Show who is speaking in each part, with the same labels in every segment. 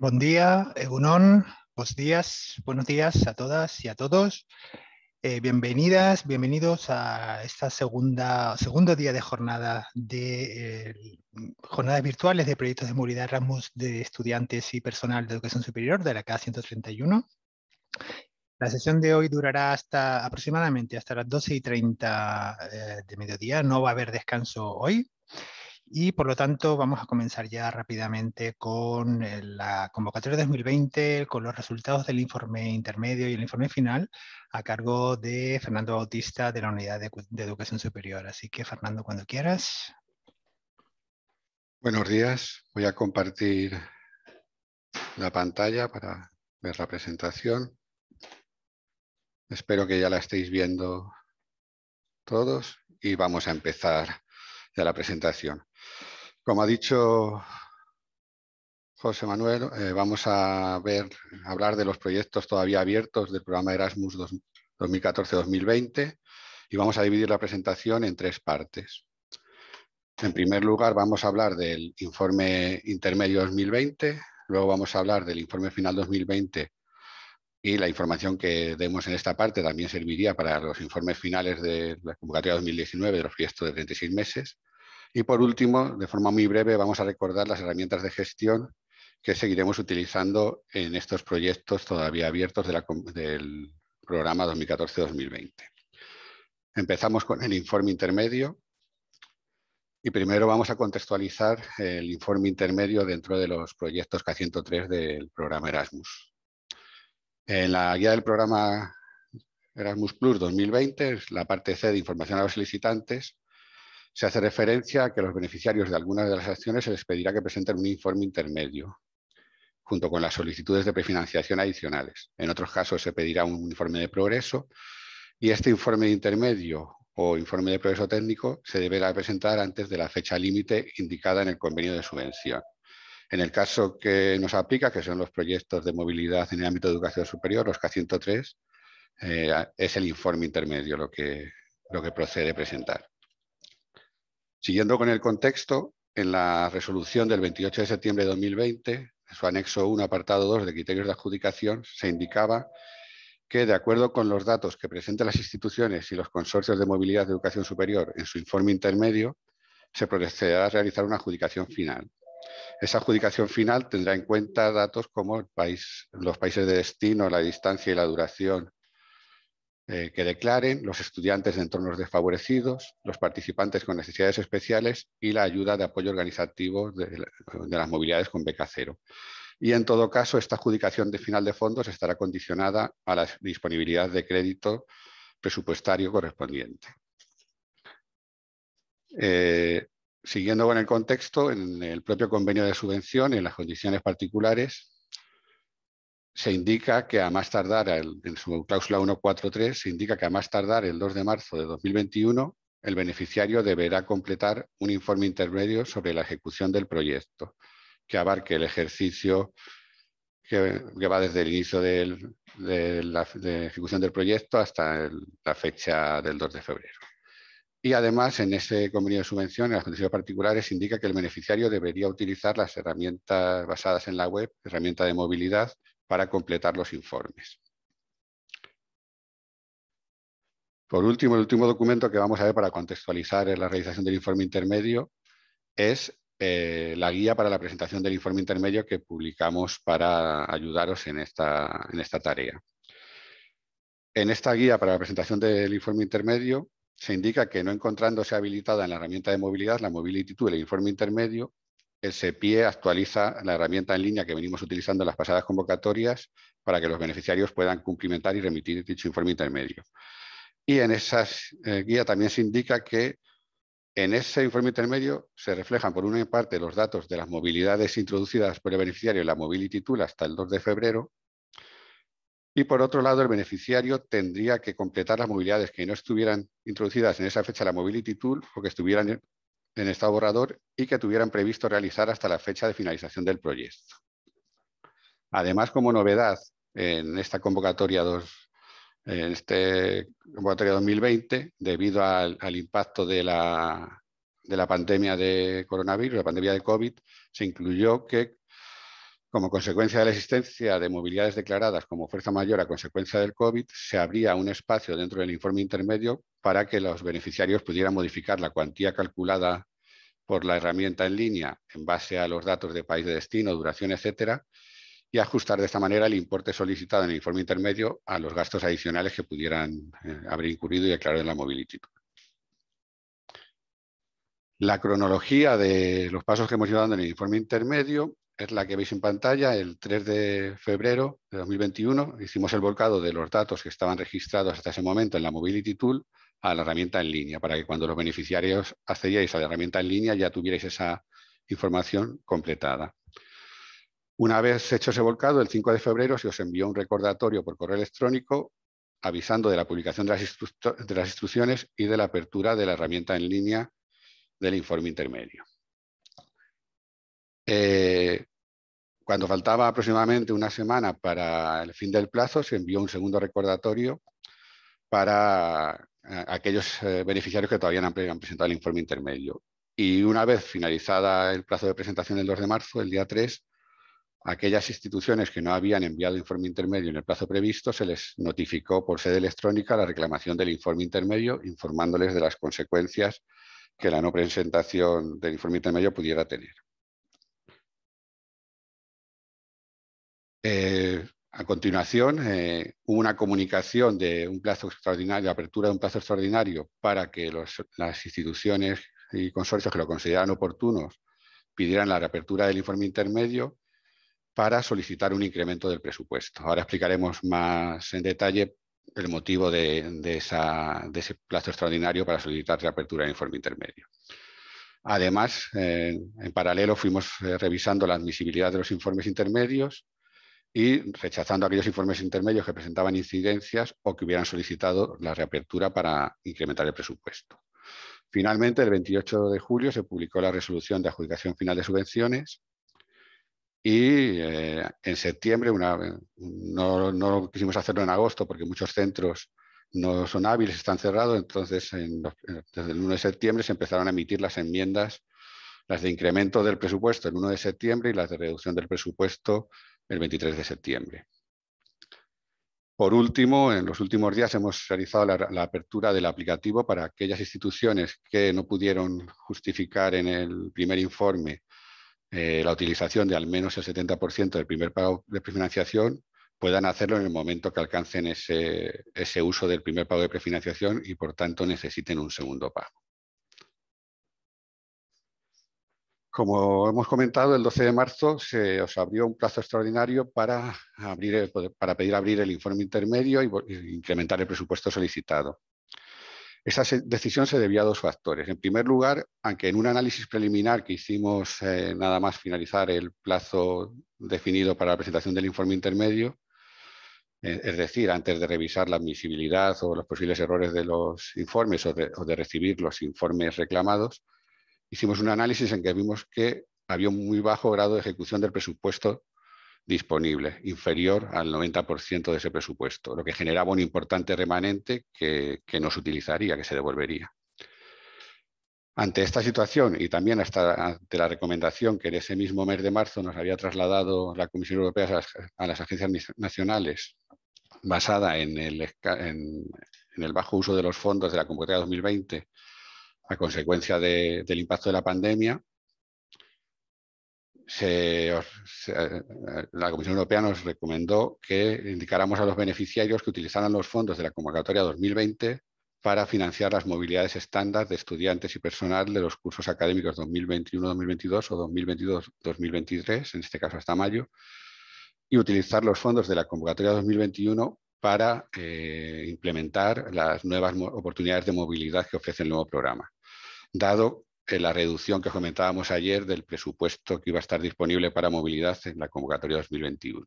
Speaker 1: Buen día, Egunon, buenos días, buenos días a todas y a todos. Eh, bienvenidas, bienvenidos a esta segunda, segundo día de jornada de eh, jornadas virtuales de proyectos de movilidad Ramos de estudiantes y personal de educación superior de la CA 131. La sesión de hoy durará hasta aproximadamente hasta las 12 y 30 eh, de mediodía. No va a haber descanso hoy. Y por lo tanto, vamos a comenzar ya rápidamente con eh, la convocatoria 2020, con los resultados del informe intermedio y el informe final a cargo de Fernando Bautista de la Unidad de, de Educación Superior. Así que, Fernando, cuando quieras.
Speaker 2: Buenos días. Voy a compartir la pantalla para ver la presentación. Espero que ya la estéis viendo todos y vamos a empezar ya la presentación. Como ha dicho José Manuel, eh, vamos a ver, hablar de los proyectos todavía abiertos del programa Erasmus 2014-2020 y vamos a dividir la presentación en tres partes. En primer lugar, vamos a hablar del informe intermedio 2020, luego vamos a hablar del informe final 2020 y la información que demos en esta parte también serviría para los informes finales de la convocatoria 2019 de los fiestos de 36 meses. Y por último, de forma muy breve, vamos a recordar las herramientas de gestión que seguiremos utilizando en estos proyectos todavía abiertos del programa 2014-2020. Empezamos con el informe intermedio y primero vamos a contextualizar el informe intermedio dentro de los proyectos K103 del programa Erasmus. En la guía del programa Erasmus Plus 2020, la parte C de información a los solicitantes, se hace referencia a que los beneficiarios de algunas de las acciones se les pedirá que presenten un informe intermedio, junto con las solicitudes de prefinanciación adicionales. En otros casos se pedirá un informe de progreso y este informe intermedio o informe de progreso técnico se deberá presentar antes de la fecha límite indicada en el convenio de subvención. En el caso que nos aplica, que son los proyectos de movilidad en el ámbito de educación superior, los K103, eh, es el informe intermedio lo que, lo que procede presentar. Siguiendo con el contexto, en la resolución del 28 de septiembre de 2020, en su anexo 1, apartado 2 de criterios de adjudicación, se indicaba que, de acuerdo con los datos que presentan las instituciones y los consorcios de movilidad de educación superior en su informe intermedio, se procederá a realizar una adjudicación final. Esa adjudicación final tendrá en cuenta datos como el país, los países de destino, la distancia y la duración eh, que declaren, los estudiantes de entornos desfavorecidos, los participantes con necesidades especiales y la ayuda de apoyo organizativo de, las movilidades con beca cero. Y en todo caso, esta adjudicación de final de fondos estará condicionada a la disponibilidad de crédito presupuestario correspondiente. Eh, siguiendo con el contexto, en el propio convenio de subvención y en las condiciones particulares se indica que a más tardar, en su cláusula 143, se indica que a más tardar el 2 de marzo de 2021, el beneficiario deberá completar un informe intermedio sobre la ejecución del proyecto, que abarque el ejercicio que, va desde el inicio de la ejecución del proyecto hasta la fecha del 2 de febrero. Y además, en ese convenio de subvención, en las condiciones particulares, indica que el beneficiario debería utilizar las herramientas basadas en la web, herramienta de movilidad, para completar los informes. Por último, el último documento que vamos a ver para contextualizar la realización del informe intermedio es eh, la guía para la presentación del informe intermedio que publicamos para ayudaros en esta, en esta tarea. En esta guía para la presentación del informe intermedio se indica que no encontrándose habilitada en la herramienta de movilidad, la Mobility Tool, el informe intermedio, el pie actualiza la herramienta en línea que venimos utilizando en las pasadas convocatorias para que los beneficiarios puedan cumplimentar y remitir dicho informe intermedio. Y en esa eh, guía también se indica que en ese informe intermedio se reflejan, por una parte, los datos de las movilidades introducidas por el beneficiario en la Mobility Tool hasta el 2 de febrero, y por otro lado, el beneficiario tendría que completar las movilidades que no estuvieran introducidas en esa fecha en la Mobility Tool o que estuvieran en estado borrador y que tuvieran previsto realizar hasta la fecha de finalización del proyecto. Además, como novedad, en esta convocatoria, dos, en este 2020, debido al, impacto de la, de la pandemia de coronavirus, la pandemia de COVID, se incluyó que como consecuencia de la existencia de movilidades declaradas como fuerza mayor a consecuencia del COVID, se abría un espacio dentro del informe intermedio para que los beneficiarios pudieran modificar la cuantía calculada por la herramienta en línea en base a los datos de país de destino, duración, etcétera, y ajustar de esta manera el importe solicitado en el informe intermedio a los gastos adicionales que pudieran eh, haber incurrido y declarar en la movilidad. La cronología de los pasos que hemos ido dando en el informe intermedio es la que veis en pantalla. El 3 de febrero de 2021 hicimos el volcado de los datos que estaban registrados hasta ese momento en la Mobility Tool a la herramienta en línea, para que cuando los beneficiarios accedierais a la herramienta en línea ya tuvierais esa información completada. Una vez hecho ese volcado, el 5 de febrero se os envió un recordatorio por correo electrónico avisando de la publicación de las, instrucciones y de la apertura de la herramienta en línea del informe intermedio. Eh, cuando faltaba aproximadamente una semana para el fin del plazo, se envió un segundo recordatorio para eh, aquellos eh, beneficiarios que todavía no han presentado el informe intermedio. Y una vez finalizada el plazo de presentación del 2 de marzo, el día 3, aquellas instituciones que no habían enviado el informe intermedio en el plazo previsto, se les notificó por sede electrónica la reclamación del informe intermedio, informándoles de las consecuencias que la no presentación del informe intermedio pudiera tener. Eh, a continuación, eh, hubo una comunicación de un plazo extraordinario, apertura de un plazo extraordinario para que las instituciones y consorcios que lo consideraran oportunos pidieran la reapertura del informe intermedio para solicitar un incremento del presupuesto. Ahora explicaremos más en detalle el motivo de, ese plazo extraordinario para solicitar reapertura del informe intermedio. Además, eh, en paralelo fuimos revisando la admisibilidad de los informes intermedios, y rechazando aquellos informes intermedios que presentaban incidencias o que hubieran solicitado la reapertura para incrementar el presupuesto. Finalmente, el 28 de julio se publicó la resolución de adjudicación final de subvenciones y eh, en septiembre, no, quisimos hacerlo en agosto porque muchos centros no son hábiles, están cerrados, entonces desde el 1 de septiembre se empezaron a emitir las enmiendas, las de incremento del presupuesto el 1 de septiembre y las de reducción del presupuesto el 23 de septiembre. Por último, en los últimos días hemos realizado la, apertura del aplicativo para aquellas instituciones que no pudieron justificar en el primer informe eh, la utilización de al menos el 70% del primer pago de prefinanciación, puedan hacerlo en el momento que alcancen ese, ese uso del primer pago de prefinanciación y, por tanto, necesiten un segundo pago. Como hemos comentado, el 12 de marzo se os abrió un plazo extraordinario para, pedir abrir el informe intermedio y, incrementar el presupuesto solicitado. Esa decisión se debía a dos factores. En primer lugar, aunque en un análisis preliminar que hicimos eh, nada más finalizar el plazo definido para la presentación del informe intermedio, eh, es decir, antes de revisar la admisibilidad o los posibles errores de los informes o de recibir los informes reclamados, hicimos un análisis en que vimos que había un muy bajo grado de ejecución del presupuesto disponible, inferior al 90% de ese presupuesto, lo que generaba un importante remanente que, no se utilizaría, que se devolvería. Ante esta situación y también hasta ante la recomendación que en ese mismo mes de marzo nos había trasladado la Comisión Europea a las, agencias nacionales, basada en el, el bajo uso de los fondos de la convocatoria 2020 a consecuencia del impacto de la pandemia, eh, la Comisión Europea nos recomendó que indicáramos a los beneficiarios que utilizaran los fondos de la convocatoria 2020 para financiar las movilidades estándar de estudiantes y personal de los cursos académicos 2021-2022 o 2022-2023, en este caso hasta mayo, y utilizar los fondos de la convocatoria 2021 para eh, implementar las nuevas oportunidades de movilidad que ofrece el nuevo programa dado eh, la reducción que comentábamos ayer del presupuesto que iba a estar disponible para movilidad en la convocatoria 2021.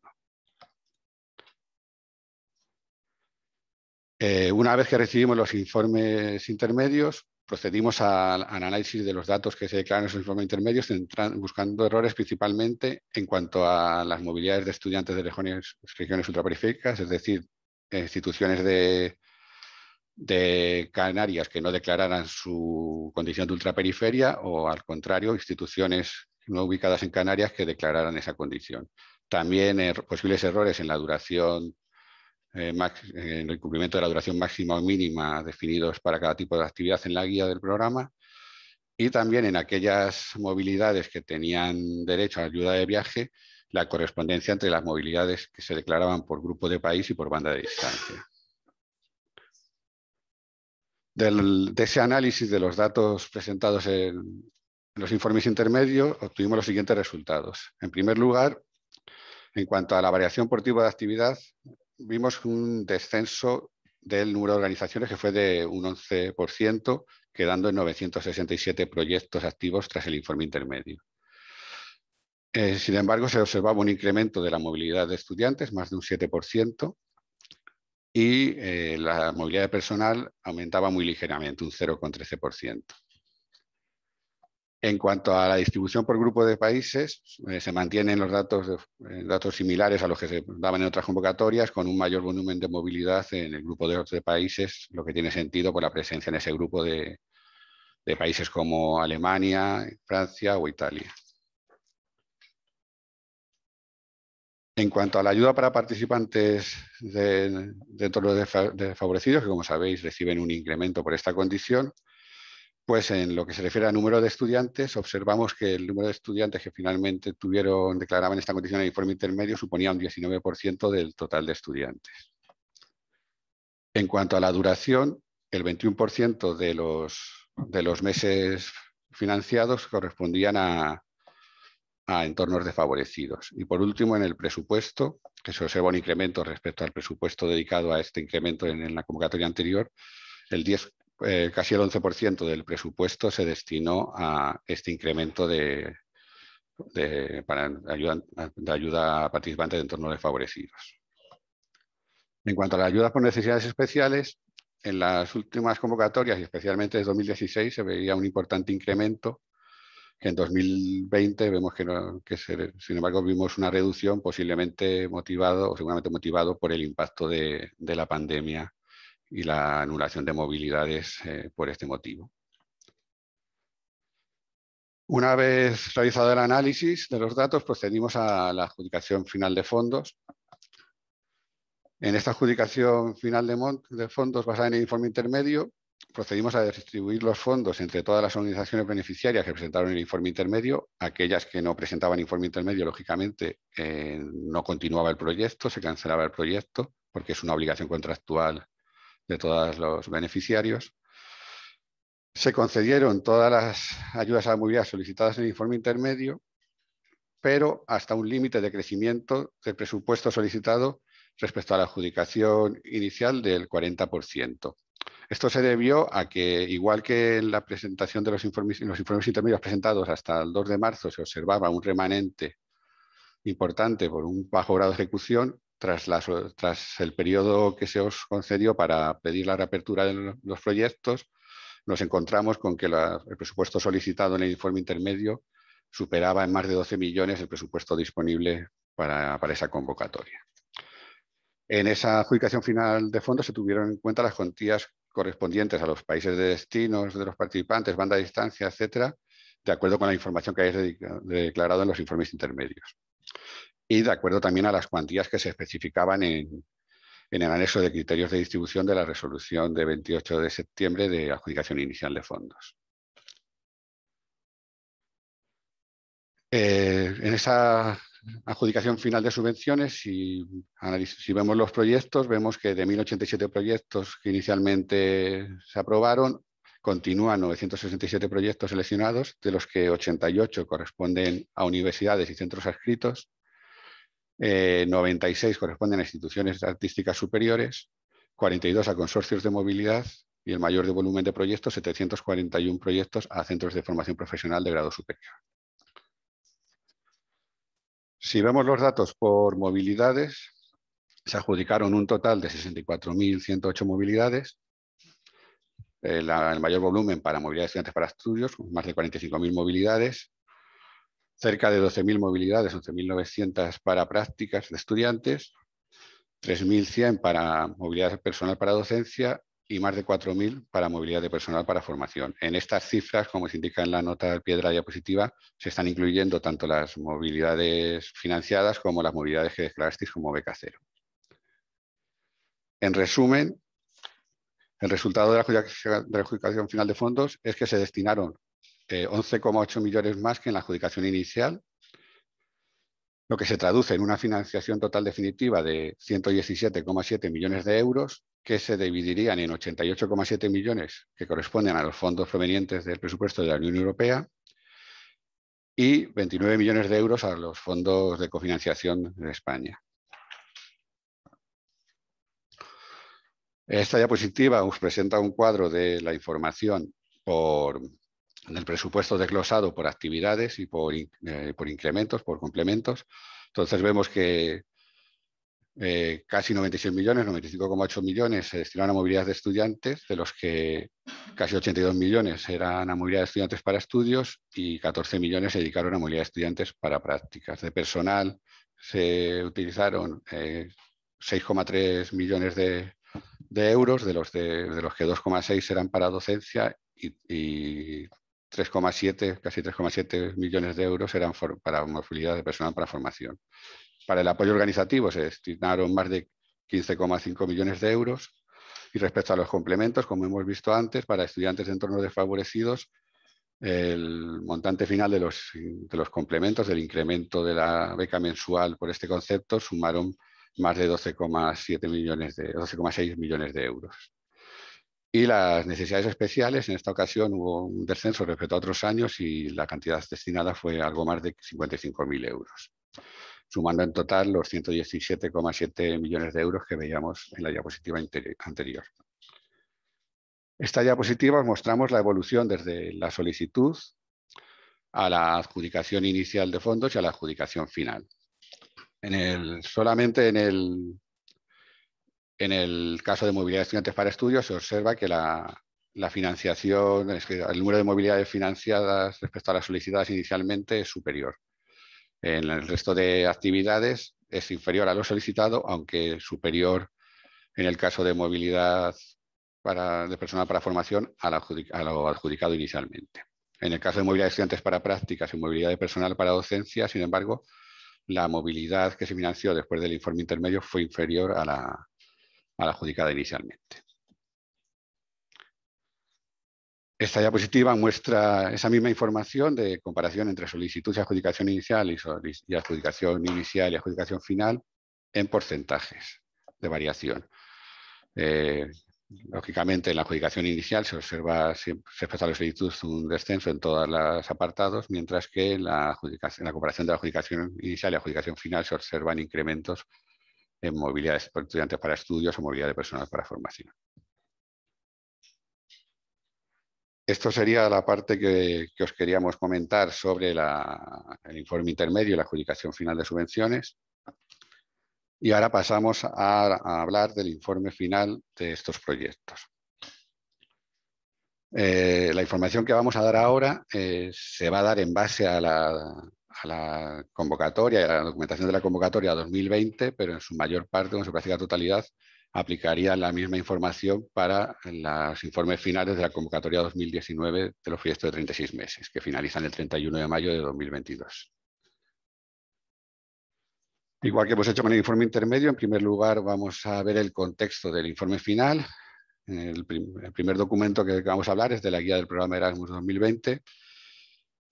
Speaker 2: Eh, una vez que recibimos los informes intermedios, procedimos al análisis de los datos que se declaran en esos informes intermedios, buscando errores principalmente en cuanto a las movilidades de estudiantes de regiones ultraperiféricas, es decir, eh, instituciones de, de Canarias que no declararan su condición de ultraperiferia o, al contrario, instituciones no ubicadas en Canarias que declararan esa condición. También eh, posibles errores en la duración, eh, en el cumplimiento de la duración máxima o mínima definidos para cada tipo de actividad en la guía del programa y también en aquellas movilidades que tenían derecho a ayuda de viaje, la correspondencia entre las movilidades que se declaraban por grupo de país y por banda de distancia de ese análisis de los datos presentados en los informes intermedios, obtuvimos los siguientes resultados. En primer lugar, en cuanto a la variación por tipo de actividad, vimos un descenso del número de organizaciones que fue de un 11%, quedando en 967 proyectos activos tras el informe intermedio. Eh, sin embargo, se observaba un incremento de la movilidad de estudiantes, más de un 7%, y eh, la movilidad de personal aumentaba muy ligeramente, un 0,13%. En cuanto a la distribución por grupo de países, eh, se mantienen los datos, eh, datos similares a los que se daban en otras convocatorias, con un mayor volumen de movilidad en el grupo de otros países, lo que tiene sentido por la presencia en ese grupo de países como Alemania, Francia o Italia. En cuanto a la ayuda para participantes de, dentro de los desfavorecidos, que como sabéis reciben un incremento por esta condición, pues en lo que se refiere al número de estudiantes, observamos que el número de estudiantes que finalmente tuvieron, declaraban esta condición en el informe intermedio suponía un 19% del total de estudiantes. En cuanto a la duración, el 21% de los meses financiados correspondían a, a entornos desfavorecidos. Y por último, en el presupuesto, que se observa un incremento respecto al presupuesto dedicado a este incremento en, la convocatoria anterior, el 10, eh, casi el 11% del presupuesto se destinó a este incremento de, para ayuda, de ayuda a participantes de entornos desfavorecidos. En cuanto a las ayudas por necesidades especiales, en las últimas convocatorias y especialmente desde 2016 se veía un importante incremento en 2020 vemos que, sin embargo vimos una reducción posiblemente motivado o seguramente motivado por el impacto de, la pandemia y la anulación de movilidades eh, por este motivo. Una vez realizado el análisis de los datos, procedimos a la adjudicación final de fondos. En esta adjudicación final de fondos basada en el informe intermedio, procedimos a distribuir los fondos entre todas las organizaciones beneficiarias que presentaron el informe intermedio. Aquellas que no presentaban informe intermedio, lógicamente, eh, no continuaba el proyecto, se cancelaba el proyecto, porque es una obligación contractual de todos los beneficiarios. Se concedieron todas las ayudas a la movilidad solicitadas en el informe intermedio, pero hasta un límite de crecimiento del presupuesto solicitado respecto a la adjudicación inicial del 40%. Esto se debió a que, igual que en la presentación de los informes, informes intermedios presentados hasta el 2 de marzo se observaba un remanente importante por un bajo grado de ejecución, tras, el periodo que se os concedió para pedir la reapertura de los proyectos, nos encontramos con que el presupuesto solicitado en el informe intermedio superaba en más de 12 millones el presupuesto disponible para, para esa convocatoria. En esa adjudicación final de fondos se tuvieron en cuenta las cuantías correspondientes a los países de destinos de los participantes, banda de distancia, etcétera, de acuerdo con la información que hayáis declarado en los informes intermedios. Y de acuerdo también a las cuantías que se especificaban en, el anexo de criterios de distribución de la resolución de 28 de septiembre de adjudicación inicial de fondos. Eh, en esa adjudicación final de subvenciones y si vemos los proyectos, vemos que de 1.087 proyectos que inicialmente se aprobaron, continúan 967 proyectos seleccionados, de los que 88 corresponden a universidades y centros adscritos, 96 eh, corresponden a instituciones artísticas superiores, 42 a consorcios de movilidad y el mayor volumen de proyectos, 741 proyectos a centros de formación profesional de grado superior. Si vemos los datos por movilidades, se adjudicaron un total de 64.108 movilidades, eh, el, mayor volumen para movilidad de estudiantes para estudios, más de 45.000 movilidades, cerca de 12.000 movilidades, 11.900 para prácticas de estudiantes, 3.100 para movilidad personal para docencia y más de 4.000 para movilidad de personal para formación. En estas cifras, como se indica en la nota al pie de la diapositiva, se están incluyendo tanto las movilidades financiadas como las movilidades que declarasteis como beca cero. En resumen, el resultado de la adjudicación final de fondos es que se destinaron 11,8 eh, millones más que en la adjudicación inicial lo que se traduce en una financiación total definitiva de 117,7 millones de euros, que se dividirían en 88,7 millones que corresponden a los fondos provenientes del presupuesto de la Unión Europea y 29 millones de euros a los fondos de cofinanciación de España. Esta diapositiva os presenta un cuadro de la información por del presupuesto desglosado por actividades y eh, por, incrementos, por complementos. Entonces vemos que eh, casi 96 millones, 95,8 millones se destinaron a movilidad de estudiantes, de los que casi 82 millones eran a movilidad de estudiantes para estudios y 14 millones se dedicaron a movilidad de estudiantes para prácticas. De personal se utilizaron 6,3 eh, millones de, euros, de los, los que 2,6 eran para docencia y 3,7, casi 3,7 millones de euros eran para movilidad de personal para formación. Para el apoyo organizativo se destinaron más de 15,5 millones de euros y respecto a los complementos, como hemos visto antes, para estudiantes de entornos desfavorecidos, el montante final de los, de los complementos, del incremento de la beca mensual por este concepto, sumaron más de 12,7 millones de 12,6 millones de euros. Y las necesidades especiales, en esta ocasión hubo un descenso respecto a otros años y la cantidad destinada fue algo más de 55.000 euros, sumando en total los 117,7 millones de euros que veíamos en la diapositiva anterior. Esta diapositiva mostramos la evolución desde la solicitud a la adjudicación inicial de fondos y a la adjudicación final. En el, solamente en el en el caso de movilidad de estudiantes para estudios, se observa que la, financiación, el número de movilidades financiadas respecto a las solicitadas inicialmente es superior. En el resto de actividades es inferior a lo solicitado, aunque superior en el caso de movilidad de personal para formación a lo adjudicado inicialmente. En el caso de movilidad de estudiantes para prácticas y movilidad de personal para docencia, sin embargo, la movilidad que se financió después del informe intermedio fue inferior a la, a la adjudicada inicialmente. Esta diapositiva muestra esa misma información de comparación entre solicitud y adjudicación inicial y, adjudicación inicial y adjudicación final en porcentajes de variación. Eh, lógicamente, en la adjudicación inicial se observa se expresa la solicitud un descenso en todos los apartados, mientras que en la, en la comparación de la adjudicación inicial y adjudicación final se observan incrementos en movilidad de estudiantes para estudios o movilidad de personas para formación. Esto sería la parte que, os queríamos comentar sobre el informe intermedio y la adjudicación final de subvenciones. Y ahora pasamos a, hablar del informe final de estos proyectos. Eh, la información que vamos a dar ahora eh, se va a dar en base a la, a la convocatoria, y a la documentación de la convocatoria 2020, pero en su mayor parte en su práctica totalidad aplicaría la misma información para los informes finales de la convocatoria 2019 de los fiestos de 36 meses, que finalizan el 31 de mayo de 2022. Igual que hemos hecho con el informe intermedio, en primer lugar vamos a ver el contexto del informe final. El, el primer documento que vamos a hablar es de la guía del programa Erasmus 2020,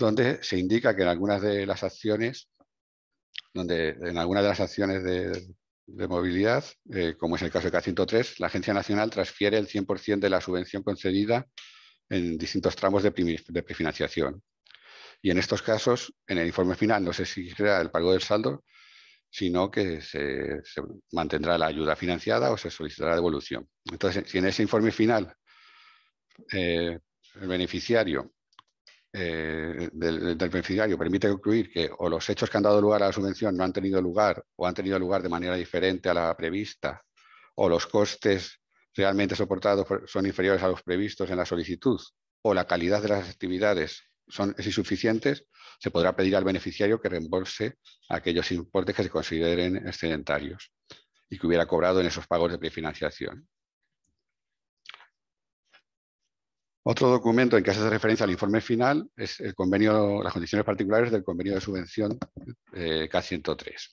Speaker 2: donde se indica que en algunas de las acciones, donde en algunas de las acciones de, movilidad, eh, como es el caso de K103, la Agencia Nacional transfiere el 100% de la subvención concedida en distintos tramos de, prefinanciación. Y en estos casos, en el informe final no se exigirá el pago del saldo, sino que se, mantendrá la ayuda financiada o se solicitará devolución. Entonces, si en ese informe final eh, el beneficiario eh, del, beneficiario permite concluir que o los hechos que han dado lugar a la subvención no han tenido lugar o han tenido lugar de manera diferente a la prevista o los costes realmente soportados son inferiores a los previstos en la solicitud o la calidad de las actividades es insuficientes, se podrá pedir al beneficiario que reembolse aquellos importes que se consideren excedentarios y que hubiera cobrado en esos pagos de prefinanciación. Otro documento en que hace referencia al informe final es el convenio, las condiciones particulares del convenio de subvención eh, K103.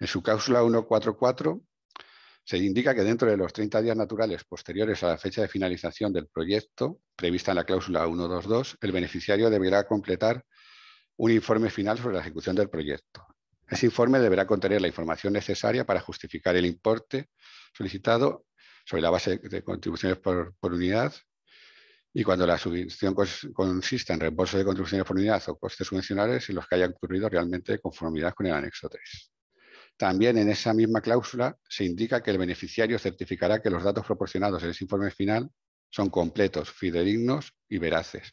Speaker 2: En su cláusula 144 se indica que dentro de los 30 días naturales posteriores a la fecha de finalización del proyecto, prevista en la cláusula 122, el beneficiario deberá completar un informe final sobre la ejecución del proyecto. Ese informe deberá contener la información necesaria para justificar el importe solicitado sobre la base de contribuciones por unidad y cuando la subvención consista en reembolso de contribución de conformidad o costes subvencionales y los que hayan ocurrido realmente de conformidad con el anexo 3. También en esa misma cláusula se indica que el beneficiario certificará que los datos proporcionados en ese informe final son completos, fidedignos y veraces.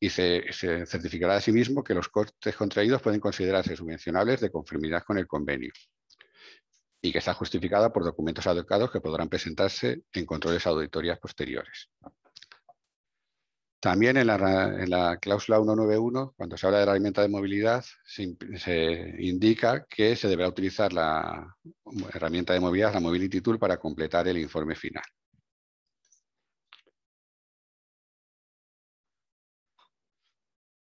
Speaker 2: Y se, certificará asimismo que los costes contraídos pueden considerarse subvencionables de conformidad con el convenio y que está justificada por documentos adecuados que podrán presentarse en controles auditorias posteriores. También en la, cláusula 191, cuando se habla de la herramienta de movilidad, se, indica que se deberá utilizar la herramienta de movilidad, la Mobility Tool, para completar el informe final.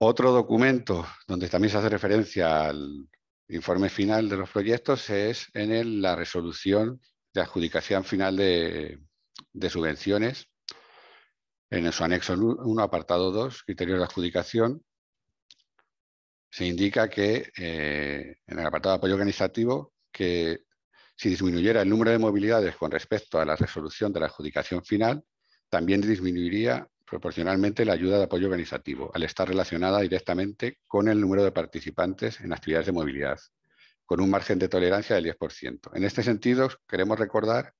Speaker 2: Otro documento donde también se hace referencia al informe final de los proyectos es en la resolución de adjudicación final de subvenciones en su anexo 1, apartado 2, criterios de adjudicación, se indica que eh, en el apartado de apoyo organizativo que si disminuyera el número de movilidades con respecto a la resolución de la adjudicación final, también disminuiría proporcionalmente la ayuda de apoyo organizativo, al estar relacionada directamente con el número de participantes en actividades de movilidad, con un margen de tolerancia del 10%. En este sentido, queremos recordar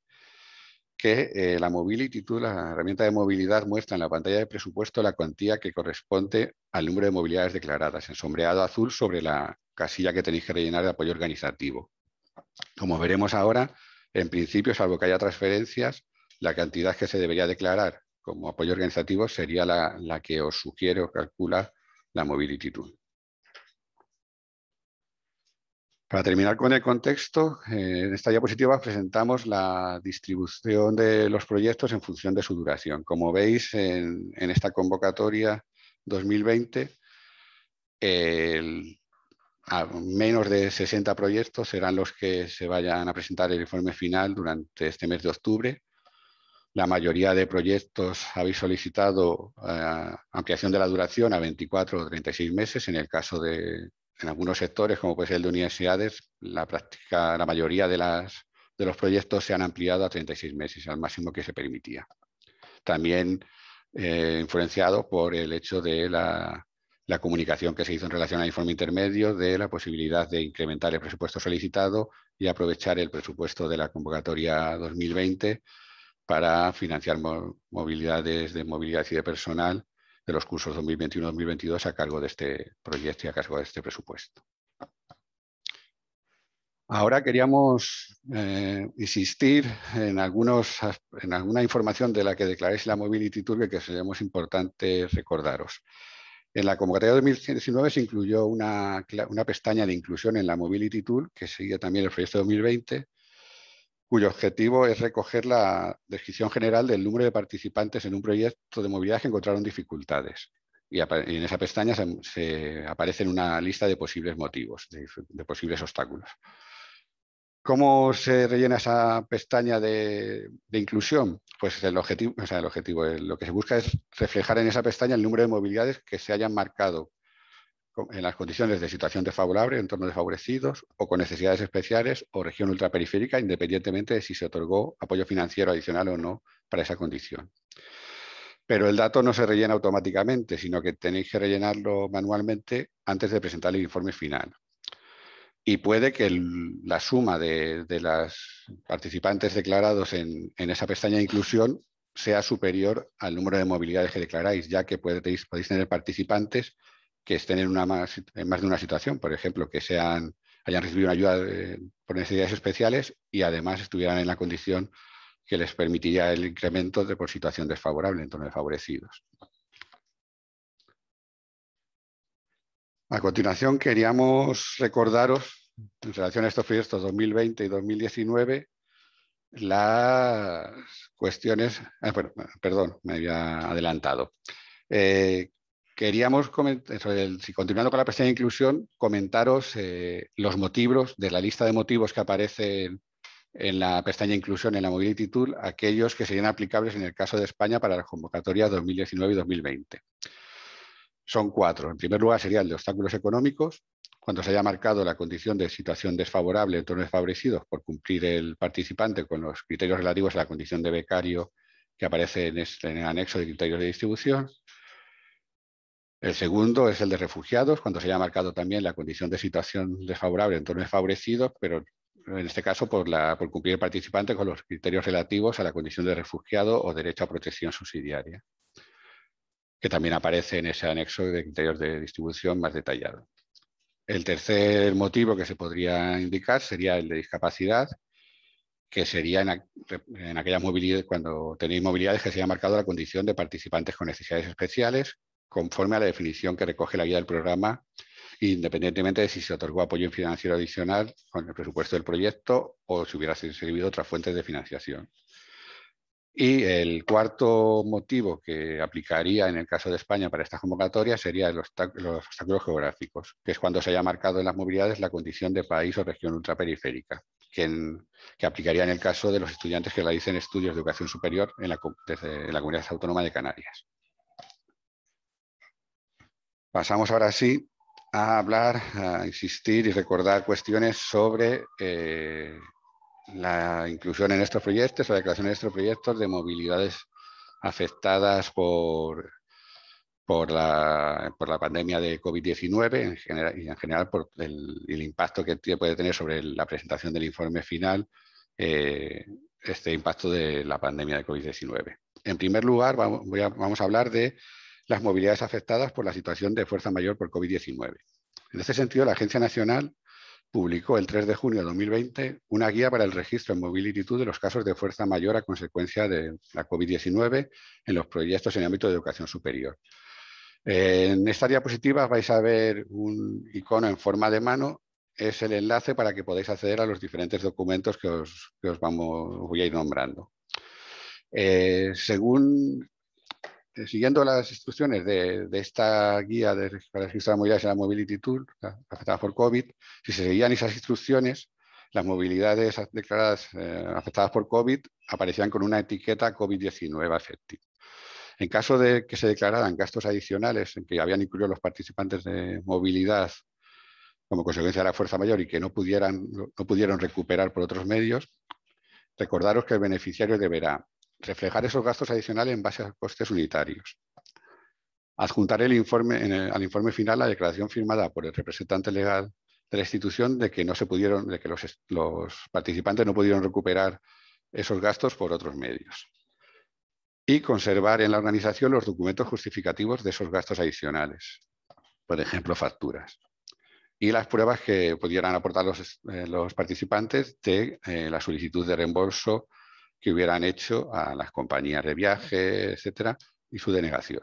Speaker 2: que eh, la Mobility la herramienta de movilidad, muestra en la pantalla de presupuesto la cuantía que corresponde al número de movilidades declaradas, en sombreado azul sobre la casilla que tenéis que rellenar de apoyo organizativo. Como veremos ahora, en principio, salvo que haya transferencias, la cantidad que se debería declarar como apoyo organizativo sería la, que os sugiero calcula la Mobility Para terminar con el contexto, eh, en esta diapositiva presentamos la distribución de los proyectos en función de su duración. Como veis, en, esta convocatoria 2020, menos de 60 proyectos serán los que se vayan a presentar el informe final durante este mes de octubre. La mayoría de proyectos habéis solicitado eh, ampliación de la duración a 24 o 36 meses en el caso de, en algunos sectores, como puede ser el de universidades, la práctica, la mayoría de, las, de los proyectos se han ampliado a 36 meses, al máximo que se permitía. También eh, influenciado por el hecho de la, comunicación que se hizo en relación al informe intermedio, de la posibilidad de incrementar el presupuesto solicitado y aprovechar el presupuesto de la convocatoria 2020 para financiar movilidades de movilidad y de personal de los cursos 2021-2022 a cargo de este proyecto y a cargo de este presupuesto. Ahora queríamos eh, insistir en, algunos, en alguna información de la que declaréis la Mobility Tour que muy importante recordaros. En la convocatoria de 2019 se incluyó una, una, pestaña de inclusión en la Mobility Tool, que seguía también el proyecto 2020, cuyo objetivo es recoger la descripción general del número de participantes en un proyecto de movilidad que encontraron dificultades. Y en esa pestaña se, aparece una lista de posibles motivos, de, posibles obstáculos. ¿Cómo se rellena esa pestaña de, inclusión? Pues el objetivo, o sea, el objetivo, eh, lo que se busca es reflejar en esa pestaña el número de movilidades que se hayan marcado en las condiciones de situación desfavorable, entornos desfavorecidos o con necesidades especiales o región ultraperiférica, independientemente de si se otorgó apoyo financiero adicional o no para esa condición. Pero el dato no se rellena automáticamente, sino que tenéis que rellenarlo manualmente antes de presentar el informe final. Y puede que la suma de, los participantes declarados en, esa pestaña de inclusión sea superior al número de movilidades que declaráis, ya que podéis tener participantes que estén en, una más, de una situación, por ejemplo, que hayan recibido una ayuda por necesidades especiales y además estuvieran en la condición que les permitiría el incremento de, por situación desfavorable, en torno de favorecidos. A continuación, queríamos recordaros, en relación a estos proyectos 2020 y 2019, las cuestiones, ah, perdón, me había adelantado. Eh, Queríamos, eh, continuando con la pestaña de inclusión, comentaros eh, los motivos de la lista de motivos que aparecen en la pestaña inclusión en la Mobility Tool, aquellos que serían aplicables en el caso de España para la convocatorias 2019 y 2020. Son cuatro. En primer lugar serían los de obstáculos económicos, cuando se haya marcado la condición de situación desfavorable, entornos desfavorecidos, por cumplir el participante con los criterios relativos a la condición de becario que aparece en el anexo de criterios de distribución. El segundo es el de refugiados, cuando se haya marcado también la condición de situación desfavorable, en a desfavorecidos, pero en este caso por, cumplir el participante con los criterios relativos a la condición de refugiado o derecho a protección subsidiaria, que también aparece en ese anexo de criterios de distribución más detallado. El tercer motivo que se podría indicar sería el de discapacidad, que sería en, en aquellas movilidades, cuando tenéis movilidades que se haya marcado la condición de participantes con necesidades especiales, conforme a la definición que recoge la guía del programa, independientemente de si se otorgó apoyo financiero adicional con el presupuesto del proyecto o si hubiera servido otras fuentes de financiación. Y el cuarto motivo que aplicaría en el caso de España para esta convocatoria sería los, obstáculos geográficos, que es cuando se haya marcado en las movilidades la condición de país o región ultraperiférica, que, aplicaría en el caso de los estudiantes que realicen estudios de educación superior en la Comunidad Autónoma de Canarias. Pasamos ahora sí a hablar, a insistir y recordar cuestiones sobre eh, la inclusión en estos proyectos o la declaración en estos proyectos de movilidades afectadas por, por, la, pandemia de COVID-19 y en general por el, impacto que puede tener sobre la presentación del informe final eh, este impacto de la pandemia de COVID-19. En primer lugar, vamos a hablar de las movilidades afectadas por la situación de fuerza mayor por COVID-19. En este sentido, la Agencia Nacional publicó el 3 de junio de 2020 una guía para el registro en movilidad de los casos de fuerza mayor a consecuencia de la COVID-19 en los proyectos en el ámbito de educación superior. En esta diapositiva vais a ver un icono en forma de mano, es el enlace para que podáis acceder a los diferentes documentos que os, vamos, voy a ir nombrando. Eh, según este, siguiendo las instrucciones de, esta guía de, registrar movilidades en la Mobility Tool, afectada por COVID, si se seguían esas instrucciones, las movilidades declaradas eh, afectadas por COVID aparecían con una etiqueta COVID-19 afectiva. En caso de que se declararan gastos adicionales en que habían incluido los participantes de movilidad como consecuencia de la fuerza mayor y que no, pudieran, no pudieron recuperar por otros medios, recordaros que el beneficiario deberá reflejar esos gastos adicionales en base a costes unitarios. Adjuntar el informe, al informe final la declaración firmada por el representante legal de la institución de que, no se pudieron, de que los, participantes no pudieron recuperar esos gastos por otros medios. Y conservar en la organización los documentos justificativos de esos gastos adicionales, por ejemplo, facturas. Y las pruebas que pudieran aportar los, eh, participantes de eh, la solicitud de reembolso que hubieran hecho a las compañías de viaje, etcétera, y su denegación.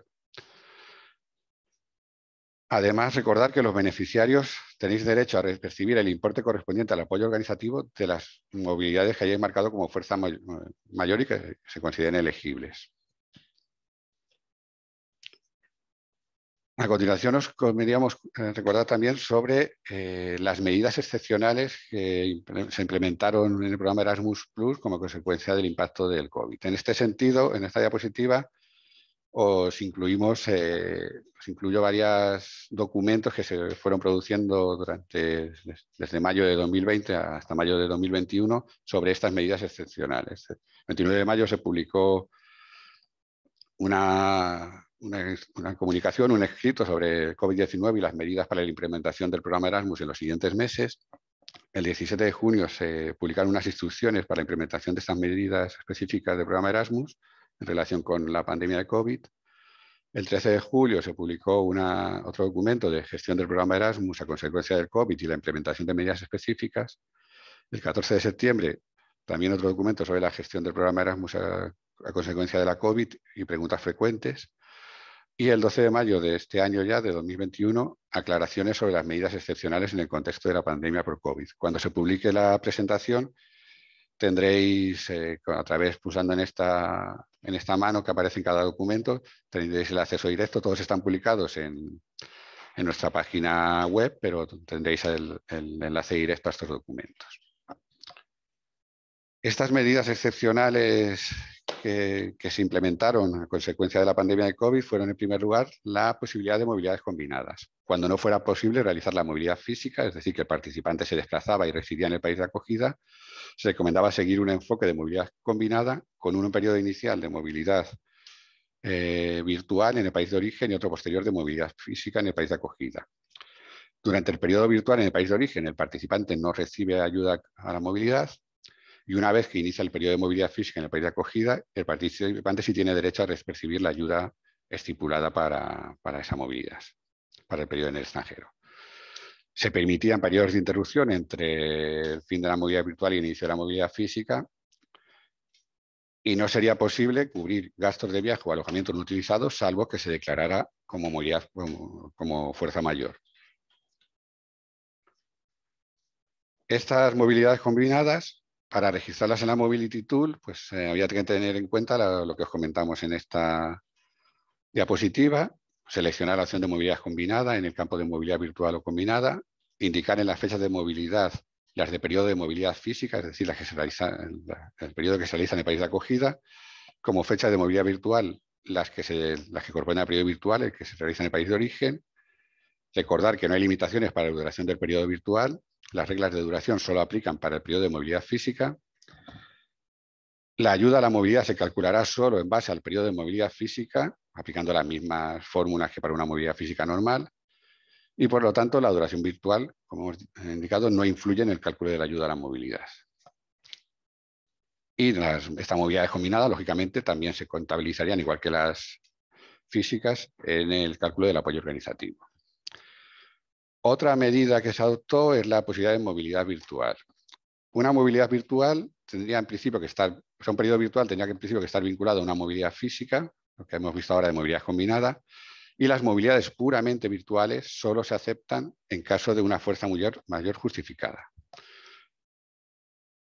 Speaker 2: Además, recordar que los beneficiarios tenéis derecho a recibir el importe correspondiente al apoyo organizativo de las movilidades que hayáis marcado como fuerza eh, mayor y que se consideren elegibles. A continuación os conveníamos eh, recordar también sobre eh, las medidas excepcionales que se implementaron en el programa Erasmus Plus como consecuencia del impacto del COVID. En este sentido, en esta diapositiva os incluimos, eh, os incluyo varios documentos que se fueron produciendo durante, desde mayo de 2020 hasta mayo de 2021 sobre estas medidas excepcionales. El 29 de mayo se publicó una una, comunicación, un escrito sobre COVID-19 y las medidas para la implementación del programa Erasmus en los siguientes meses. El 17 de junio se publicaron unas instrucciones para la implementación de estas medidas específicas del programa Erasmus en relación con la pandemia de COVID. El 13 de julio se publicó otro documento de gestión del programa Erasmus a consecuencia del COVID y la implementación de medidas específicas. El 14 de septiembre, también otro documento sobre la gestión del programa Erasmus a consecuencia de la COVID y preguntas frecuentes. Y el 12 de mayo de este año ya, de 2021, aclaraciones sobre las medidas excepcionales en el contexto de la pandemia por COVID. Cuando se publique la presentación, tendréis, eh, a través, pulsando en esta, en esta mano que aparece en cada documento, tendréis el acceso directo. Todos están publicados en, en nuestra página web, pero tendréis el, el enlace directo a estos documentos. Estas medidas excepcionales que, se implementaron a consecuencia de la pandemia de COVID fueron, en primer lugar, la posibilidad de movilidades combinadas. Cuando no fuera posible realizar la movilidad física, es decir, que el participante se desplazaba y residía en el país de acogida, se recomendaba seguir un enfoque de movilidad combinada con un periodo inicial de movilidad eh, virtual en el país de origen y otro posterior de movilidad física en el país de acogida. Durante el periodo virtual en el país de origen, el participante no recibe ayuda a la movilidad y una vez que inicia el periodo de movilidad física en el país de acogida, el participante sí tiene derecho a percibir la ayuda estipulada para, esa movilidad, para el periodo en el extranjero. Se permitían periodos de interrupción entre el fin de la movilidad virtual y el inicio de la movilidad física, y no sería posible cubrir gastos de viaje o alojamiento no utilizados, salvo que se declarara como, movilidad, como fuerza mayor. Estas movilidades combinadas para registrarlas en la Mobility Tool, pues eh, había que tener en cuenta lo que os comentamos en esta diapositiva, seleccionar la opción de movilidad combinada en el campo de movilidad virtual o combinada, indicar en las fechas de movilidad las de periodo de movilidad física, es decir, las que se realizan, el periodo que se realiza en el país de acogida, como fechas de movilidad virtual, las que, se, las que corresponden al periodo virtual, el que se realiza en el país de origen, recordar que no hay limitaciones para la duración del periodo virtual las reglas de duración solo aplican para el periodo de movilidad física. La ayuda a la movilidad se calculará solo en base al periodo de movilidad física, aplicando las mismas fórmulas que para una movilidad física normal. Y por lo tanto, la duración virtual, como hemos indicado, no influye en el cálculo de la ayuda a la movilidad. Y las, estas movilidades combinadas, lógicamente, también se contabilizarían, igual que las físicas, en el cálculo del apoyo organizativo. Otra medida que se adoptó es la posibilidad de movilidad virtual. Una movilidad virtual tendría en principio que estar, vinculada un periodo virtual tendría que en principio que estar vinculado a una movilidad física, lo que hemos visto ahora de movilidad combinada, y las movilidades puramente virtuales solo se aceptan en caso de una fuerza mayor justificada.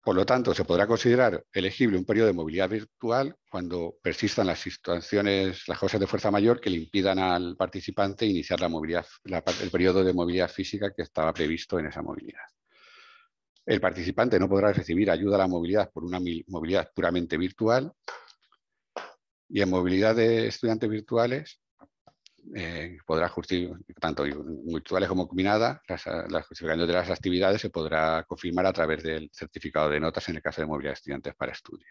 Speaker 2: Por lo tanto, se podrá considerar elegible un periodo de movilidad virtual cuando persistan las situaciones, las cosas de fuerza mayor que le impidan al participante iniciar el periodo de movilidad física que estaba previsto en esa movilidad. El participante no podrá recibir ayuda a la movilidad por una movilidad puramente virtual y en movilidad de estudiantes virtuales eh, podrá justificar, tanto virtuales como combinadas, las, las justificaciones de las actividades se podrá confirmar a través del certificado de notas en el caso de movilidad de estudiantes para estudios.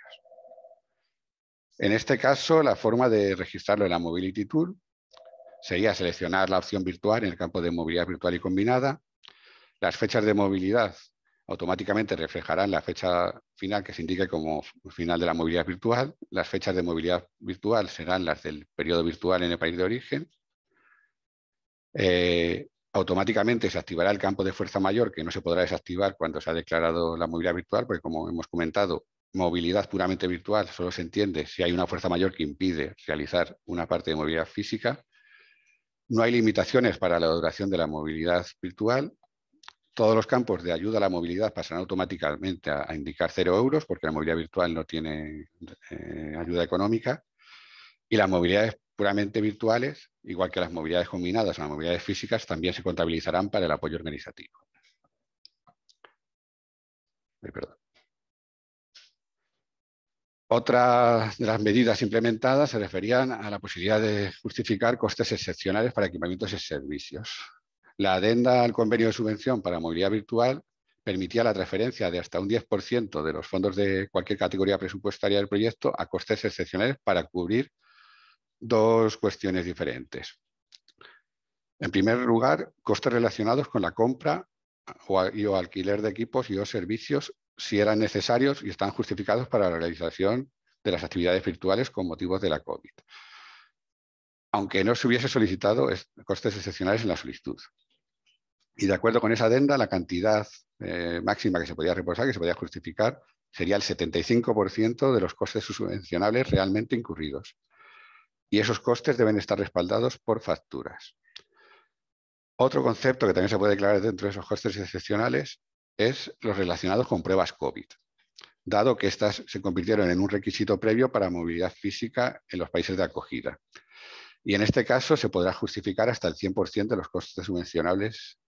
Speaker 2: En este caso, la forma de registrarlo en la Mobility Tool sería seleccionar la opción virtual en el campo de movilidad virtual y combinada. Las fechas de movilidad automáticamente reflejarán la fecha final que se indique como final de la movilidad virtual. Las fechas de movilidad virtual serán las del periodo virtual en el país de origen. Eh, automáticamente se activará el campo de fuerza mayor que no se podrá desactivar cuando se ha declarado la movilidad virtual, porque como hemos comentado, movilidad puramente virtual solo se entiende si hay una fuerza mayor que impide realizar una parte de movilidad física. No hay limitaciones para la duración de la movilidad virtual. Todos los campos de ayuda a la movilidad pasarán automáticamente a, indicar cero euros porque la movilidad virtual no tiene eh, ayuda económica. Y las movilidades puramente virtuales, igual que las movilidades combinadas o las movilidades físicas, también se contabilizarán para el apoyo organizativo. Otras Otra de las medidas implementadas se referían a la posibilidad de justificar costes excepcionales para equipamientos y servicios. La adenda al convenio de subvención para movilidad virtual permitía la transferencia de hasta un 10% de los fondos de cualquier categoría presupuestaria del proyecto a costes excepcionales para cubrir dos cuestiones diferentes. En primer lugar, costes relacionados con la compra o, alquiler de equipos y o servicios si eran necesarios y están justificados para la realización de las actividades virtuales con motivos de la COVID, aunque no se hubiese solicitado costes excepcionales en la solicitud. Y de acuerdo con esa adenda, la cantidad eh, máxima que se podía reposar, que se podía justificar, sería el 75% de los costes subvencionables realmente incurridos y esos costes deben estar respaldados por facturas. Otro concepto que también se puede declarar dentro de esos costes excepcionales es los relacionados con pruebas COVID, dado que estas se convirtieron en un requisito previo para movilidad física en los países de acogida. Y en este caso se podrá justificar hasta el 100% de los costes subvencionables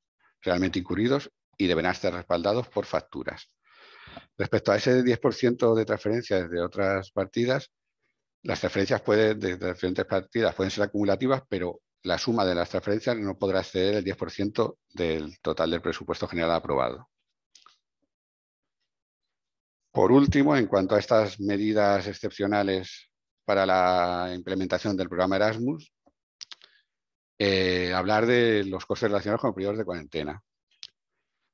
Speaker 2: realmente incurridos y deberán estar respaldados por facturas. Respecto a ese 10% de transferencias de otras partidas, las transferencias pueden, de diferentes partidas pueden ser acumulativas, pero la suma de las transferencias no podrá exceder el 10% del total del presupuesto general aprobado. Por último, en cuanto a estas medidas excepcionales para la implementación del programa Erasmus, eh, hablar de los costes relacionados con periodos de cuarentena.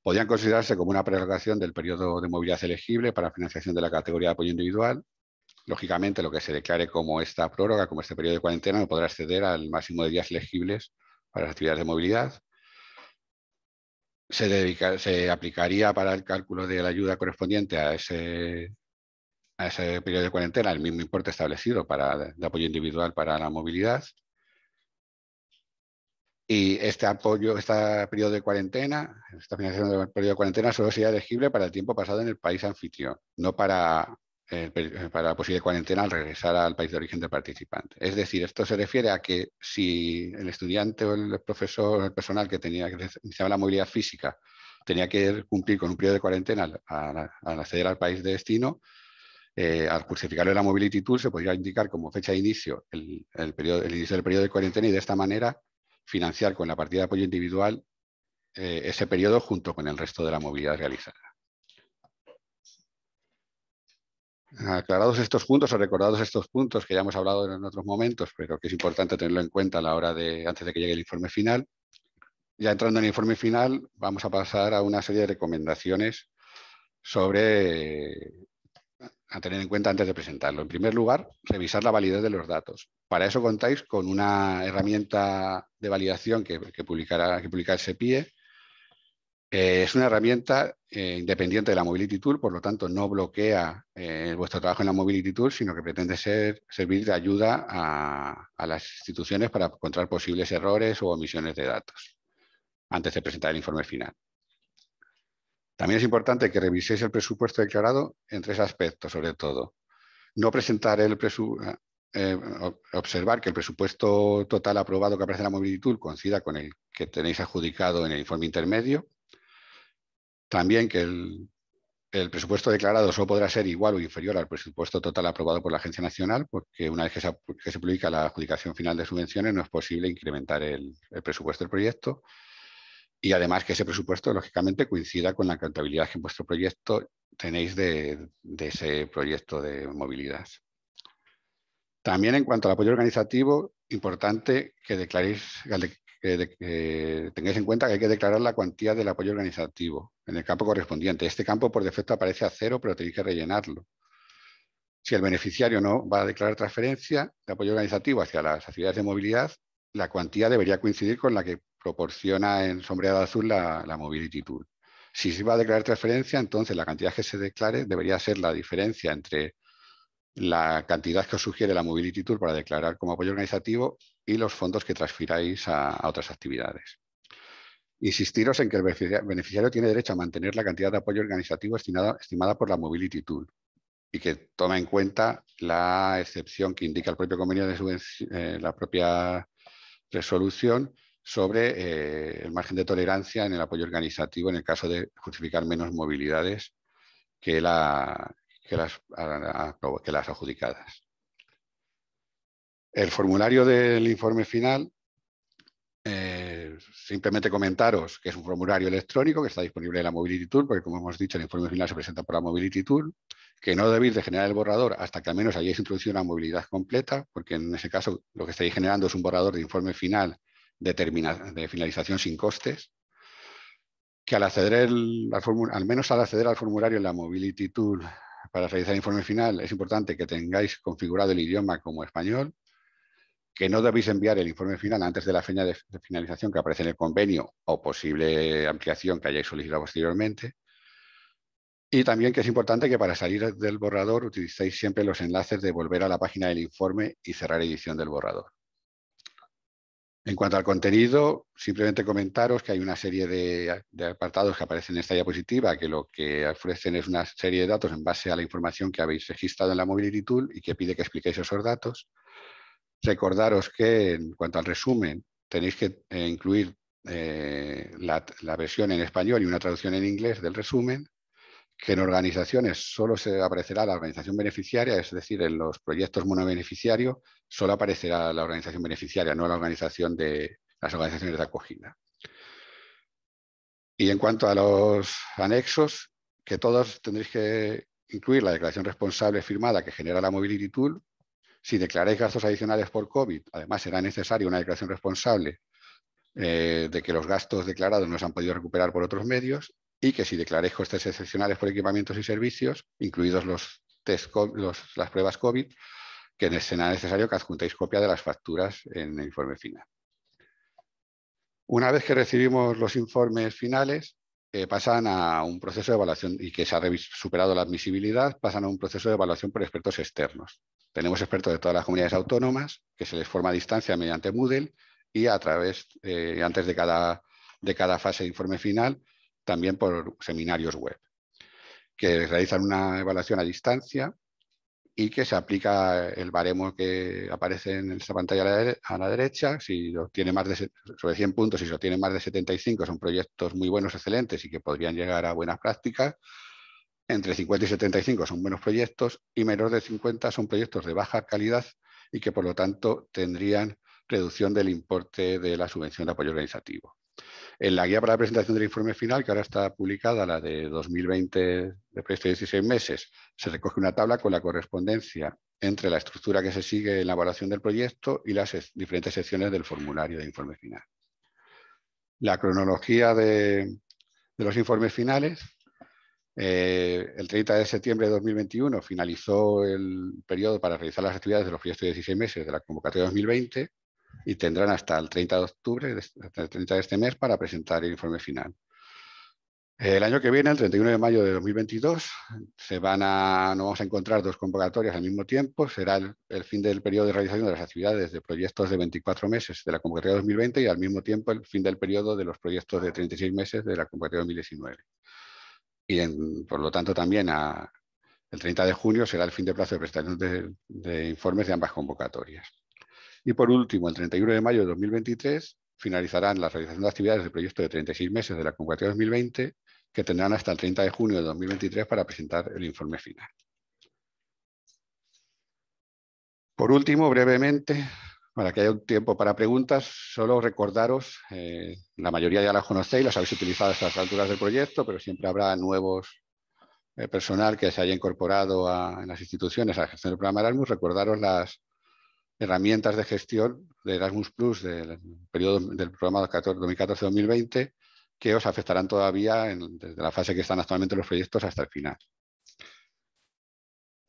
Speaker 2: Podrían considerarse como una prerrogación del periodo de movilidad elegible para financiación de la categoría de apoyo individual Lógicamente, lo que se declare como esta prórroga, como este periodo de cuarentena, no podrá acceder al máximo de días elegibles para las actividades de movilidad. Se, se aplicaría para el cálculo de la ayuda correspondiente a ese, periodo de cuarentena el mismo importe establecido para de apoyo individual para la movilidad. Y este apoyo, este periodo de cuarentena, esta financiación del periodo de cuarentena solo sería elegible para el tiempo pasado en el país anfitrión, no para eh, eh, para la posible cuarentena al regresar al país de origen del participante. Es decir, esto se refiere a que si el estudiante o el profesor, el personal que tenía que iniciar la movilidad física, tenía que cumplir con un periodo de cuarentena al, acceder al país de destino, eh, al justificarle la mobility tool se podría indicar como fecha de inicio el, periodo, inicio del periodo de cuarentena y de esta manera financiar con la partida de apoyo individual ese periodo junto con el resto de la movilidad realizada. Aclarados estos puntos o recordados estos puntos que ya hemos hablado en otros momentos, pero que es importante tenerlo en cuenta a la hora de, antes de que llegue el informe final. Ya entrando en el informe final, vamos a pasar a una serie de recomendaciones sobre a tener en cuenta antes de presentarlo. En primer lugar, revisar la validez de los datos. Para eso contáis con una herramienta de validación que, publicará, que publica el SEPIE, eh, es una herramienta eh, independiente de la Mobility Tool, por lo tanto no bloquea eh, vuestro trabajo en la Mobility Tool, sino que pretende ser, servir de ayuda a, las instituciones para encontrar posibles errores o omisiones de datos antes de presentar el informe final. También es importante que reviséis el presupuesto declarado en tres aspectos, sobre todo. No presentar el presupuesto, observar que el presupuesto total aprobado que aparece en la Mobility Tool coincida con el que tenéis adjudicado en el informe intermedio también que el, presupuesto declarado solo podrá ser igual o inferior al presupuesto total aprobado por la Agencia Nacional, porque una vez que se, publica la adjudicación final de subvenciones no es posible incrementar el, presupuesto del proyecto y además que ese presupuesto lógicamente coincida con la contabilidad que en vuestro proyecto tenéis de, de ese proyecto de movilidad. También en cuanto al apoyo organizativo, importante que declaréis, eh, que, tengáis en cuenta que hay que declarar la cuantía del apoyo organizativo en el campo correspondiente. Este campo por defecto aparece a cero, pero tenéis que rellenarlo. Si el beneficiario no va a declarar transferencia de apoyo organizativo hacia las actividades de movilidad, la cuantía debería coincidir con la que proporciona en sombreado azul la, movilitud. Si se va a declarar transferencia, entonces la cantidad que se declare debería ser la diferencia entre la cantidad que os sugiere la Mobility Tool para declarar como apoyo organizativo y los fondos que transfiráis a, otras actividades. Insistiros en que el beneficiario tiene derecho a mantener la cantidad de apoyo organizativo estimada, por la Mobility Tool y que toma en cuenta la excepción que indica el propio convenio de eh, la propia resolución sobre eh, el margen de tolerancia en el apoyo organizativo en el caso de justificar menos movilidades que la, que las, adjudicadas. El formulario del informe final, eh, simplemente comentaros que es un formulario electrónico que está disponible en la Mobility Tool, porque como hemos dicho, el informe final se presenta por la Mobility Tool, que no debéis de generar el borrador hasta que al menos hayáis introducido una movilidad completa, porque en ese caso lo que estáis generando es un borrador de informe final de, de finalización sin costes, que al, acceder al, al menos al acceder al formulario en la Mobility Tool para realizar el informe final es importante que tengáis configurado el idioma como español, que no debéis enviar el informe final antes de la fecha de finalización que aparece en el convenio o posible ampliación que hayáis solicitado posteriormente. Y también que es importante que para salir del borrador utilicéis siempre los enlaces de volver a la página del informe y cerrar edición del borrador. En cuanto al contenido, simplemente comentaros que hay una serie de, apartados que aparecen en esta diapositiva que lo que ofrecen es una serie de datos en base a la información que habéis registrado en la Mobility Tool y que pide que expliquéis esos datos. Recordaros que en cuanto al resumen, tenéis que eh, incluir eh, la versión en español y una traducción en inglés del resumen que en organizaciones solo se aparecerá la organización beneficiaria, es decir, en los proyectos monobeneficiarios solo aparecerá la organización beneficiaria, no la organización de las organizaciones de acogida. Y en cuanto a los anexos, que todos tendréis que incluir la declaración responsable firmada que genera la Mobility Tool. Si declaráis gastos adicionales por COVID, además será necesaria una declaración responsable eh, de que los gastos declarados no se han podido recuperar por otros medios y que si declaréis costes este excepcionales por equipamientos y servicios, incluidos los las pruebas COVID, que será necesario que adjuntéis copia de las facturas en el informe final. Una vez que recibimos los informes finales, eh, pasan a un proceso de evaluación y que se ha superado la admisibilidad, pasan a un proceso de evaluación por expertos externos. Tenemos expertos de todas las comunidades autónomas que se les forma a distancia mediante Moodle y a través, eh, antes de cada, de cada fase de informe final, también por seminarios web, que realizan una evaluación a distancia y que se aplica el baremo que aparece en esta pantalla a la, derecha. Si obtiene más de sobre 100 puntos, si obtiene más de 75, son proyectos muy buenos, excelentes y que podrían llegar a buenas prácticas. Entre 50 y 75 son buenos proyectos y menor de 50 son proyectos de baja calidad y que por lo tanto tendrían reducción del importe de la subvención de apoyo organizativo. En la guía para la presentación del informe final, que ahora está publicada, la de 2020 de proyecto de 16 meses, se recoge una tabla con la correspondencia entre la estructura que se sigue en la evaluación del proyecto y las diferentes secciones del formulario de informe final. La cronología de, los informes finales. Eh, el 30 de septiembre de 2021 finalizó el periodo para realizar las actividades de los proyectos de 16 meses de la convocatoria 2020 y tendrán hasta el 30 de octubre, hasta el 30 de este mes, para presentar el informe final. El año que viene, el 31 de mayo de 2022, se van a, nos vamos a encontrar dos convocatorias al mismo tiempo. Será el, fin del periodo de realización de las actividades de proyectos de 24 meses de la convocatoria 2020 y al mismo tiempo el fin del periodo de los proyectos de 36 meses de la convocatoria 2019. Y por lo tanto también el 30 de junio será el fin de plazo de presentación de informes de ambas convocatorias. Y por último, el 31 de mayo de 2023 finalizarán las realización de actividades del proyecto de 36 meses de la convocatoria 2020, que tendrán hasta el 30 de junio de 2023 para presentar el informe final. Por último, brevemente, para que haya un tiempo para preguntas, solo recordaros, eh, la mayoría ya las conocéis, las habéis utilizado a estas alturas del proyecto, pero siempre habrá nuevos eh, personal que se haya incorporado a, en las instituciones a la gestión del programa Erasmus, recordaros las, herramientas de gestión de Erasmus Plus del periodo del programa 2014-2020 que os afectarán todavía desde la fase que están actualmente los proyectos hasta el final.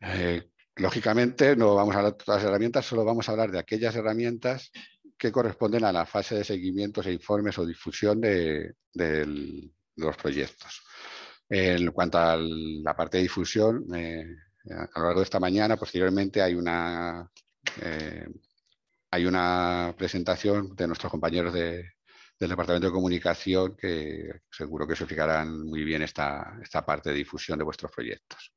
Speaker 2: Eh, lógicamente no vamos a hablar de todas las herramientas, solo vamos a hablar de aquellas herramientas que corresponden a la fase de seguimientos e informes o difusión de, los proyectos. En cuanto a la parte de difusión, eh, a lo largo de esta mañana, posteriormente hay una eh, hay una presentación de nuestros compañeros del Departamento de Comunicación que seguro que se explicarán muy bien esta, esta parte de difusión de vuestros proyectos.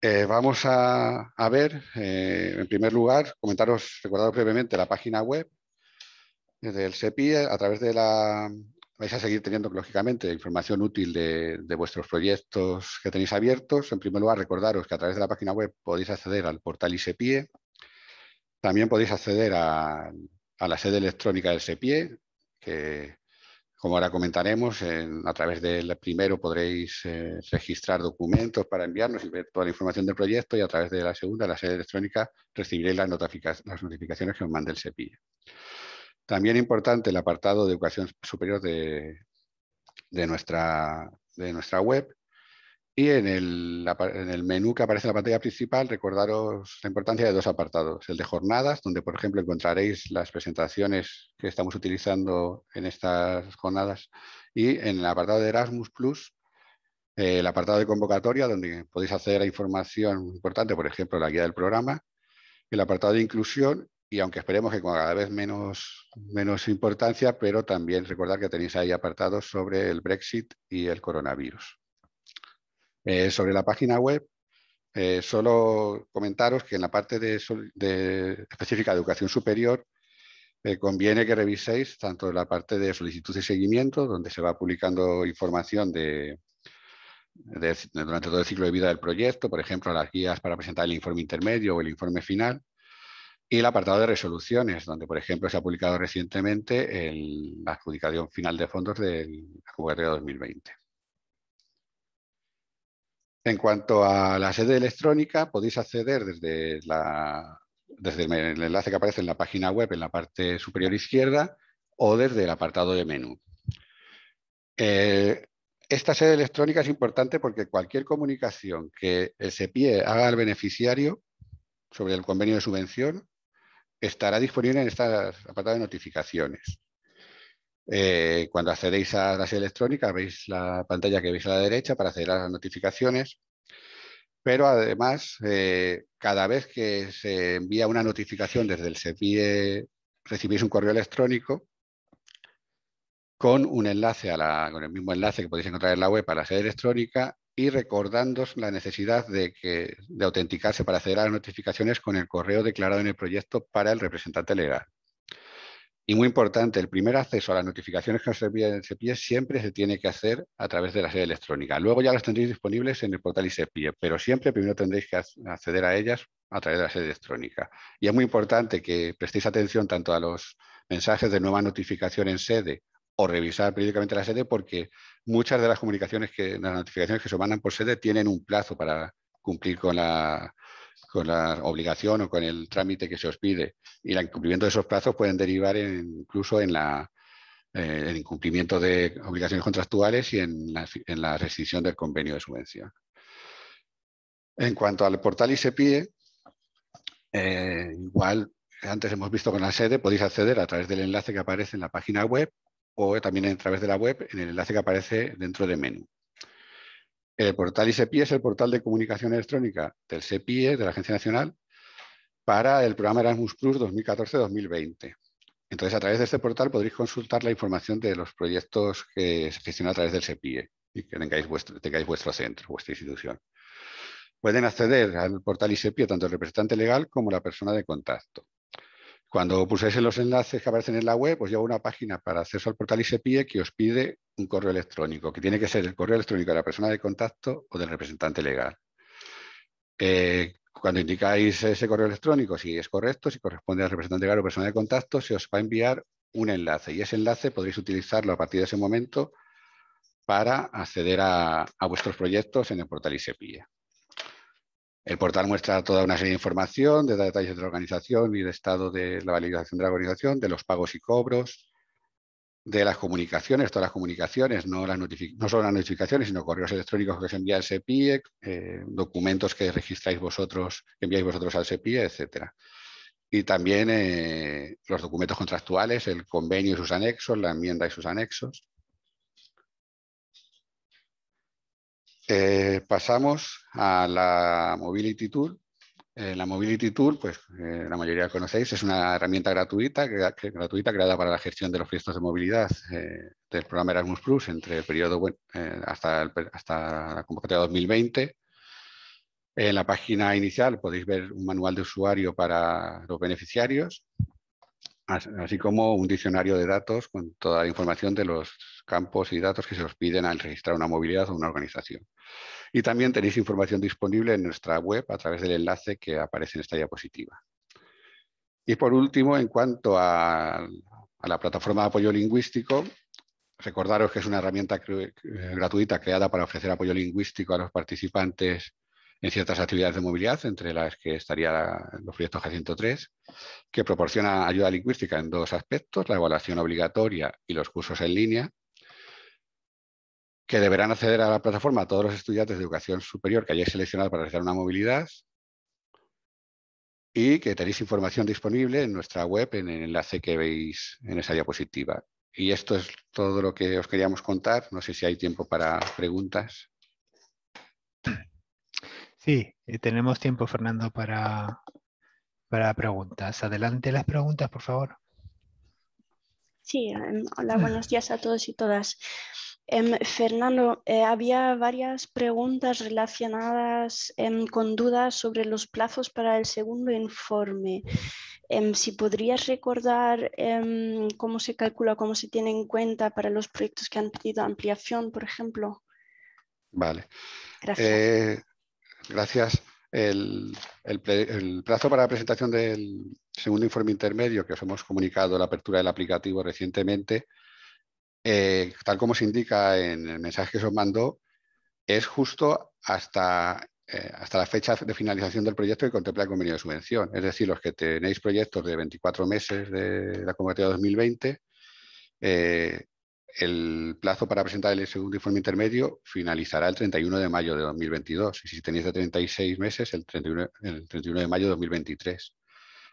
Speaker 2: Eh, vamos a, ver, eh, en primer lugar, comentaros, recordaros brevemente la página web del SEPI a través de la vais a seguir teniendo, lógicamente, información útil de, vuestros proyectos que tenéis abiertos. En primer lugar, recordaros que a través de la página web podéis acceder al portal ISEPIE. También podéis acceder a, la sede electrónica del SEPIE, que, como ahora comentaremos, a través del primero podréis eh, registrar documentos para enviarnos y ver toda la información del proyecto y a través de la segunda, la sede electrónica, recibiréis las, notificaciones que os mande el SEPIE. También importante el apartado de educación superior de, de, nuestra, de nuestra web. Y en el, en el, menú que aparece en la pantalla principal, recordaros la importancia de dos apartados. El de jornadas, donde por ejemplo encontraréis las presentaciones que estamos utilizando en estas jornadas. Y en el apartado de Erasmus Plus, eh, el apartado de convocatoria, donde podéis acceder a información importante, por ejemplo, la guía del programa. El apartado de inclusión y aunque esperemos que con cada vez menos, importancia, pero también recordar que tenéis ahí apartados sobre el Brexit y el coronavirus. Eh, sobre la página web, eh, solo comentaros que en la parte de, específica de educación superior eh, conviene que reviséis tanto la parte de solicitud y seguimiento, donde se va publicando información durante todo el ciclo de vida del proyecto, por ejemplo, las guías para presentar el informe intermedio o el informe final, y el apartado de resoluciones, donde, por ejemplo, se ha publicado recientemente la adjudicación final de fondos de la 2020. En cuanto a la sede electrónica, podéis acceder desde, el enlace que aparece en la página web en la parte superior izquierda o desde el apartado de menú. Eh, esta sede electrónica es importante porque cualquier comunicación que el CEPIE haga al beneficiario sobre el convenio de subvención estará disponible en esta apartado de notificaciones. Eh, cuando accedéis a la sede electrónica, veis la pantalla que veis a la derecha para acceder a las notificaciones, pero además, eh, cada vez que se envía una notificación desde el SEPIE, recibís un correo electrónico con un enlace a con el mismo enlace que podéis encontrar en la web para la sede electrónica y recordando la necesidad de, que, de autenticarse para acceder a las notificaciones con el correo declarado en el proyecto para el representante legal. Y muy importante, el primer acceso a las notificaciones que nos envían en CEPIE siempre se tiene que hacer a través de la sede electrónica. Luego ya las tendréis disponibles en el portal ICEPIE, pero siempre primero tendréis que acceder a ellas a través de la sede electrónica. Y es muy importante que prestéis atención tanto a los mensajes de nueva notificación en sede o revisar periódicamente la sede porque muchas de las comunicaciones que, las notificaciones que se mandan por sede tienen un plazo para cumplir con la, obligación o con el trámite que se os pide. Y el incumplimiento de esos plazos pueden derivar incluso en la, el eh, incumplimiento de obligaciones contractuales y en la, en rescisión del convenio de subvención. En cuanto al portal ISEPIE, eh, igual antes hemos visto con la sede, podéis acceder a través del enlace que aparece en la página web o también a través de la web en el enlace que aparece dentro del menú. El portal ICPI es el portal de comunicación electrónica del SEPIE, de la Agencia Nacional, para el programa Erasmus Plus 2014-2020. Entonces, a través de este portal podréis consultar la información de los proyectos que se gestionan a través del SEPIE ¿eh? y que tengáis vuestro, tengáis vuestro centro, vuestra institución. Pueden acceder al portal ICPIE tanto el representante legal como la persona de contacto. Cuando pulsáis en los enlaces que aparecen en la web, os lleva una página para acceso al portal ISEPIE que os pide un correo electrónico, que tiene que ser el correo electrónico de la persona de contacto o del representante legal. Eh, cuando indicáis ese correo electrónico, si es correcto, si corresponde al representante legal o persona de contacto, se os va a enviar un enlace y ese enlace podréis utilizarlo a partir de ese momento para acceder a, a vuestros proyectos en el portal ISEPIE. El portal muestra toda una serie de información, de detalles de la organización y de estado de la validación de la organización, de los pagos y cobros, de las comunicaciones, todas las comunicaciones, no, las solo las notificaciones, sino correos electrónicos que se envían al SEPIE, eh, documentos que registráis vosotros, enviáis vosotros al SEPIE, etc. Y también eh, los documentos contractuales, el convenio y sus anexos, la enmienda y sus anexos. Eh, pasamos a la Mobility Tour. Eh, la Mobility Tour, pues eh, la mayoría conocéis, es una herramienta gratuita, gratuita creada para la gestión de los proyectos de movilidad del programa Erasmus Plus entre el periodo hasta, hasta la convocatoria 2020. En la página inicial podéis ver un manual de usuario para los beneficiarios así como un diccionario de datos con toda la información de los campos y datos que se os piden al registrar una movilidad o una organización. Y también tenéis información disponible en nuestra web a través del enlace que aparece en esta diapositiva. Y por último, en cuanto a, la plataforma de apoyo lingüístico, recordaros que es una herramienta eh, gratuita creada para ofrecer apoyo lingüístico a los participantes en ciertas actividades de movilidad, entre las que estaría los proyectos G103, que proporciona ayuda lingüística en dos aspectos, la evaluación obligatoria y los cursos en línea, que deberán acceder a la plataforma todos los estudiantes de educación superior que hayáis seleccionado para realizar una movilidad y que tenéis información disponible en nuestra web en el enlace que veis en esa diapositiva. Y esto es todo lo que os queríamos contar. No sé si hay tiempo para preguntas.
Speaker 1: Sí, eh, tenemos tiempo, Fernando, para, preguntas. Adelante las preguntas, por favor.
Speaker 3: Sí, em, hola, ah. buenos días a todos y todas. Em, Fernando, eh, había varias preguntas relacionadas em, con dudas sobre los plazos para el segundo informe. si podrías recordar cómo se calcula, cómo se tiene en cuenta para los proyectos que han pedido ampliación, por ejemplo.
Speaker 2: Vale. Gracias. Eh, gracias el, plazo para la presentación del segundo informe intermedio que os hemos comunicado la apertura del aplicativo recientemente, eh, tal como se indica en el mensaje que os mandó, es justo hasta, eh, hasta la fecha de finalización del proyecto que contempla el convenio de subvención. Es decir, los que tenéis proyectos de 24 meses de la convocatoria 2020, el plazo para presentar el segundo informe intermedio finalizará el 31 de mayo de 2022. Y si tenéis de 36 meses, el 31, de mayo de 2023.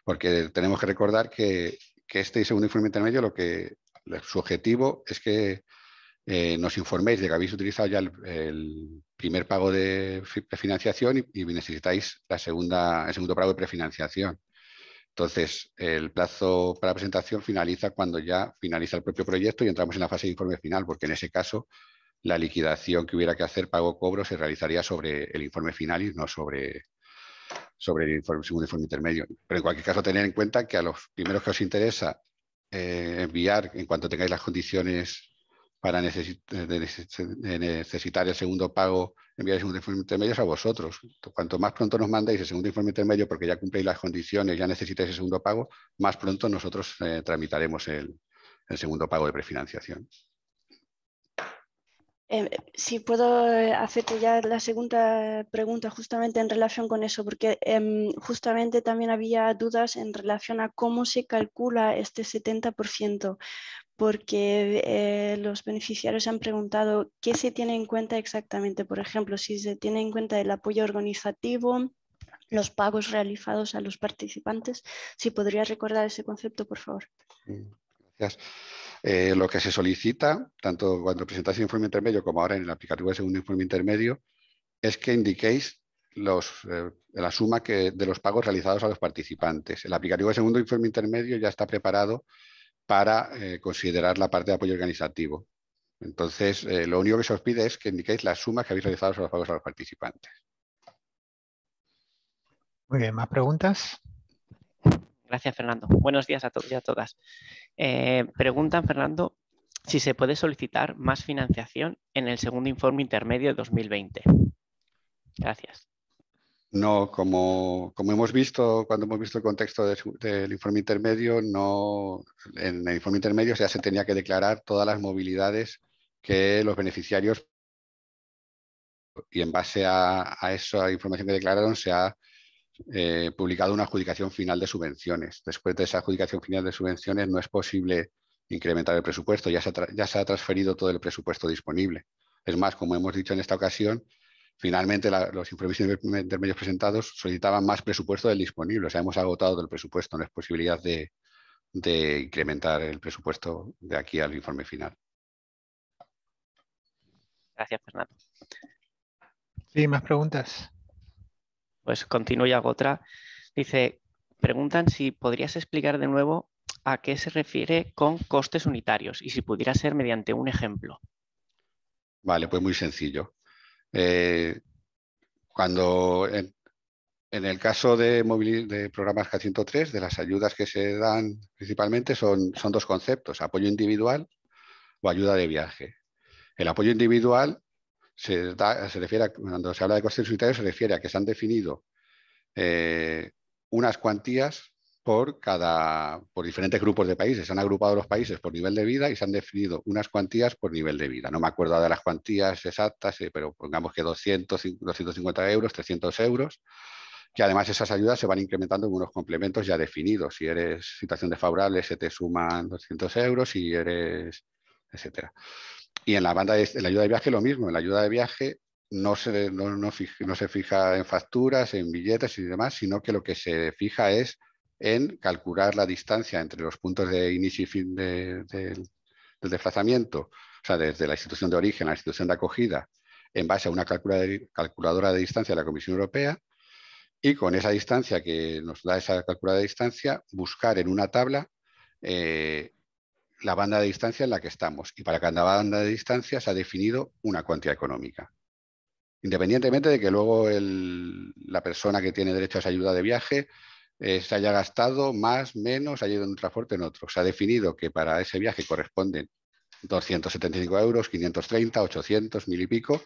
Speaker 2: Porque tenemos que recordar que, este segundo informe intermedio, lo que, su objetivo es que eh, nos informéis de que habéis utilizado ya el, primer pago de, prefinanciación y, y necesitáis la segunda, el segundo pago de prefinanciación. Entonces, el plazo para presentación finaliza cuando ya finaliza el propio proyecto y entramos en la fase de informe final, porque en ese caso la liquidación que hubiera que hacer pago-cobro se realizaría sobre el informe final y no sobre, sobre el informe, segundo informe intermedio. Pero en cualquier caso, tener en cuenta que a los primeros que os interesa eh, enviar, en cuanto tengáis las condiciones para eh, necesitar el segundo pago, enviar el segundo informe intermedio a vosotros. Cuanto más pronto nos mandáis el segundo informe intermedio porque ya cumpléis las condiciones, ya necesitáis el segundo pago, más pronto nosotros eh, tramitaremos el, segundo pago de prefinanciación.
Speaker 3: Eh, si puedo hacerte ya la segunda pregunta justamente en relación con eso, porque em, justamente también había dudas en relación a cómo se calcula este 70%, porque eh, los beneficiarios han preguntado qué se tiene en cuenta exactamente, por ejemplo, si se tiene en cuenta el apoyo organizativo, los pagos realizados a los participantes. Si podría recordar ese concepto, por favor.
Speaker 2: Mm, gracias. Eh, lo que se solicita, tanto cuando presentáis el informe intermedio como ahora en el aplicativo de segundo informe intermedio, es que indiquéis eh, la suma que, de los pagos realizados a los participantes. El aplicativo de segundo informe intermedio ya está preparado para eh, considerar la parte de apoyo organizativo. Entonces, eh, lo único que se os pide es que indiquéis las sumas que habéis realizado sobre los pagos a los participantes.
Speaker 1: Muy bien, ¿más preguntas?
Speaker 4: Gracias, Fernando. Buenos días a todos y a todas. Eh, preguntan, Fernando, si se puede solicitar más financiación en el segundo informe intermedio de 2020. Gracias.
Speaker 2: No, como, hemos visto cuando hemos visto el contexto del informe intermedio, no, en el informe intermedio ya se tenía que declarar todas las movilidades que los beneficiarios y en base a, esa información que declararon se ha eh, publicado una adjudicación final de subvenciones. Después de esa adjudicación final de subvenciones no es posible incrementar el presupuesto, ya se ya se ha transferido todo el presupuesto disponible. Es más, como hemos dicho en esta ocasión, Finalmente, los informes intermedios presentados solicitaban más presupuesto del disponible, o sea, hemos agotado del presupuesto, no es posibilidad de, de incrementar el presupuesto de aquí al informe final.
Speaker 4: Gracias, Fernando.
Speaker 1: Sí, más preguntas.
Speaker 4: Pues continúo y hago otra. Dice, preguntan si podrías explicar de nuevo a qué se refiere con costes unitarios y si pudiera ser mediante un
Speaker 2: ejemplo. Vale, pues muy sencillo. Eh, cuando en, el caso de, de programas K103, de las ayudas que se dan principalmente son, son dos conceptos, apoyo individual o ayuda de viaje. El apoyo individual se, refiere cuando se habla de costes unitarios, se refiere a que se han definido eh, unas cuantías por, cada, por diferentes grupos de países. Se han agrupado los países por nivel de vida y se han definido unas cuantías por nivel de vida. No me acuerdo de las cuantías exactas, eh, pero pongamos que 200, 250 euros, 300 euros. Que además esas ayudas se van incrementando en unos complementos ya definidos. Si eres situación desfavorable, se te suman 200 euros, si eres, etcétera. Y en la banda de la ayuda de viaje lo mismo. En la ayuda de viaje no se, no, no se fija en facturas, en billetes y demás, sino que lo que se fija es en calcular la distancia entre los puntos de inicio y fin del desplazamiento, o sea, desde la institución de origen a la institución de acogida, en base a una calculadora de distancia de la Comisión Europea, y con esa distancia que nos da esa calculadora de distancia, buscar en una tabla eh, la banda de distancia en la que estamos. Y para cada banda de distancia se ha definido una cuantía económica. Independientemente de que luego la persona que tiene derecho a esa ayuda de viaje se haya gastado más, menos, haya ido en un transporte en otro. Se ha definido que para ese viaje corresponden 275 euros, 530, 800, mil y pico,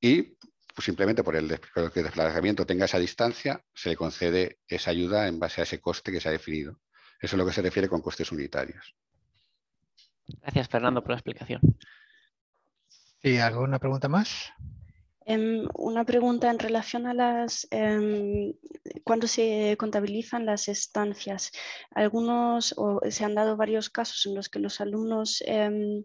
Speaker 2: y pues, simplemente por el, desplazamiento tenga esa distancia, se le concede esa ayuda en base a ese coste que se ha definido. Eso es lo que se refiere con costes unitarios.
Speaker 4: Gracias, Fernando, por la explicación.
Speaker 1: ¿Y alguna pregunta más?
Speaker 3: Em, una pregunta en relación a las, em, ¿Cuándo cuando se contabilizan las estancias. Algunos, se han dado varios casos en los que los alumnos em,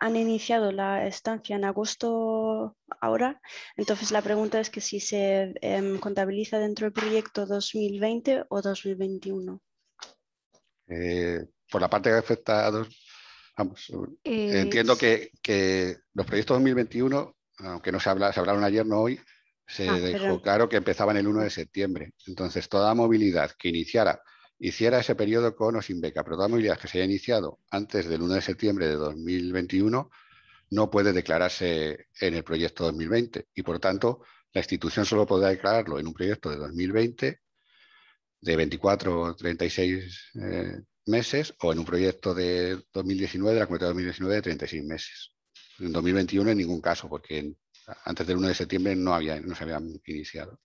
Speaker 3: han iniciado la estancia en agosto ahora. Entonces la pregunta es que si se contabiliza dentro del proyecto 2020 o 2021.
Speaker 2: Eh, por la parte que afecta Vamos, eh, eh, entiendo que, los proyectos 2021, aunque no se, hablaron ayer, no hoy, se ah, dejó claro que empezaban el 1 de septiembre. Entonces, toda movilidad que iniciara, hiciera ese periodo con o sin beca, pero toda movilidad que se haya iniciado antes del 1 de septiembre de 2021 no puede declararse en el proyecto 2020 y, por tanto, la institución solo podrá declararlo en un proyecto de 2020 de 24 o 36 meses o en un proyecto de 2019, de la Comunidad de 2019, de 36 meses. En 2021 en ningún caso, porque antes del 1 de septiembre no, había, no se habían iniciado.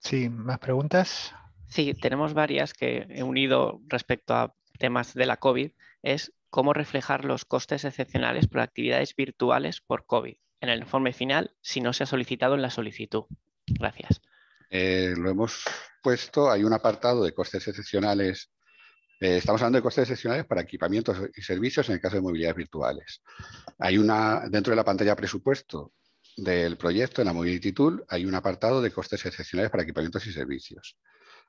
Speaker 4: Sí, ¿más preguntas? Sí, tenemos varias que he
Speaker 2: unido respecto a
Speaker 4: temas de la COVID. Es cómo reflejar los costes excepcionales por actividades virtuales por COVID en el informe final si no se ha solicitado en la solicitud. Gracias.
Speaker 2: Eh, lo hemos puesto, hay un apartado de costes excepcionales. Eh, estamos hablando de costes excepcionales para equipamientos y servicios en el caso de movilidades virtuales. Hay una, dentro de la pantalla presupuesto del proyecto, en la Mobility Tool, hay un apartado de costes excepcionales para equipamientos y servicios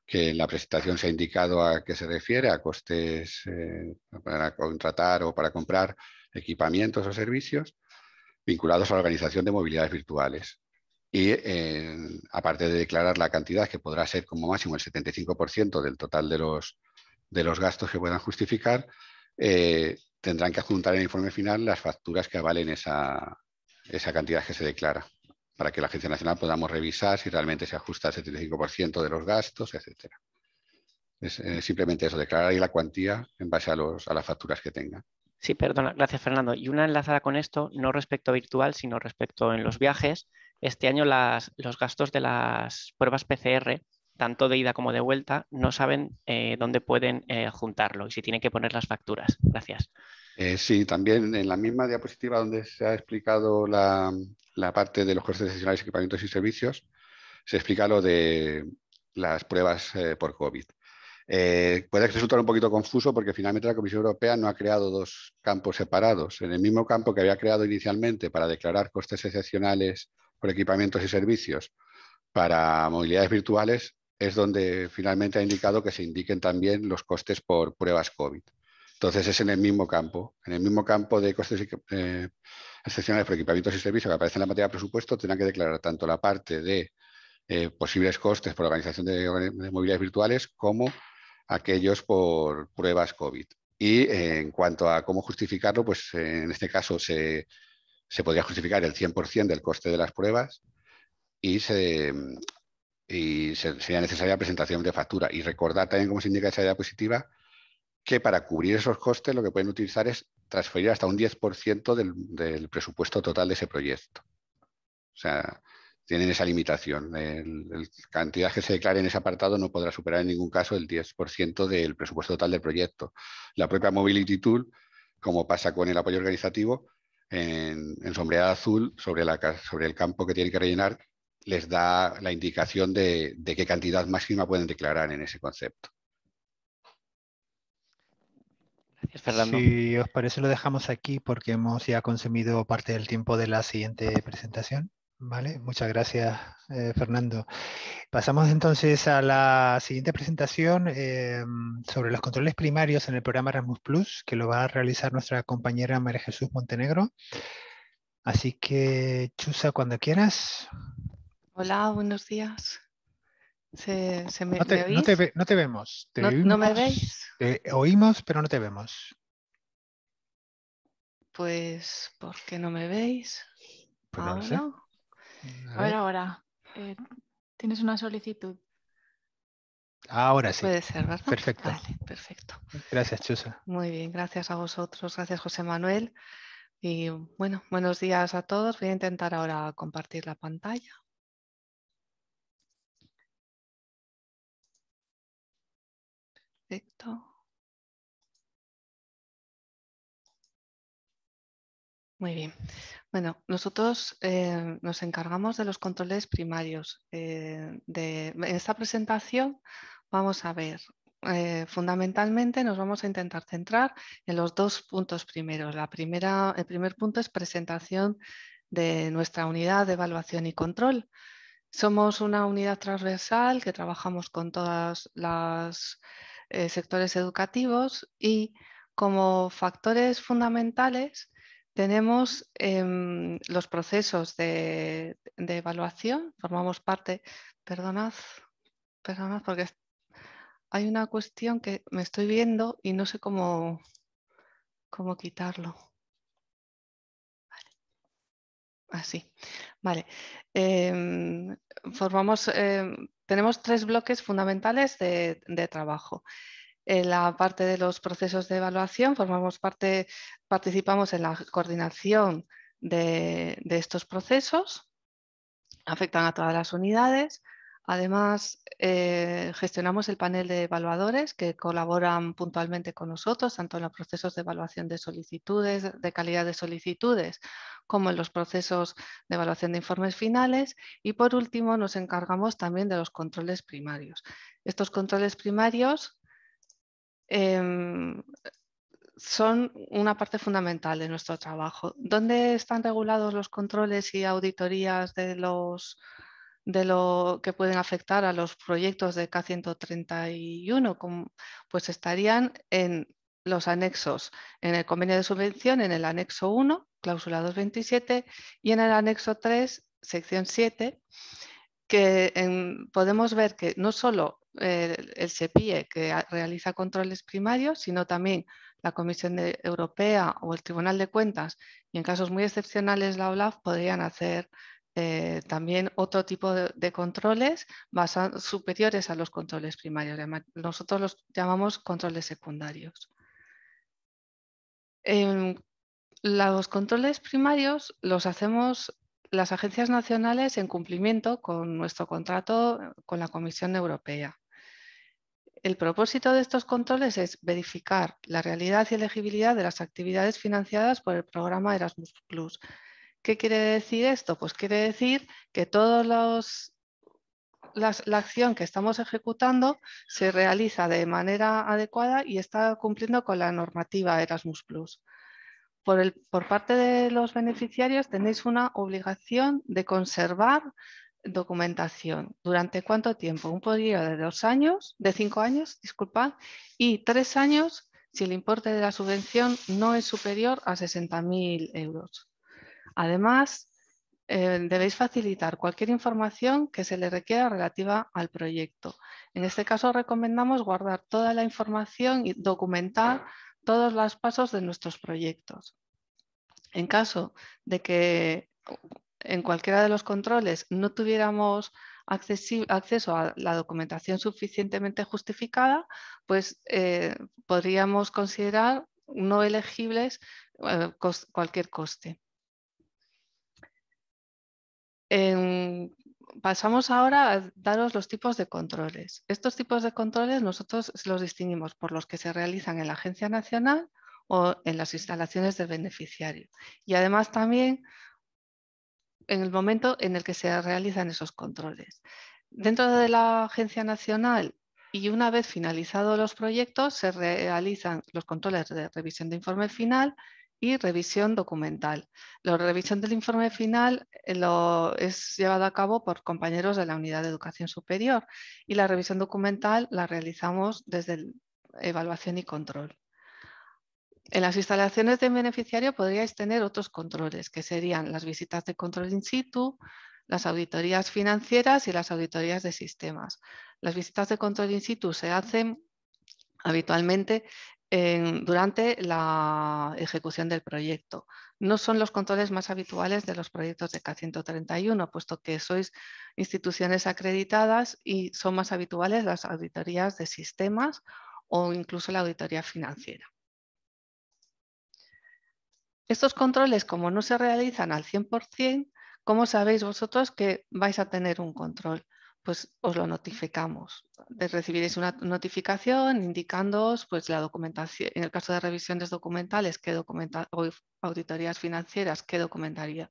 Speaker 2: que en la presentación se ha indicado a qué se refiere, a costes eh, para contratar o para comprar equipamientos o servicios vinculados a la organización de movilidades virtuales y eh, aparte de declarar la cantidad, que podrá ser como máximo el 75% del total de los, gastos que puedan justificar, eh, tendrán que adjuntar en el informe final las facturas que avalen esa, cantidad que se declara, para que la Agencia Nacional podamos revisar si realmente se ajusta el 75% de los gastos, etc. Es eh, simplemente eso, declarar ahí la cuantía en base a, los, a las facturas que tengan.
Speaker 4: Sí, perdona, gracias Fernando. Y una enlazada con esto, no respecto a virtual, sino respecto en los viajes este año los gastos de las pruebas PCR, tanto de ida como de vuelta, no saben eh, dónde pueden eh, juntarlo y si tienen que poner las facturas. Gracias.
Speaker 2: Eh, sí, también en la misma diapositiva donde se ha explicado la, parte de los costes excepcionales, equipamientos y servicios, se explica lo de las pruebas por COVID. puede resultar un poquito confuso porque finalmente la Comisión Europea no ha creado dos campos separados. En el mismo campo que había creado inicialmente para declarar costes excepcionales por equipamientos y servicios para movilidades virtuales es donde finalmente ha indicado que se indiquen también los costes por pruebas COVID. Entonces es en el mismo campo, en el mismo campo de costes eh, excepcionales por equipamientos y servicios que aparecen en la materia de presupuesto, tendrán que declarar tanto la parte de eh, posibles costes por organización de, movilidades virtuales como aquellos por pruebas COVID. Y eh, en cuanto a cómo justificarlo, pues en este caso se se podría justificar el 100% del coste de las pruebas y, se, sería necesaria presentación de factura. Y recordar también, como se indica esa diapositiva, que para cubrir esos costes lo que pueden utilizar es transferir hasta un 10% del, del, presupuesto total de ese proyecto. O sea, tienen esa limitación. La cantidad que se declare en ese apartado no podrá superar en ningún caso el 10% del presupuesto total del proyecto. La propia Mobility Tool, como pasa con el apoyo organizativo, en, sombreada azul sobre, la, sobre el campo que tienen que rellenar les da la indicación de, qué cantidad máxima pueden declarar en ese concepto. Fernando. Si
Speaker 1: os parece, lo dejamos aquí porque hemos ya consumido parte del tiempo de la siguiente presentación. Vale, muchas gracias, eh, Fernando. Pasamos entonces a la siguiente presentación eh, sobre los controles primarios en el programa Erasmus Plus, que lo va a realizar nuestra compañera María Jesús Montenegro. Así que, Chusa, cuando quieras.
Speaker 5: Hola, buenos días. no, te,
Speaker 1: No, vemos. no, me veis? oímos, pero no te vemos.
Speaker 5: Pues, ¿por qué no me veis? Pues ah,
Speaker 6: a, ahora. Eh, tienes una solicitud.
Speaker 1: Ahora sí. Puede ser, ¿verdad? Perfecto. Vale, perfecto. Gracias, Chusa.
Speaker 5: Muy bien, gracias a vosotros, gracias José Manuel. Y bueno, buenos días a todos. Voy a intentar ahora compartir la pantalla.
Speaker 6: Perfecto. Muy bien. Bueno,
Speaker 5: nosotros eh, nos encargamos de los controles primarios. Eh, de, en esta presentación vamos a ver, eh, fundamentalmente nos vamos a intentar centrar en los dos puntos primeros. el primer punto es presentación de nuestra unidad de evaluación y control. Somos una unidad transversal que trabajamos con todos los sectores educativos y como factores fundamentales tenemos em, los procesos de, evaluación, formamos parte, perdonad, perdonad porque hay una cuestión que me estoy viendo y no sé cómo, quitarlo. Así, vale. Em, em, tenemos tres bloques fundamentales de trabajo en la parte de los procesos de evaluación, formamos parte, participamos en la coordinación de, estos procesos, afectan a todas las unidades. Además, eh, gestionamos el panel de evaluadores que colaboran puntualmente con nosotros, tanto en los procesos de evaluación de solicitudes, de calidad de solicitudes, como en los procesos de evaluación de informes finales. Y por último, nos encargamos también de los controles primarios. Estos controles primarios Em, son una parte fundamental de nuestro trabajo. ¿Dónde están regulados los controles y auditorías de los de lo que pueden afectar a los proyectos de K131? Pues estarían en los anexos, en el convenio de subvención, en el anexo 1, cláusula 227, y en el anexo 3, sección 7, que podemos ver que no solo eh, el CEPIE que realiza controles primarios, sino también la Comisión Europea o el Tribunal de Cuentas, y en casos muy excepcionales la OLAF podrían hacer eh, también otro tipo de, controles superiores a los controles primarios. Nosotros los llamamos controles secundarios. Em, los controles primarios los hacemos las agencias nacionales en cumplimiento con nuestro contrato eh, con la Comisión Europea. El propósito de estos controles es verificar la realidad y elegibilidad de las actividades financiadas por el programa Erasmus ¿Qué quiere decir esto? Pues quiere decir que toda la acción que estamos ejecutando se realiza de manera adecuada y está cumpliendo con la normativa Erasmus por, parte de los beneficiarios tenéis una obligación de conservar documentación. ¿Durante cuánto tiempo? Un periodo de dos años, de cinco años, disculpad, y tres años si el importe de la subvención no es superior a 60.000 euros. Además, eh, debéis facilitar cualquier información que se le requiera relativa al proyecto. En este caso, recomendamos guardar toda la información y documentar todos los pasos de nuestros proyectos. En caso de que en cualquiera de los controles no tuviéramos acceso a la documentación suficientemente justificada, pues eh, podríamos considerar no elegibles eh, cualquier coste. En pasamos ahora a daros los tipos de controles. Estos tipos de controles nosotros los distinguimos por los que se realizan en la Agencia Nacional o en las instalaciones del beneficiario. Y además también en el momento en el que se realizan esos controles. Dentro de la Agencia Nacional y una vez finalizados los proyectos se realizan los controles de revisión de informe final y revisión documental. La revisión del informe final eh, lo es llevada a cabo por compañeros de la Unidad de Educación Superior y la revisión documental la realizamos desde evaluación y control. En las instalaciones de beneficiario podríais tener otros controles, que serían las visitas de control in situ, las auditorías financieras y las auditorías de sistemas. Las visitas de control in situ se hacen habitualmente durante la ejecución del proyecto. No son los controles más habituales de los proyectos de K131, puesto que sois instituciones acreditadas y son más habituales las auditorías de sistemas o incluso la auditoría financiera. Estos controles, como no se realizan al 100%, ¿cómo sabéis vosotros que vais a tener un control? pues os lo notificamos. Recibiréis una notificación indicándoos pues, la documentación, en el caso de revisiones documentales qué o auditorías financieras, qué documentación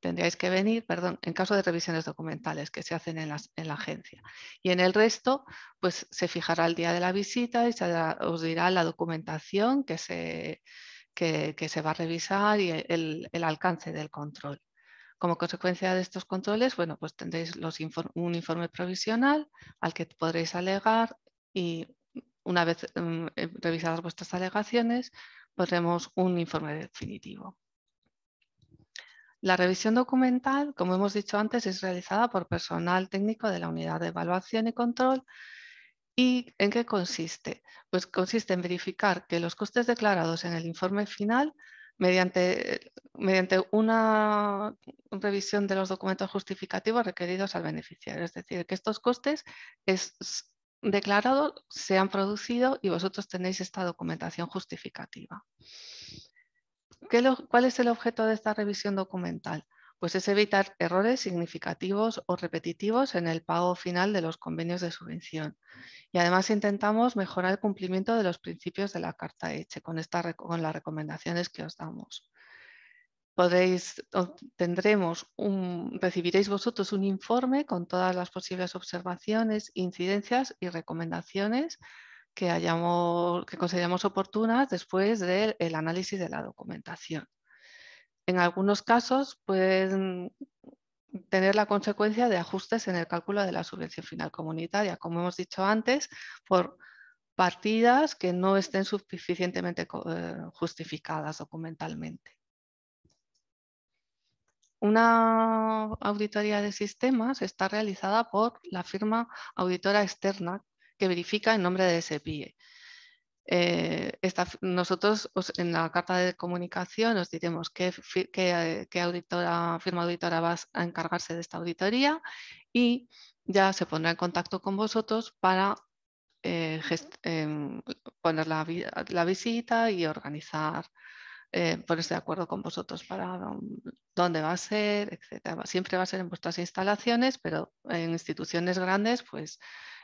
Speaker 5: tendríais que venir, perdón, en caso de revisiones documentales que se hacen en, en la agencia. Y en el resto, pues se fijará el día de la visita y os dirá la documentación que se, se va a revisar y el, el alcance del control. Como consecuencia de estos controles, bueno, pues tendréis un informe provisional al que podréis alegar y una vez mm, eh, revisadas vuestras alegaciones, podremos un informe definitivo. La revisión documental, como hemos dicho antes, es realizada por personal técnico de la unidad de evaluación y control. ¿Y en qué consiste? Pues consiste en verificar que los costes declarados en el informe final mediante, mediante una revisión de los documentos justificativos requeridos al beneficiario. Es decir, que estos costes es, declarados se han producido y vosotros tenéis esta documentación justificativa. ¿Qué ¿Cuál es el objeto de esta revisión documental? pues es evitar errores significativos o repetitivos en el pago final de los convenios de subvención. Y además intentamos mejorar el cumplimiento de los principios de la Carta ECHE con, con las recomendaciones que os damos. tendremos recibiréis vosotros un informe con todas las posibles observaciones, incidencias y recomendaciones que, hayamos, que consideramos oportunas después del análisis de la documentación. En algunos casos pueden tener la consecuencia de ajustes en el cálculo de la subvención final comunitaria, como hemos dicho antes, por partidas que no estén suficientemente eh, justificadas documentalmente. Una auditoría de sistemas está realizada por la firma auditora externa que verifica en nombre de SPIE eh, nosotros en la carta de comunicación os diremos qué, auditora, firma auditora va a encargarse de esta auditoría y ya se pondrá en contacto con vosotros para eh, em, poner la, la, visita y organizar, eh, ponerse de acuerdo con vosotros para dónde va a ser, etc. Siempre va a ser en vuestras instalaciones, pero en instituciones grandes, pues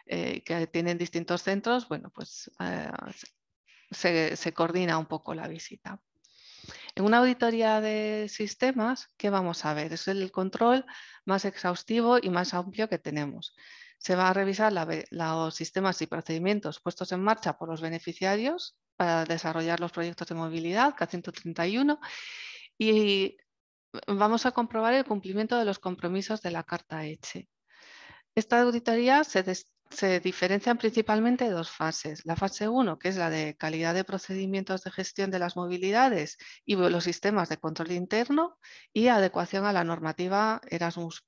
Speaker 5: eh, que tienen distintos centros, bueno, pues ah, se, coordina un poco la visita. En una auditoría de sistemas, ¿qué vamos a ver? Es el control más exhaustivo y más amplio que tenemos. Se va a revisar los sistemas y procedimientos puestos en marcha por los beneficiarios para desarrollar los proyectos de movilidad, K131, y vamos a comprobar el cumplimiento de los compromisos de la Carta ECHE. Esta auditoría se, destina se diferencian principalmente dos fases. La fase 1, que es la de calidad de procedimientos de gestión de las movilidades y los sistemas de control interno y adecuación a la normativa Erasmus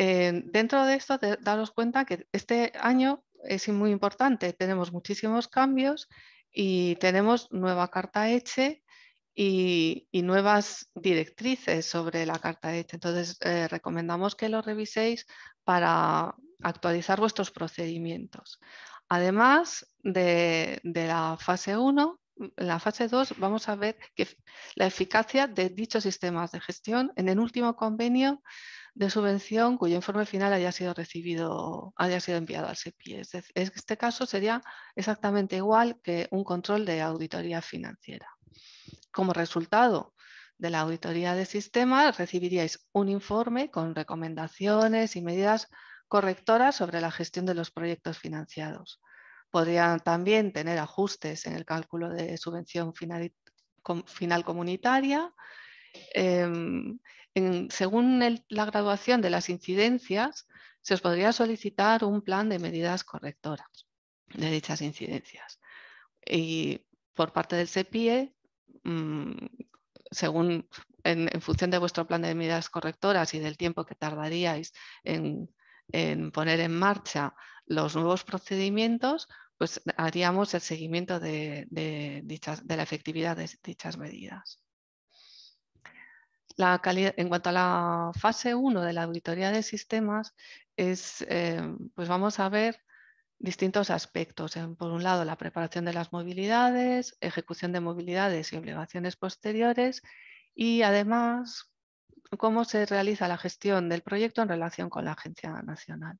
Speaker 5: eh, dentro de esto, daros cuenta que este año es muy importante. Tenemos muchísimos cambios y tenemos nueva carta ECHE y, nuevas directrices sobre la carta ECHE. Entonces, eh, recomendamos que lo reviséis para actualizar vuestros procedimientos. Además de, la fase 1, la fase 2 vamos a ver que la eficacia de dichos sistemas de gestión en el último convenio de subvención cuyo informe final haya sido recibido, haya sido enviado al SEPI. Es este caso sería exactamente igual que un control de auditoría financiera. Como resultado de la auditoría de sistemas recibiríais un informe con recomendaciones y medidas correctoras sobre la gestión de los proyectos financiados. Podrían también tener ajustes en el cálculo de subvención final, final comunitaria. Em, según la graduación de las incidencias, se os podría solicitar un plan de medidas correctoras de dichas incidencias. Y por parte del SEPIE, mm, según en, en, función de vuestro plan de medidas correctoras y del tiempo que tardaríais en en poner en marcha los nuevos procedimientos, pues haríamos el seguimiento de, de, la efectividad de dichas medidas. La en cuanto a la fase 1 de la auditoría de sistemas, es, eh, pues vamos a ver distintos aspectos. Por un lado, la preparación de las movilidades, ejecución de movilidades y obligaciones posteriores y además cómo se realiza la gestión del proyecto en relación con la Agencia Nacional.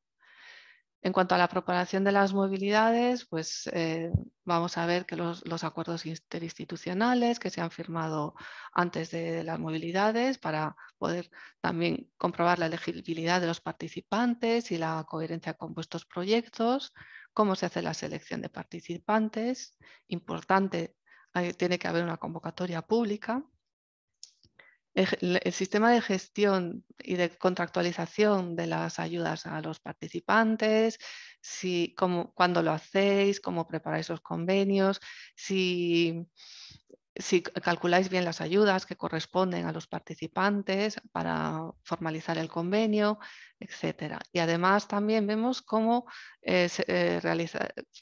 Speaker 5: En cuanto a la preparación de las movilidades, pues eh, vamos a ver que los, acuerdos interinstitucionales que se han firmado antes de, las movilidades para poder también comprobar la elegibilidad de los participantes y la coherencia con vuestros proyectos, cómo se hace la selección de participantes, importante, tiene que haber una convocatoria pública el, sistema de gestión y de contractualización de las ayudas a los participantes, si, cómo, cuándo lo hacéis, cómo preparáis los convenios, si si calculáis bien las ayudas que corresponden a los participantes para formalizar el convenio, etc. Y además también vemos cómo eh, eh,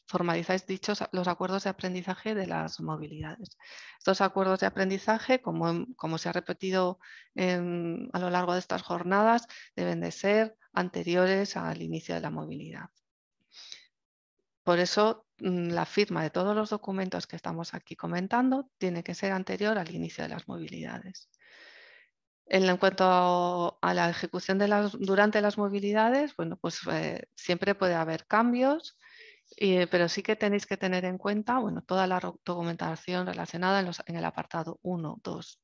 Speaker 5: formalizáis dichos los acuerdos de aprendizaje de las movilidades. Estos acuerdos de aprendizaje, como, se ha repetido a lo largo de estas jornadas, deben de ser anteriores al inicio de la movilidad. Por eso mm, la firma de todos los documentos que estamos aquí comentando tiene que ser anterior al inicio de las movilidades. En cuanto a la ejecución de las, durante las movilidades, bueno, pues eh, siempre puede haber cambios, eh, pero sí que tenéis que tener en cuenta bueno, toda la documentación relacionada en, en el apartado 1, 2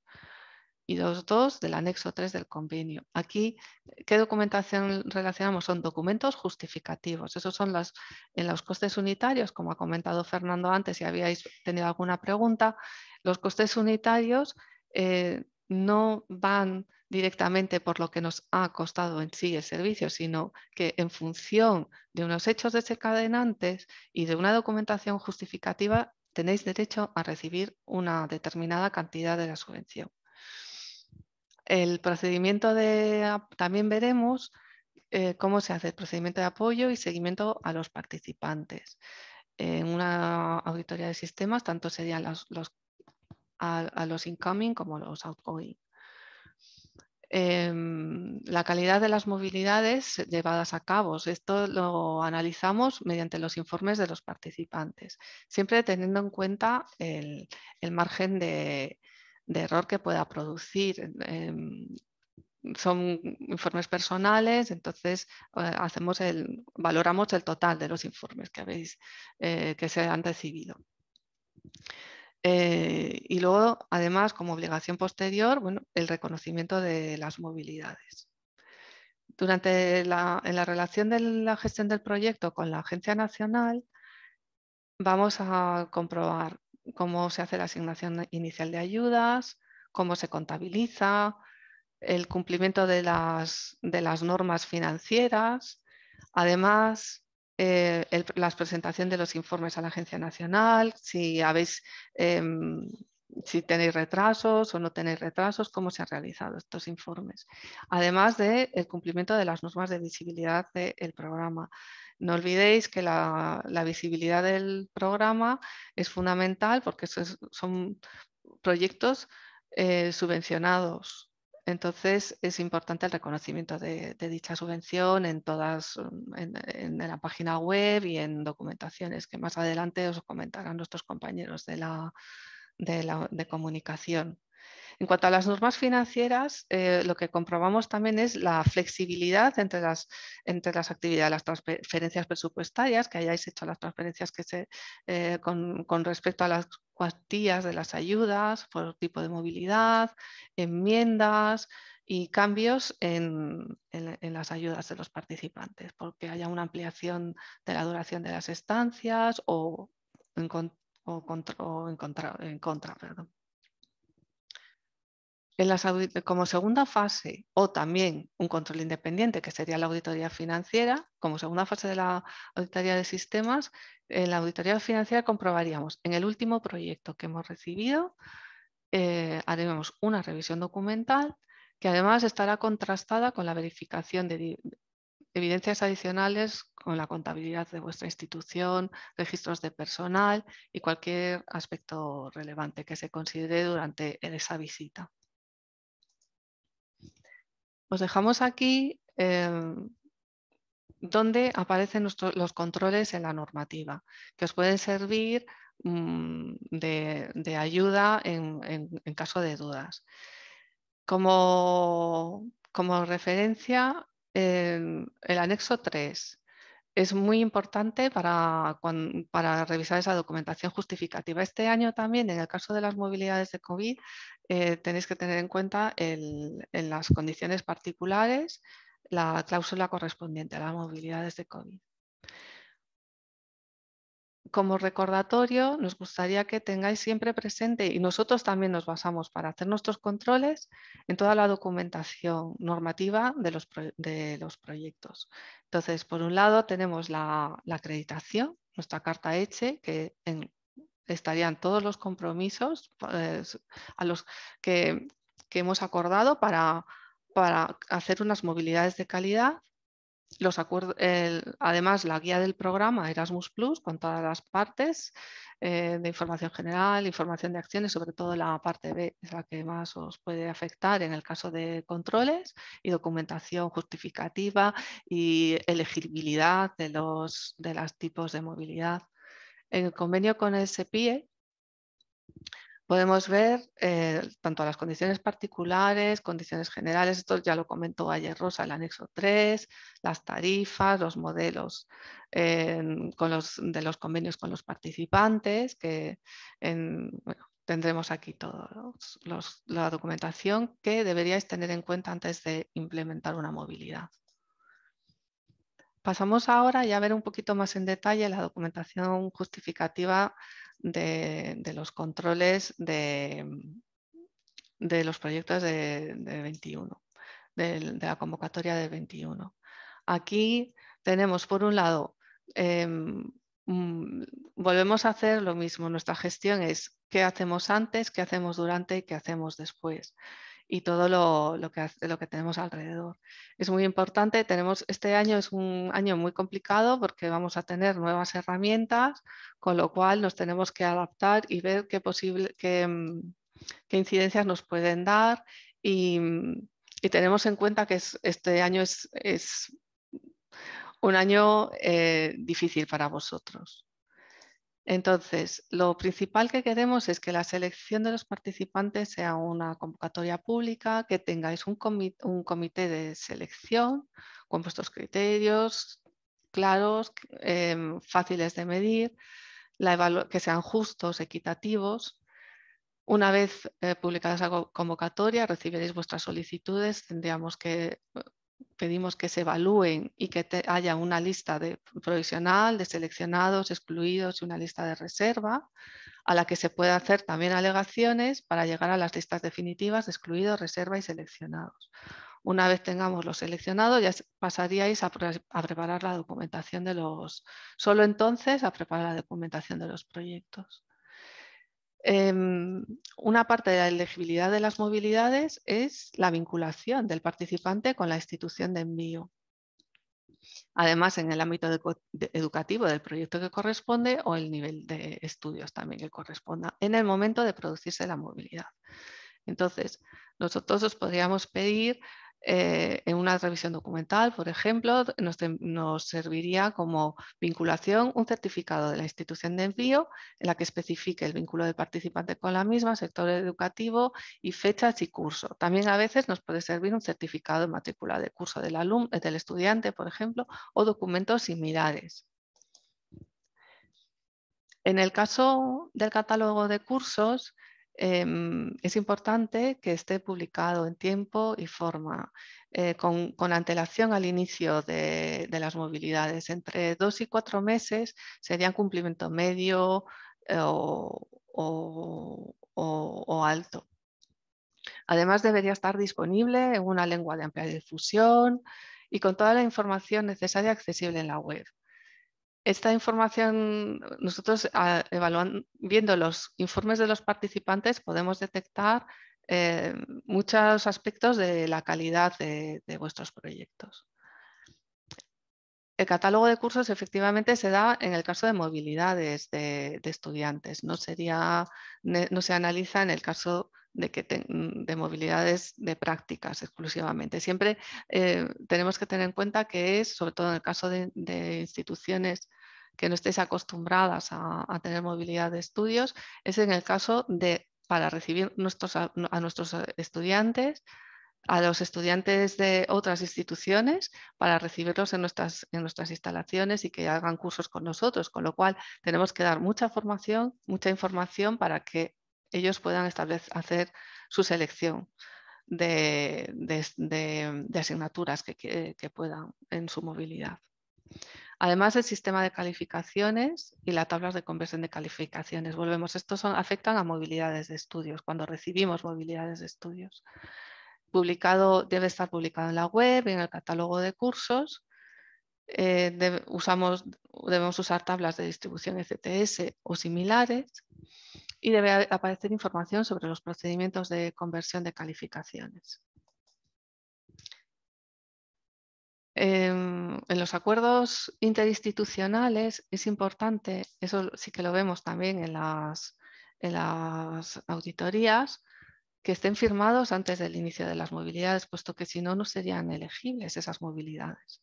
Speaker 5: y los dos del anexo 3 del convenio. Aquí, ¿qué documentación relacionamos? Son documentos justificativos. Esos son los, en los costes unitarios, como ha comentado Fernando antes, si habíais tenido alguna pregunta, los costes unitarios eh, no van directamente por lo que nos ha costado en sí el servicio, sino que en función de unos hechos desencadenantes y de una documentación justificativa, tenéis derecho a recibir una determinada cantidad de la subvención. El procedimiento de, también veremos eh, cómo se hace el procedimiento de apoyo y seguimiento a los participantes. En una auditoría de sistemas, tanto serían los, a, los incoming como los outgoing. Em, la calidad de las movilidades llevadas a cabo. Esto lo analizamos mediante los informes de los participantes, siempre teniendo en cuenta el margen de, de error que pueda producir. Em, son informes personales, entonces eh, hacemos el, valoramos el total de los informes que habéis eh, que se han recibido. Eh, y luego, además, como obligación posterior, bueno, el reconocimiento de las movilidades. Durante la, en la relación de la gestión del proyecto con la Agencia Nacional, vamos a comprobar cómo se hace la asignación inicial de ayudas, cómo se contabiliza, el cumplimiento de las, normas financieras, además eh, la las presentación de los informes a la Agencia Nacional, si habéis... Em, si tenéis retrasos o no tenéis retrasos, cómo se han realizado estos informes. Además del cumplimiento de las normas de visibilidad del programa, no olvidéis que la, visibilidad del programa es fundamental porque son proyectos eh, subvencionados. Entonces es importante el reconocimiento de, dicha subvención en todas, mm, la página web y en documentaciones que más adelante os comentarán nuestros compañeros de, la, de comunicación. En cuanto a las normas financieras, eh, lo que comprobamos también es la flexibilidad entre las, entre las actividades, las transferencias presupuestarias, que hayáis hecho las transferencias que se, eh, con, respecto a las cuantías de las ayudas, por tipo de movilidad, enmiendas, y cambios en, las ayudas de los participantes, porque haya una ampliación de la duración de las estancias o en, en contra perdón como segunda fase, o también un control independiente, que sería la auditoría financiera, como segunda fase de la auditoría de sistemas, en la auditoría financiera comprobaríamos en el último proyecto que hemos recibido, eh, haremos una revisión documental que además estará contrastada con la verificación de evidencias adicionales con la contabilidad de vuestra institución, registros de personal y cualquier aspecto relevante que se considere durante esa visita. Os dejamos aquí em, donde aparecen los controles en la normativa, que os pueden servir mm, de, ayuda en, caso de dudas. Como, referencia, em, el anexo 3 es muy importante para, revisar esa documentación justificativa. Este año también, en el caso de las movilidades de COVID, eh, tenéis que tener en cuenta en las condiciones particulares la cláusula correspondiente a las movilidades de COVID como recordatorio, nos gustaría que tengáis siempre presente, y nosotros también nos basamos para hacer nuestros controles en toda la documentación normativa de los, de los proyectos. Entonces, por un lado tenemos la, acreditación, nuestra carta ECHE, que estarían todos los compromisos pues, a los que, hemos acordado para, para hacer unas movilidades de calidad los además, la guía del programa Erasmus Plus, con todas las partes eh, de información general, información de acciones, sobre todo la parte B, es la que más os puede afectar en el caso de controles y documentación justificativa y elegibilidad de los de las tipos de movilidad. En el convenio con el SPIE. Podemos ver eh, tanto las condiciones particulares, condiciones generales, esto ya lo comentó ayer Rosa, el anexo 3, las tarifas, los modelos eh, con de los convenios con los participantes, que tendremos aquí toda la documentación que deberíais tener en cuenta antes de implementar una movilidad. Pasamos ahora ya a ver un poquito más en detalle la documentación justificativa de, los controles de, los proyectos de, 21, de, la convocatoria de 21. Aquí tenemos, por un lado, em, mm, volvemos a hacer lo mismo. Nuestra gestión es qué hacemos antes, qué hacemos durante y qué hacemos después y todo lo, lo, que, lo que tenemos alrededor. Es muy importante, tenemos, este año es un año muy complicado porque vamos a tener nuevas herramientas, con lo cual nos tenemos que adaptar y ver qué, posible, qué, mm, qué incidencias nos pueden dar y, mm, y, tenemos en cuenta que este año es, es un año eh, difícil para vosotros. Entonces, lo principal que queremos es que la selección de los participantes sea una convocatoria pública, que tengáis un, comité, de selección con vuestros criterios claros, em, fáciles de medir, que sean justos, equitativos. Una vez eh, publicada esa convocatoria, recibiréis vuestras solicitudes, tendríamos que pedimos que se evalúen y que haya una lista provisional, de seleccionados, excluidos y una lista de reserva a la que se puedan hacer también alegaciones para llegar a las listas definitivas de excluidos, reserva y seleccionados. Una vez tengamos los seleccionados, ya pasaríais a preparar la documentación de los, solo entonces a preparar la documentación de los proyectos. Em, una parte de la elegibilidad de las movilidades es la vinculación del participante con la institución de envío. Además, en el ámbito educativo del proyecto que corresponde o el nivel de estudios también que corresponda en el momento de producirse la movilidad. Entonces, nosotros os podríamos pedir eh, en una revisión documental, por ejemplo, nos, serviría como vinculación un certificado de la institución de envío en la que especifique el vínculo del participante con la misma, sector educativo y fechas y curso. También a veces nos puede servir un certificado de matrícula de curso del, eh, del estudiante, por ejemplo, o documentos similares. En el caso del catálogo de cursos, Em, es importante que esté publicado en tiempo y forma, eh, con, antelación al inicio de, las movilidades. Entre dos y cuatro meses sería cumplimiento medio eh, o alto. Además, debería estar disponible en una lengua de amplia difusión y con toda la información necesaria accesible en la web. Esta información, nosotros ah, viendo los informes de los participantes, podemos detectar eh, muchos aspectos de la calidad de, vuestros proyectos. El catálogo de cursos efectivamente se da en el caso de movilidades de, estudiantes, no, sería, no se analiza en el caso de, que mm, de movilidades de prácticas exclusivamente. Siempre eh, tenemos que tener en cuenta que es, sobre todo en el caso de, instituciones que no estéis acostumbradas a, tener movilidad de estudios, es en el caso de para recibir nuestros, a, a nuestros estudiantes, a los estudiantes de otras instituciones para recibirlos en nuestras, en nuestras instalaciones y que hagan cursos con nosotros, con lo cual tenemos que dar mucha formación, mucha información para que ellos puedan hacer su selección de, asignaturas que, puedan en su movilidad. Además, el sistema de calificaciones y las tablas de conversión de calificaciones. Volvemos, estos afectan a movilidades de estudios, cuando recibimos movilidades de estudios. Publicado, debe estar publicado en la web, en el catálogo de cursos. Eh, usamos, debemos usar tablas de distribución ECTS o similares y debe aparecer información sobre los procedimientos de conversión de calificaciones. Em, en, los acuerdos interinstitucionales es importante, eso sí que lo vemos también en las, en las auditorías, que estén firmados antes del inicio de las movilidades, puesto que si no, no serían elegibles esas movilidades.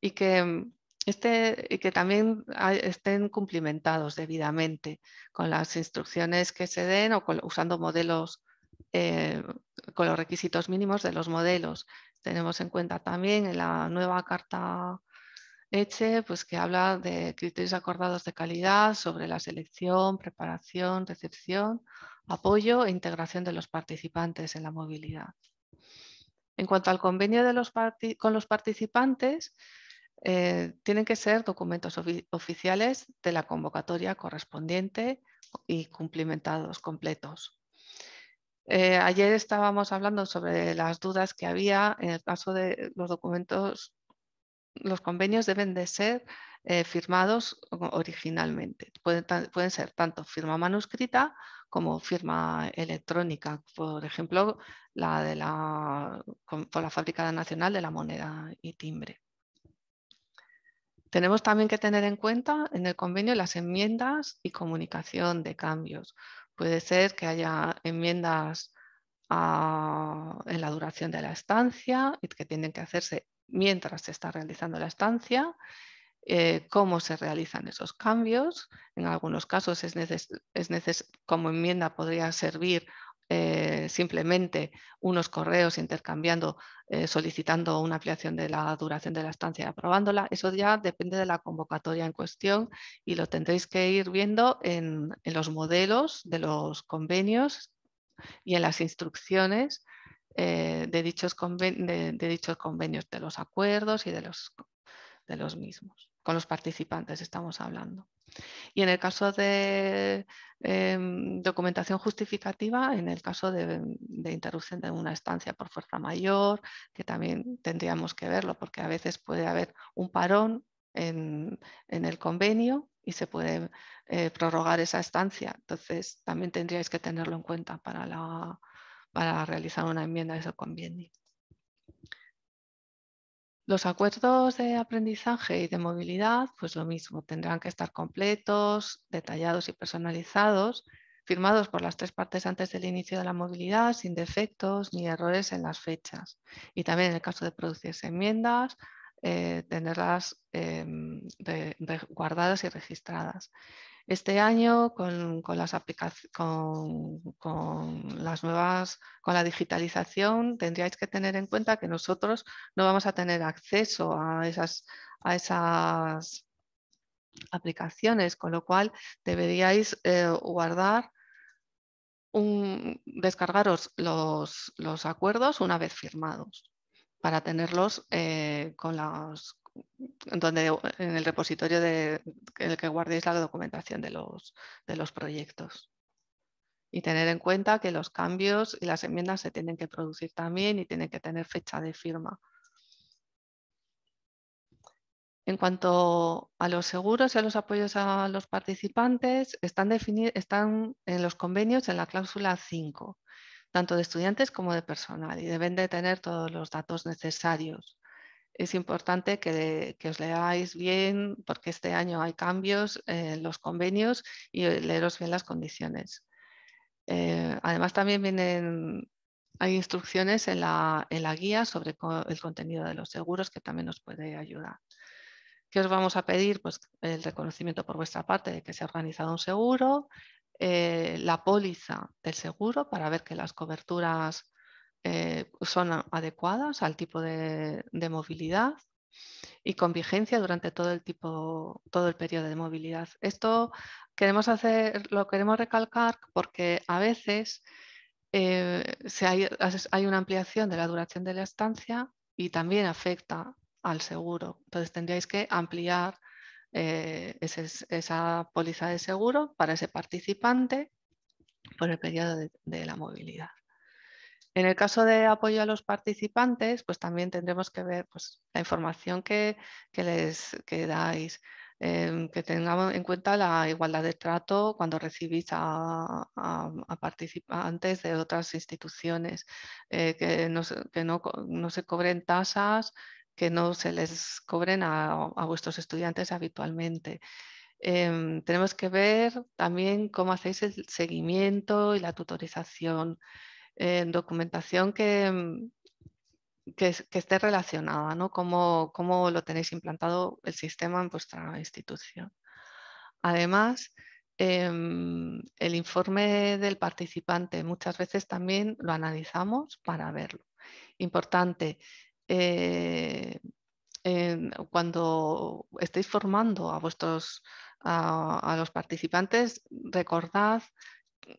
Speaker 5: Y que em, este, y que también estén cumplimentados debidamente con las instrucciones que se den o usando modelos, eh, con los requisitos mínimos de los modelos. Tenemos en cuenta también en la nueva carta ECHE, pues que habla de criterios acordados de calidad sobre la selección, preparación, recepción, apoyo e integración de los participantes en la movilidad. En cuanto al convenio con los participantes, eh, tienen que ser documentos oficiales de la convocatoria correspondiente y cumplimentados completos. Eh, ayer estábamos hablando sobre las dudas que había en el caso de los documentos, los convenios deben de ser eh, firmados originalmente. Pueden, ser tanto firma manuscrita como firma electrónica, por ejemplo, la de la, la Fábrica Nacional de la Moneda y Timbre. Tenemos también que tener en cuenta en el convenio las enmiendas y comunicación de cambios. Puede ser que haya enmiendas en la duración de la estancia y que tienen que hacerse mientras se está realizando la estancia, eh, cómo se realizan esos cambios. En algunos casos, es como enmienda podría servir eh, simplemente unos correos intercambiando, eh, solicitando una ampliación de la duración de la estancia y aprobándola, eso ya depende de la convocatoria en cuestión y lo tendréis que ir viendo en, los modelos de los convenios y en las instrucciones eh, de, dichos de, dichos convenios, de los acuerdos y de los, de los mismos. Con los participantes estamos hablando. Y en el caso de em, documentación justificativa, en el caso de, interrupción de una estancia por fuerza mayor, que también tendríamos que verlo, porque a veces puede haber un parón en, el convenio y se puede eh, prorrogar esa estancia. Entonces, también tendríais que tenerlo en cuenta para, para realizar una enmienda de ese convenio. Los acuerdos de aprendizaje y de movilidad, pues lo mismo, tendrán que estar completos, detallados y personalizados, firmados por las tres partes antes del inicio de la movilidad, sin defectos ni errores en las fechas. Y también en el caso de producirse enmiendas, eh, tenerlas em, guardadas y registradas este año con, las nuevas, con la digitalización, tendríais que tener en cuenta que nosotros no vamos a tener acceso a esas, a esas aplicaciones, con lo cual deberíais eh, guardar un, descargaros los, los, acuerdos una vez firmados para tenerlos eh, con, las, donde, en el repositorio de, en el que guardéis la documentación de los, de los proyectos. Y tener en cuenta que los cambios y las enmiendas se tienen que producir también y tienen que tener fecha de firma. En cuanto a los seguros y a los apoyos a los participantes, están, están, en los convenios en la cláusula 5, tanto de estudiantes como de personal, y deben de tener todos los datos necesarios es importante que, os leáis bien, porque este año hay cambios en los convenios y eh, leeros bien las condiciones. Eh, además, también vienen, hay instrucciones en la, guía sobre el contenido de los seguros que también nos puede ayudar. ¿Qué os vamos a pedir? Pues el reconocimiento por vuestra parte de que se ha organizado un seguro, eh, la póliza del seguro para ver que las coberturas eh, son adecuadas al tipo de, movilidad y con vigencia durante todo el, tipo, todo el periodo de movilidad. Esto queremos hacer, lo queremos recalcar porque a veces eh, hay, una ampliación de la duración de la estancia y también afecta al seguro. Entonces tendríais que ampliar eh, esa póliza de seguro para ese participante por el periodo de la movilidad. En el caso de apoyo a los participantes, pues también tendremos que ver pues, la información que, les que dais, em, que tengamos en cuenta la igualdad de trato cuando recibís a, participantes de otras instituciones, eh, que, no, se cobren tasas, que no se les cobren a, vuestros estudiantes habitualmente. Em, tenemos que ver también cómo hacéis el seguimiento y la tutorización documentación mm, que, esté relacionada, ¿no? ¿Cómo, lo tenéis implantado el sistema en vuestra institución. Además, em, el informe del participante muchas veces también lo analizamos para verlo. Importante, eh, cuando estéis formando a vuestros a los participantes, recordad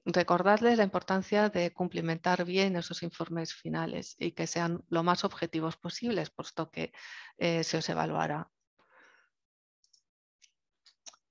Speaker 5: recordarles la importancia de cumplimentar bien esos informes finales y que sean lo más objetivos posibles, puesto que eh, se os evaluará.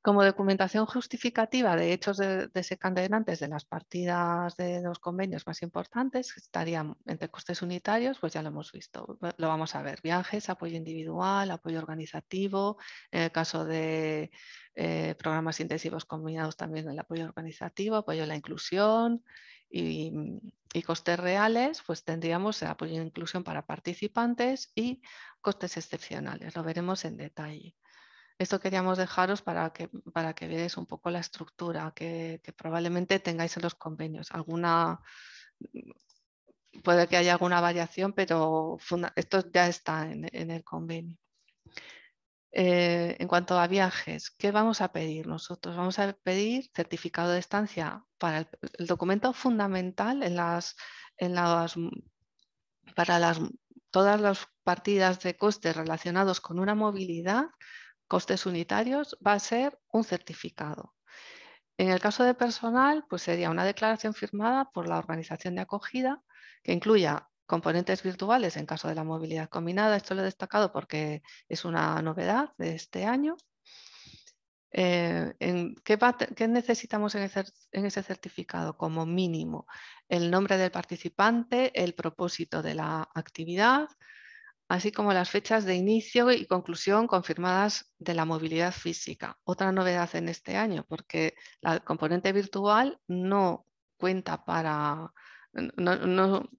Speaker 5: Como documentación justificativa de hechos de, desencadenantes de las partidas de los convenios más importantes, estarían entre costes unitarios, pues ya lo hemos visto, lo vamos a ver, viajes, apoyo individual, apoyo organizativo, en el caso de eh, programas intensivos combinados también el apoyo organizativo, apoyo a la inclusión y, costes reales, pues tendríamos el apoyo e inclusión para participantes y costes excepcionales, lo veremos en detalle. Esto queríamos dejaros para que, veáis un poco la estructura que, probablemente tengáis en los convenios. Alguna, mm, puede que haya alguna variación, pero esto ya está en, el convenio. Eh, en cuanto a viajes, ¿qué vamos a pedir nosotros? Vamos a pedir certificado de estancia para el, documento fundamental en las, mm, para todas las partidas de costes relacionados con una movilidad costes unitarios, va a ser un certificado. En el caso de personal, pues sería una declaración firmada por la organización de acogida que incluya componentes virtuales en caso de la movilidad combinada. Esto lo he destacado porque es una novedad de este año. Eh, ¿qué, necesitamos en ese, certificado como mínimo? El nombre del participante, el propósito de la actividad, así como las fechas de inicio y conclusión confirmadas de la movilidad física. Otra novedad en este año, porque la componente virtual no cuenta para, no,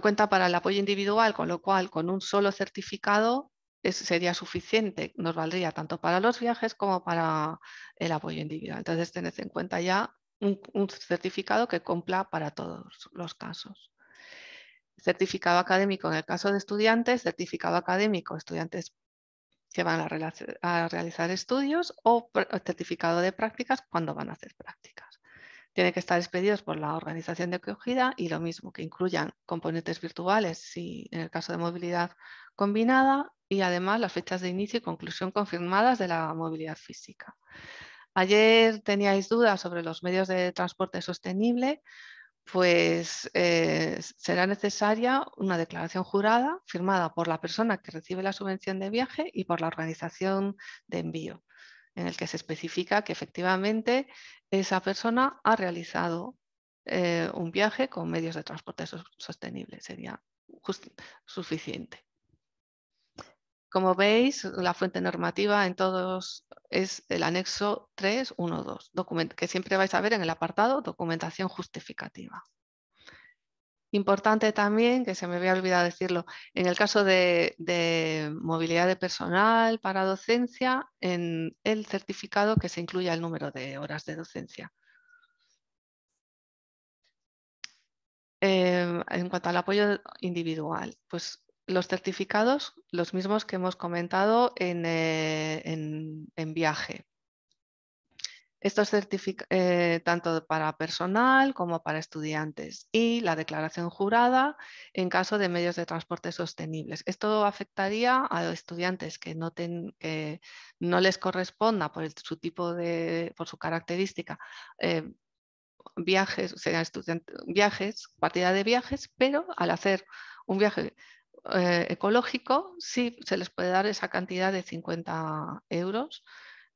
Speaker 5: cuenta para el apoyo individual, con lo cual con un solo certificado sería suficiente, nos valdría tanto para los viajes como para el apoyo individual. Entonces, tened en cuenta ya un certificado que cumpla para todos los casos certificado académico en el caso de estudiantes, certificado académico, estudiantes que van a, realizar estudios o certificado de prácticas cuando van a hacer prácticas. Tienen que estar expedidos por la organización de acogida y lo mismo que incluyan componentes virtuales si en el caso de movilidad combinada y además las fechas de inicio y conclusión confirmadas de la movilidad física. Ayer teníais dudas sobre los medios de transporte sostenible pues eh, será necesaria una declaración jurada firmada por la persona que recibe la subvención de viaje y por la organización de envío, en el que se especifica que efectivamente esa persona ha realizado eh, un viaje con medios de transporte sostenible. Sería suficiente. Como veis, la fuente normativa en todos es el anexo 312, que siempre vais a ver en el apartado documentación justificativa. Importante también, que se me había olvidado decirlo, en el caso de, movilidad de personal para docencia, en el certificado que se incluya el número de horas de docencia. Em, en cuanto al apoyo individual, pues los certificados, los mismos que hemos comentado en, eh, viaje. Estos certificados, eh, tanto para personal como para estudiantes. Y la declaración jurada en caso de medios de transporte sostenibles. Esto afectaría a estudiantes que no, que no les corresponda por su tipo de, por su característica, eh, viajes, viajes, partida de viajes, pero al hacer un viaje eh, ecológico, sí se les puede dar esa cantidad de 50 euros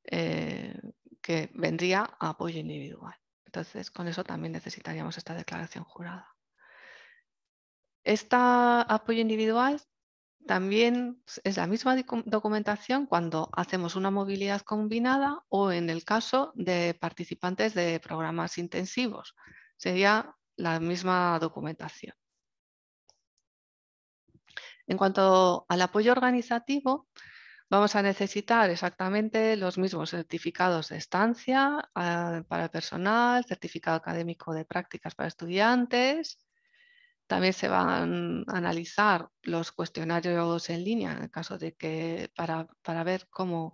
Speaker 5: eh, que vendría a apoyo individual. Entonces, con eso también necesitaríamos esta declaración jurada. Este apoyo individual también es la misma documentación cuando hacemos una movilidad combinada o en el caso de participantes de programas intensivos. Sería la misma documentación. En cuanto al apoyo organizativo, vamos a necesitar exactamente los mismos certificados de estancia ah, para el personal, certificado académico de prácticas para estudiantes. También se van a analizar los cuestionarios en línea en caso de que para, ver cómo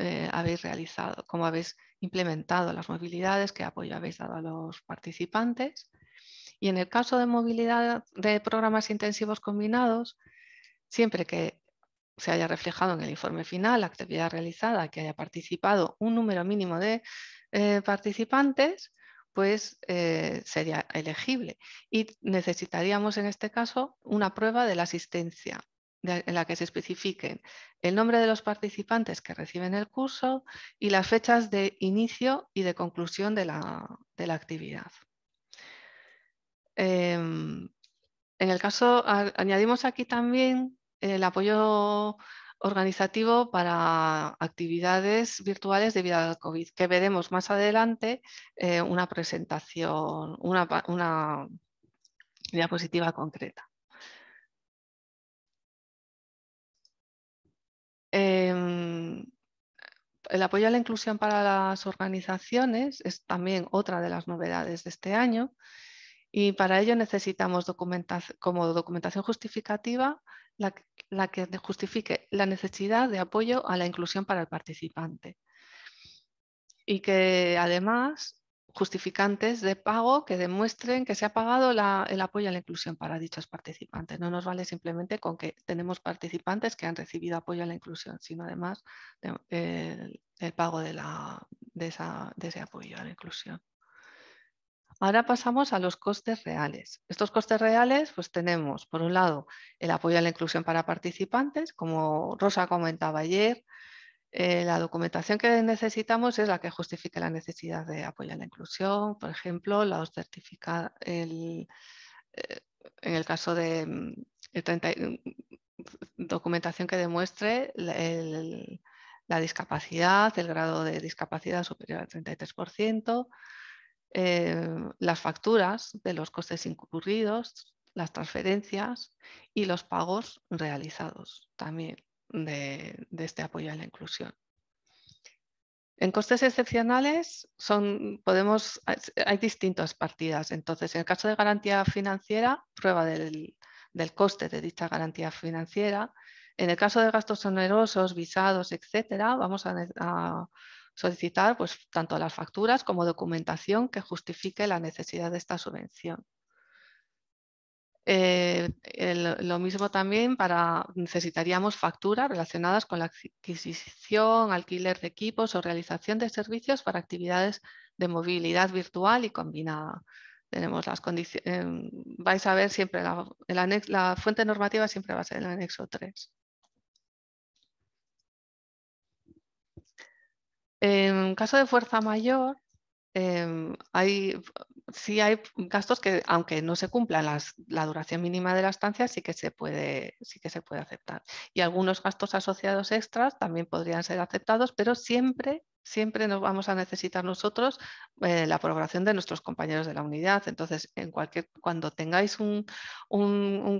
Speaker 5: eh, habéis realizado, cómo habéis implementado las movilidades, qué apoyo habéis dado a los participantes. Y en el caso de movilidad de programas intensivos combinados, siempre que se haya reflejado en el informe final la actividad realizada, que haya participado un número mínimo de eh, participantes, pues eh, sería elegible. Y necesitaríamos en este caso una prueba de la asistencia en la que se especifiquen el nombre de los participantes que reciben el curso y las fechas de inicio y de conclusión de la, actividad. Em, en el caso, añadimos aquí también el apoyo organizativo para actividades virtuales debido al COVID, que veremos más adelante eh, una presentación, una, diapositiva concreta. Em, el apoyo a la inclusión para las organizaciones es también otra de las novedades de este año. Y para ello necesitamos documentación, como documentación justificativa la, que justifique la necesidad de apoyo a la inclusión para el participante. Y que además justificantes de pago que demuestren que se ha pagado el apoyo a la inclusión para dichos participantes. No nos vale simplemente con que tenemos participantes que han recibido apoyo a la inclusión, sino además eh, el pago de, de ese apoyo a la inclusión. Ahora pasamos a los costes reales. Estos costes reales, pues tenemos, por un lado, el apoyo a la inclusión para participantes, como Rosa comentaba ayer, eh, la documentación que necesitamos es la que justifique la necesidad de apoyo a la inclusión, por ejemplo, los certificados, eh, en el caso de mm, mm, documentación que demuestre la discapacidad, el grado de discapacidad superior al 33%, Em, las facturas de los costes incurridos, las transferencias y los pagos realizados también de, este apoyo a la inclusión. En costes excepcionales son, podemos, hay distintas partidas. Entonces, en el caso de garantía financiera, prueba del, del, coste de dicha garantía financiera. En el caso de gastos onerosos, visados, etcétera, vamos a solicitar pues, tanto las facturas como documentación que justifique la necesidad de esta subvención. Eh, lo mismo también para necesitaríamos facturas relacionadas con la adquisición, alquiler de equipos o realización de servicios para actividades de movilidad virtual y combinada. Tenemos las condiciones, em, vais a ver siempre la fuente normativa siempre va a ser el anexo 3. En caso de fuerza mayor, Em, hay, sí hay gastos que, aunque no se cumpla la duración mínima de la estancia, sí que, se puede, sí que se puede aceptar. Y algunos gastos asociados extras también podrían ser aceptados, pero siempre, siempre nos vamos a necesitar nosotros eh, la aprobación de nuestros compañeros de la unidad. Entonces, en cualquier, cuando tengáis un,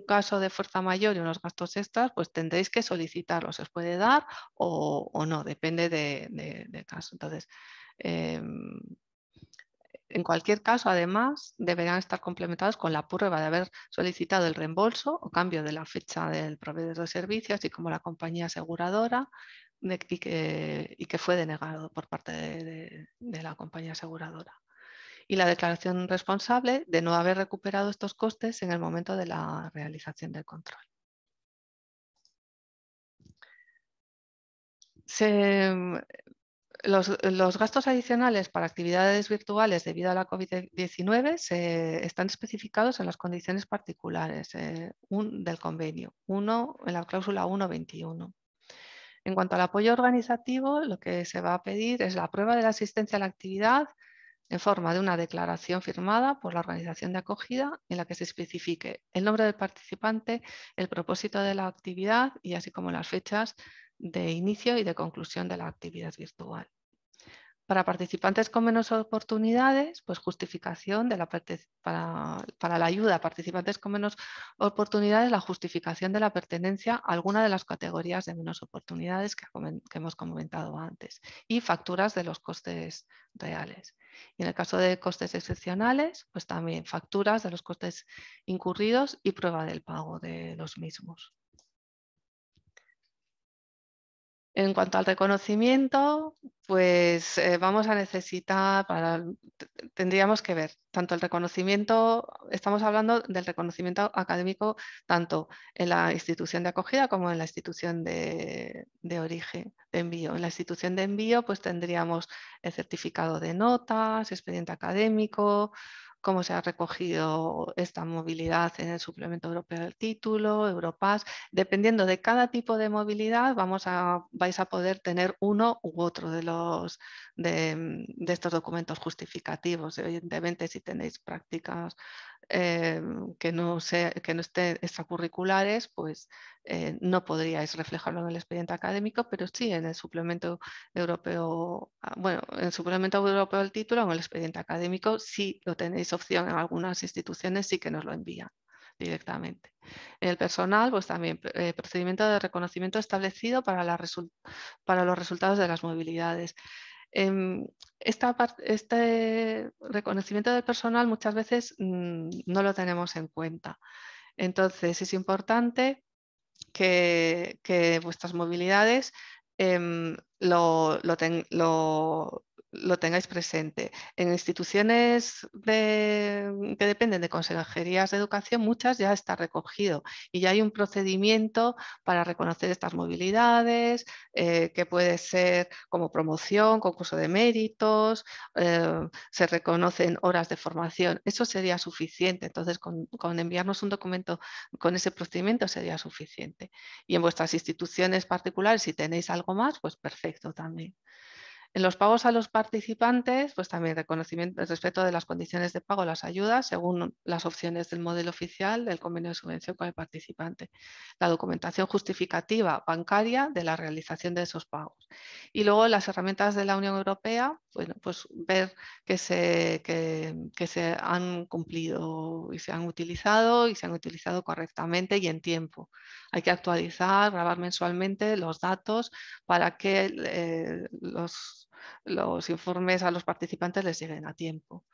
Speaker 5: caso de fuerza mayor y unos gastos extras, pues tendréis que solicitarlos. Se os puede dar o, no, depende del de, caso. Entonces, em, en cualquier caso, además, deberán estar complementados con la prueba de haber solicitado el reembolso o cambio de la fecha del proveedor de servicios, así como la compañía aseguradora, y, que, fue denegado por parte de, de la compañía aseguradora. Y la declaración responsable de no haber recuperado estos costes en el momento de la realización del control. Se, eh, los, gastos adicionales para actividades virtuales debido a la COVID-19 están especificados en las condiciones particulares eh, del convenio, en la cláusula 1.21. En cuanto al apoyo organizativo, lo que se va a pedir es la prueba de la asistencia a la actividad en forma de una declaración firmada por la organización de acogida en la que se especifique el nombre del participante, el propósito de la actividad y así como las fechas de inicio y de conclusión de la actividad virtual. Para participantes con menos oportunidades, pues justificación de la para, para, la ayuda a participantes con menos oportunidades, la justificación de la pertenencia a alguna de las categorías de menos oportunidades que, que hemos comentado antes y facturas de los costes reales. Y en el caso de costes excepcionales, pues también facturas de los costes incurridos y prueba del pago de los mismos. En cuanto al reconocimiento, pues eh, vamos a necesitar, para, tendríamos que ver tanto el reconocimiento, estamos hablando del reconocimiento académico tanto en la institución de acogida como en la institución de, de origen, de envío. En la institución de envío pues tendríamos el certificado de notas, expediente académico, cómo se ha recogido esta movilidad en el suplemento europeo del título, Europass. Dependiendo de cada tipo de movilidad, vamos a, vais a poder tener uno u otro de, los, de, mm, de estos documentos justificativos. Evidentemente, si tenéis prácticas Em, que, no sea, que no estén extracurriculares, pues eh, no podríais reflejarlo en el expediente académico, pero sí en el suplemento europeo, ah, bueno, en el suplemento europeo del título, en el expediente académico, sí lo tenéis opción en algunas instituciones, sí que nos lo envían directamente. En el personal, pues también eh, procedimiento de reconocimiento establecido para, para los resultados de las movilidades. Em, esta este reconocimiento del personal muchas veces mm, no lo tenemos en cuenta. Entonces es importante que, que vuestras movilidades em, lo, tengan. lo, lo tengáis presente. En instituciones que dependen de consejerías de educación, muchas ya está recogido y ya hay un procedimiento para reconocer estas movilidades, eh, que puede ser como promoción, concurso de méritos, eh, se reconocen horas de formación. Eso sería suficiente. Entonces, con, con enviarnos un documento con ese procedimiento sería suficiente. Y en vuestras instituciones particulares, si tenéis algo más, pues perfecto también. En los pagos a los participantes, pues también reconocimiento respecto de las condiciones de pago, las ayudas, según las opciones del modelo oficial del convenio de subvención con el participante. La documentación justificativa bancaria de la realización de esos pagos. Y luego las herramientas de la Unión Europea, pues ver que se, se han cumplido y se han utilizado y se han utilizado correctamente y en tiempo. Hay que actualizar, grabar mensualmente los datos para que eh, los los informes a los participantes les lleguen a tiempo.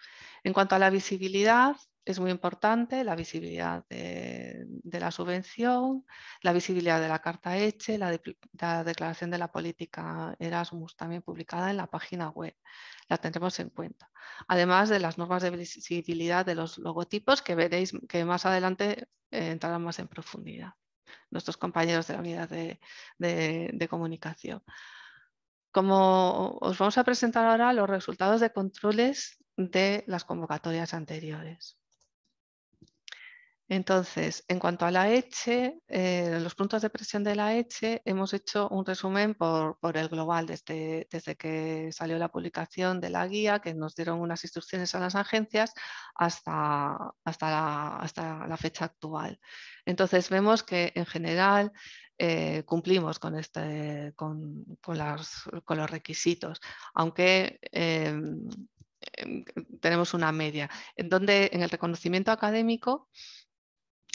Speaker 5: En cuanto a la visibilidad, es muy importante la visibilidad de, la subvención, la visibilidad de la carta ECHE, la, declaración de la política Erasmus también publicada en la página web. La tendremos en cuenta. Además de las normas de visibilidad de los logotipos que veréis que más adelante eh, entrarán más en profundidad nuestros compañeros de la unidad de comunicación. Como os vamos a presentar ahora los resultados de controles de las convocatorias anteriores. Entonces, en cuanto a la ECHE, los puntos de presión de la ECHE, hemos hecho un resumen por, el global desde, que salió la publicación de la guía, que nos dieron unas instrucciones a las agencias, hasta, hasta, la, fecha actual. Entonces, vemos que en general eh, cumplimos este, con, los requisitos, aunque... Eh, em, tenemos una media. En donde en el reconocimiento académico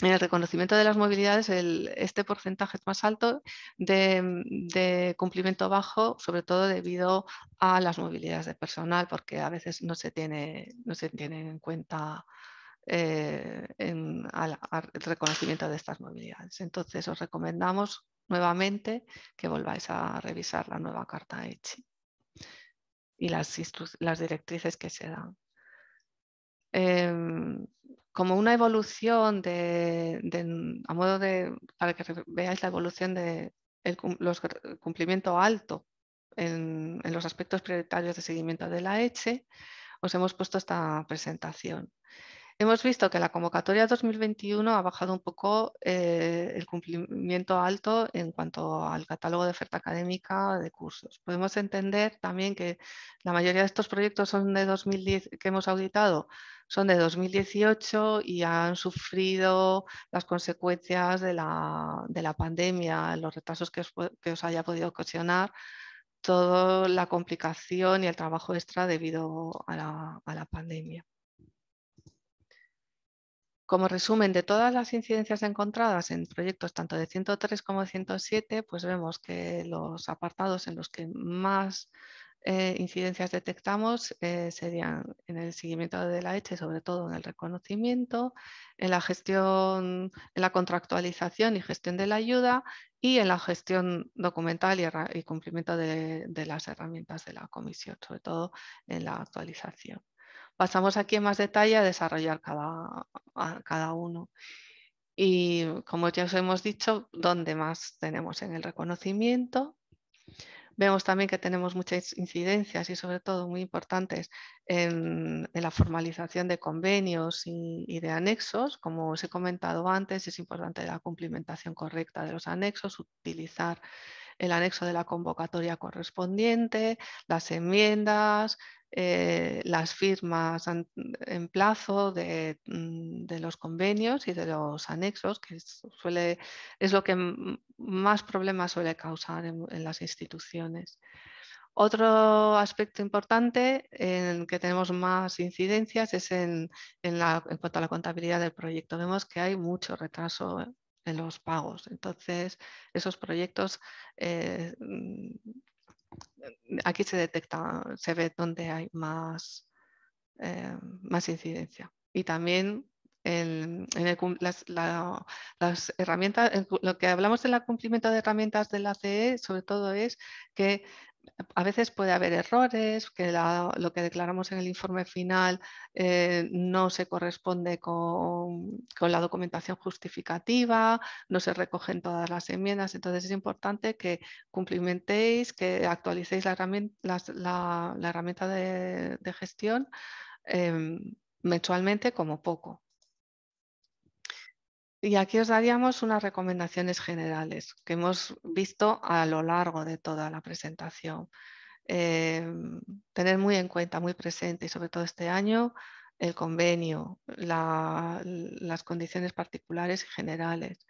Speaker 5: en el reconocimiento de las movilidades, este porcentaje es más alto de, cumplimiento bajo, sobre todo debido a las movilidades de personal, porque a veces no se tiene, no se en cuenta el eh, reconocimiento de estas movilidades. Entonces, os recomendamos nuevamente que volváis a revisar la nueva carta ECHI y las, las directrices que se dan. Em, como una evolución de, a modo de, para que veáis la evolución de los, cumplimiento alto en, los aspectos prioritarios de seguimiento de la ECHE, os hemos puesto esta presentación. Hemos visto que la convocatoria 2021 ha bajado un poco eh, el cumplimiento alto en cuanto al catálogo de oferta académica de cursos. Podemos entender también que la mayoría de estos proyectos son de 2010, que hemos auditado son de 2018 y han sufrido las consecuencias de la, pandemia, los retrasos que os, haya podido ocasionar toda la complicación y el trabajo extra debido a la pandemia. Como resumen de todas las incidencias encontradas en proyectos tanto de 103 como 107, pues vemos que los apartados en los que más eh, incidencias detectamos eh, serían en el seguimiento de la ECHE, sobre todo en el reconocimiento, en la en la contractualización y gestión de la ayuda y en la gestión documental y, cumplimiento de las herramientas de la comisión, sobre todo en la actualización. Pasamos aquí en más detalle a desarrollar cada, uno. Y como ya os hemos dicho, donde más tenemos en el reconocimiento. Vemos también que tenemos muchas incidencias y sobre todo muy importantes en, la formalización de convenios y, y, de anexos. Como os he comentado antes, es importante la cumplimentación correcta de los anexos, utilizar el anexo de la convocatoria correspondiente, las enmiendas, eh, las firmas en plazo mm, de, los convenios y de los anexos, que suele, es lo que más problemas suele causar en, las instituciones. Otro aspecto importante en que tenemos más incidencias es en, cuanto a la contabilidad del proyecto. Vemos que hay mucho retraso en los pagos. Entonces, esos proyectos eh, mm, aquí se detecta, se ve dónde hay más, eh, más incidencia. Y también en, las, herramientas, lo que hablamos del cumplimiento de herramientas de la CE, sobre todo es que a veces puede haber errores, que lo que declaramos en el informe final eh, no se corresponde con, la documentación justificativa, no se recogen todas las enmiendas, entonces es importante que cumplimentéis, que actualicéis la herramienta, de, gestión em, mensualmente como poco. Y aquí os daríamos unas recomendaciones generales que hemos visto a lo largo de toda la presentación. Eh, tener muy en cuenta, muy presente y sobre todo este año, el convenio, las condiciones particulares y generales,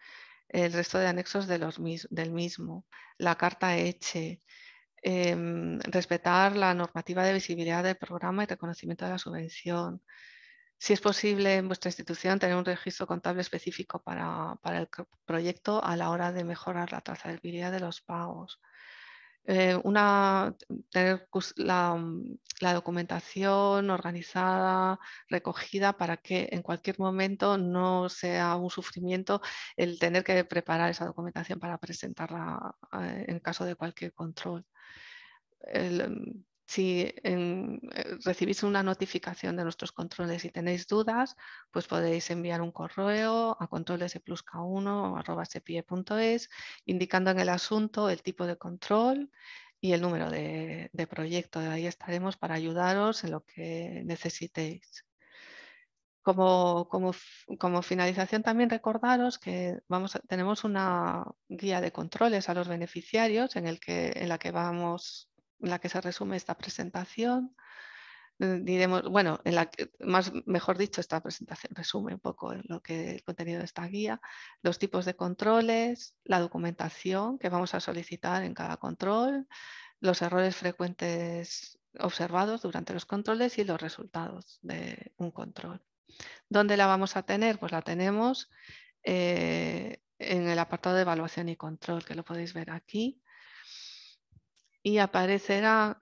Speaker 5: el resto de anexos del mismo, la carta ECHE, em, respetar la normativa de visibilidad del programa y reconocimiento de la subvención, si es posible en vuestra institución tener un registro contable específico para, el proyecto a la hora de mejorar la trazabilidad de los pagos. Eh, una, tener mm, la, documentación organizada, recogida, para que en cualquier momento no sea un sufrimiento el tener que preparar esa documentación para presentarla eh, en caso de cualquier control. Mm, si eh, recibís una notificación de nuestros controles y tenéis dudas, pues podéis enviar un correo a controlesplusk1 controlesplusca sepie.es indicando en el asunto el tipo de control y el número de, de proyecto. Ahí estaremos para ayudaros en lo que necesitéis. Como, finalización también recordaros que vamos tenemos una guía de controles a los beneficiarios en, el que, en la que vamos en la que se resume esta presentación. Eh, diremos, bueno, más, mejor dicho, esta presentación resume un poco lo que el contenido de esta guía, los tipos de controles, la documentación que vamos a solicitar en cada control, los errores frecuentes observados durante los controles y los resultados de un control. ¿Dónde la vamos a tener? Pues la tenemos eh, en el apartado de evaluación y control, que lo podéis ver aquí y aparecerá,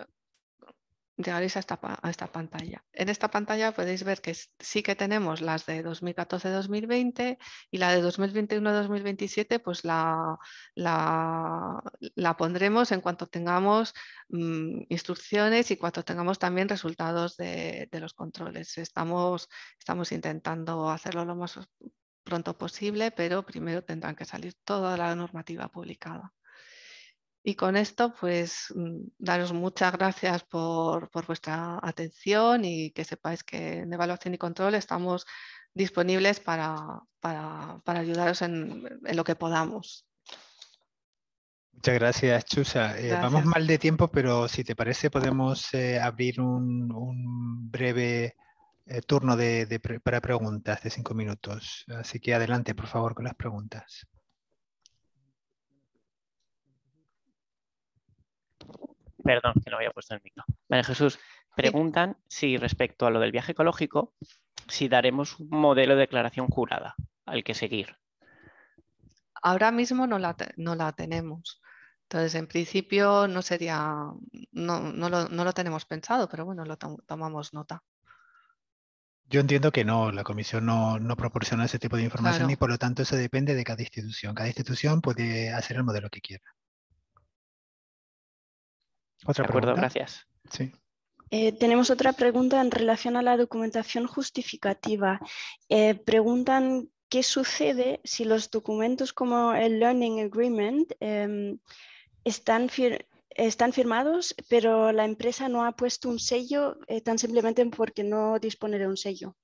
Speaker 5: llegaréis a esta, esta pantalla. En esta pantalla podéis ver que sí que tenemos las de 2014-2020 y la de 2021-2027 pues la, la, pondremos en cuanto tengamos mm, instrucciones y cuanto tengamos también resultados de, de los controles. Estamos, estamos intentando hacerlo lo más pronto posible, pero primero tendrán que salir toda la normativa publicada. Y con esto, pues mm, daros muchas gracias por, vuestra atención y que sepáis que en evaluación y control estamos disponibles para, para, ayudaros en, lo que podamos.
Speaker 1: Muchas gracias, Chusa. Eh, vamos mal de tiempo, pero si te parece podemos eh, abrir un, breve eh, turno para preguntas de cinco minutos. Así que adelante, por favor, con las preguntas.
Speaker 4: Perdón, que no había puesto el micro. Jesús, preguntan si respecto a lo del viaje ecológico, si daremos un modelo de declaración jurada al que seguir.
Speaker 5: Ahora mismo no la, no la tenemos. Entonces, en principio no sería, no, no, lo, tenemos pensado, pero bueno, lo tomamos nota.
Speaker 1: Yo entiendo que no, la comisión no, proporciona ese tipo de información y por lo tanto eso depende de cada institución. Cada institución puede hacer el modelo que quiera. Otro acuerdo, gracias. Sí.
Speaker 3: Eh, tenemos otra pregunta en relación a la documentación justificativa. Eh, preguntan qué sucede si los documentos como el Learning Agreement em, están, están, firmados, pero la empresa no ha puesto un sello eh, tan simplemente porque no dispone de un sello.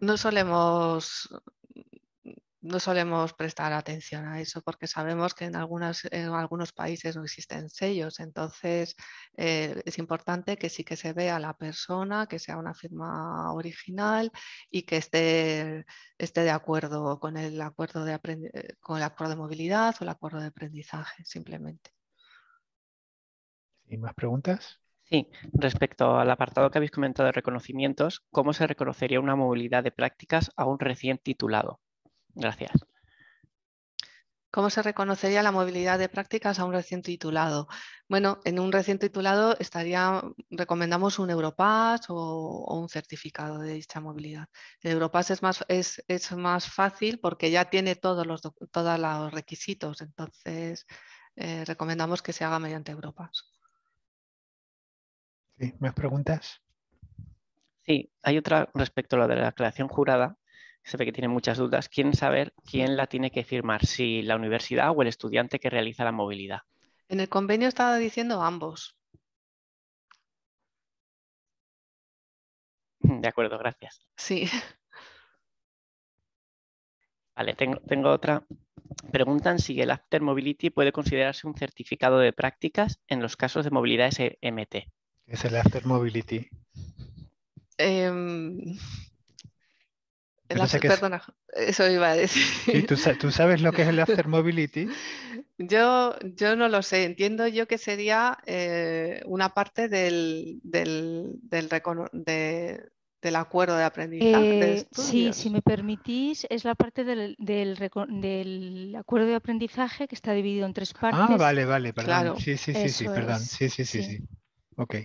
Speaker 5: No solemos no solemos prestar atención a eso porque sabemos que en, en algunos países no existen sellos. Entonces, eh, es importante que sí que se vea la persona, que sea una firma original y que esté, esté de acuerdo con el acuerdo de, eh, con el acuerdo de movilidad o el acuerdo de aprendizaje, simplemente. ¿Y más preguntas?
Speaker 4: Sí, respecto al apartado que habéis comentado de reconocimientos, ¿cómo se reconocería una movilidad de prácticas a un recién titulado? Gracias.
Speaker 5: ¿Cómo se reconocería la movilidad de prácticas a un recién titulado? Bueno, en un recién titulado estaría, recomendamos un Europass o, un certificado de dicha movilidad. El Europass es más, es, más fácil porque ya tiene todos los, todos los requisitos, entonces eh, recomendamos que se haga mediante Europass.
Speaker 1: Sí, ¿Más preguntas?
Speaker 4: Sí, hay otra respecto a la de la creación jurada se ve que tiene muchas dudas, quieren saber quién la tiene que firmar, si la universidad o el estudiante que realiza la movilidad.
Speaker 5: En el convenio estaba diciendo ambos.
Speaker 7: De acuerdo, gracias.
Speaker 6: Sí.
Speaker 7: Vale, tengo, tengo otra. Preguntan
Speaker 4: si el After Mobility puede considerarse un certificado de prácticas en los casos de movilidades ¿Qué
Speaker 1: Es el After Mobility.
Speaker 5: Eh, perdona, eso iba a decir. ¿Y
Speaker 1: tú, sabes lo que es el after mobility?
Speaker 5: yo, yo no lo sé, entiendo yo que sería eh, una parte del, del, acuerdo de aprendizaje. Eh, sí, si
Speaker 6: me permitís, es la parte del, del, acuerdo de aprendizaje que está dividido en tres ah, partes. Ah, vale, vale, perdón. sí, sí, sí, sí, perdón.
Speaker 1: sí, sí, sí, sí. Ok.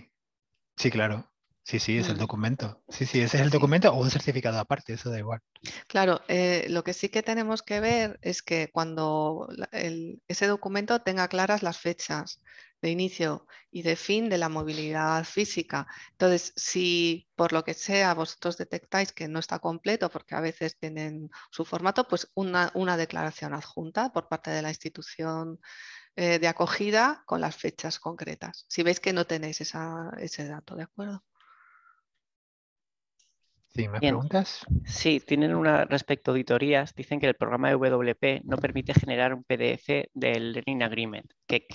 Speaker 1: Sí, claro. Sí, sí, es el documento. Sí, sí, ese es el documento o un certificado aparte, eso da igual.
Speaker 5: Claro, eh, lo que sí que tenemos que ver es que cuando ese documento tenga claras las fechas de inicio y de fin de la movilidad física. Entonces, si por lo que sea vosotros detectáis que no está completo, porque a veces tienen su formato, pues una, declaración adjunta por parte de la institución eh, de acogida con las fechas concretas. Si veis que no tenéis ese dato, ¿de acuerdo? preguntas?
Speaker 4: Sí, tienen una respecto a auditorías. Dicen que el programa de WP no permite generar un PDF del Learning Agreement. ¿Qué,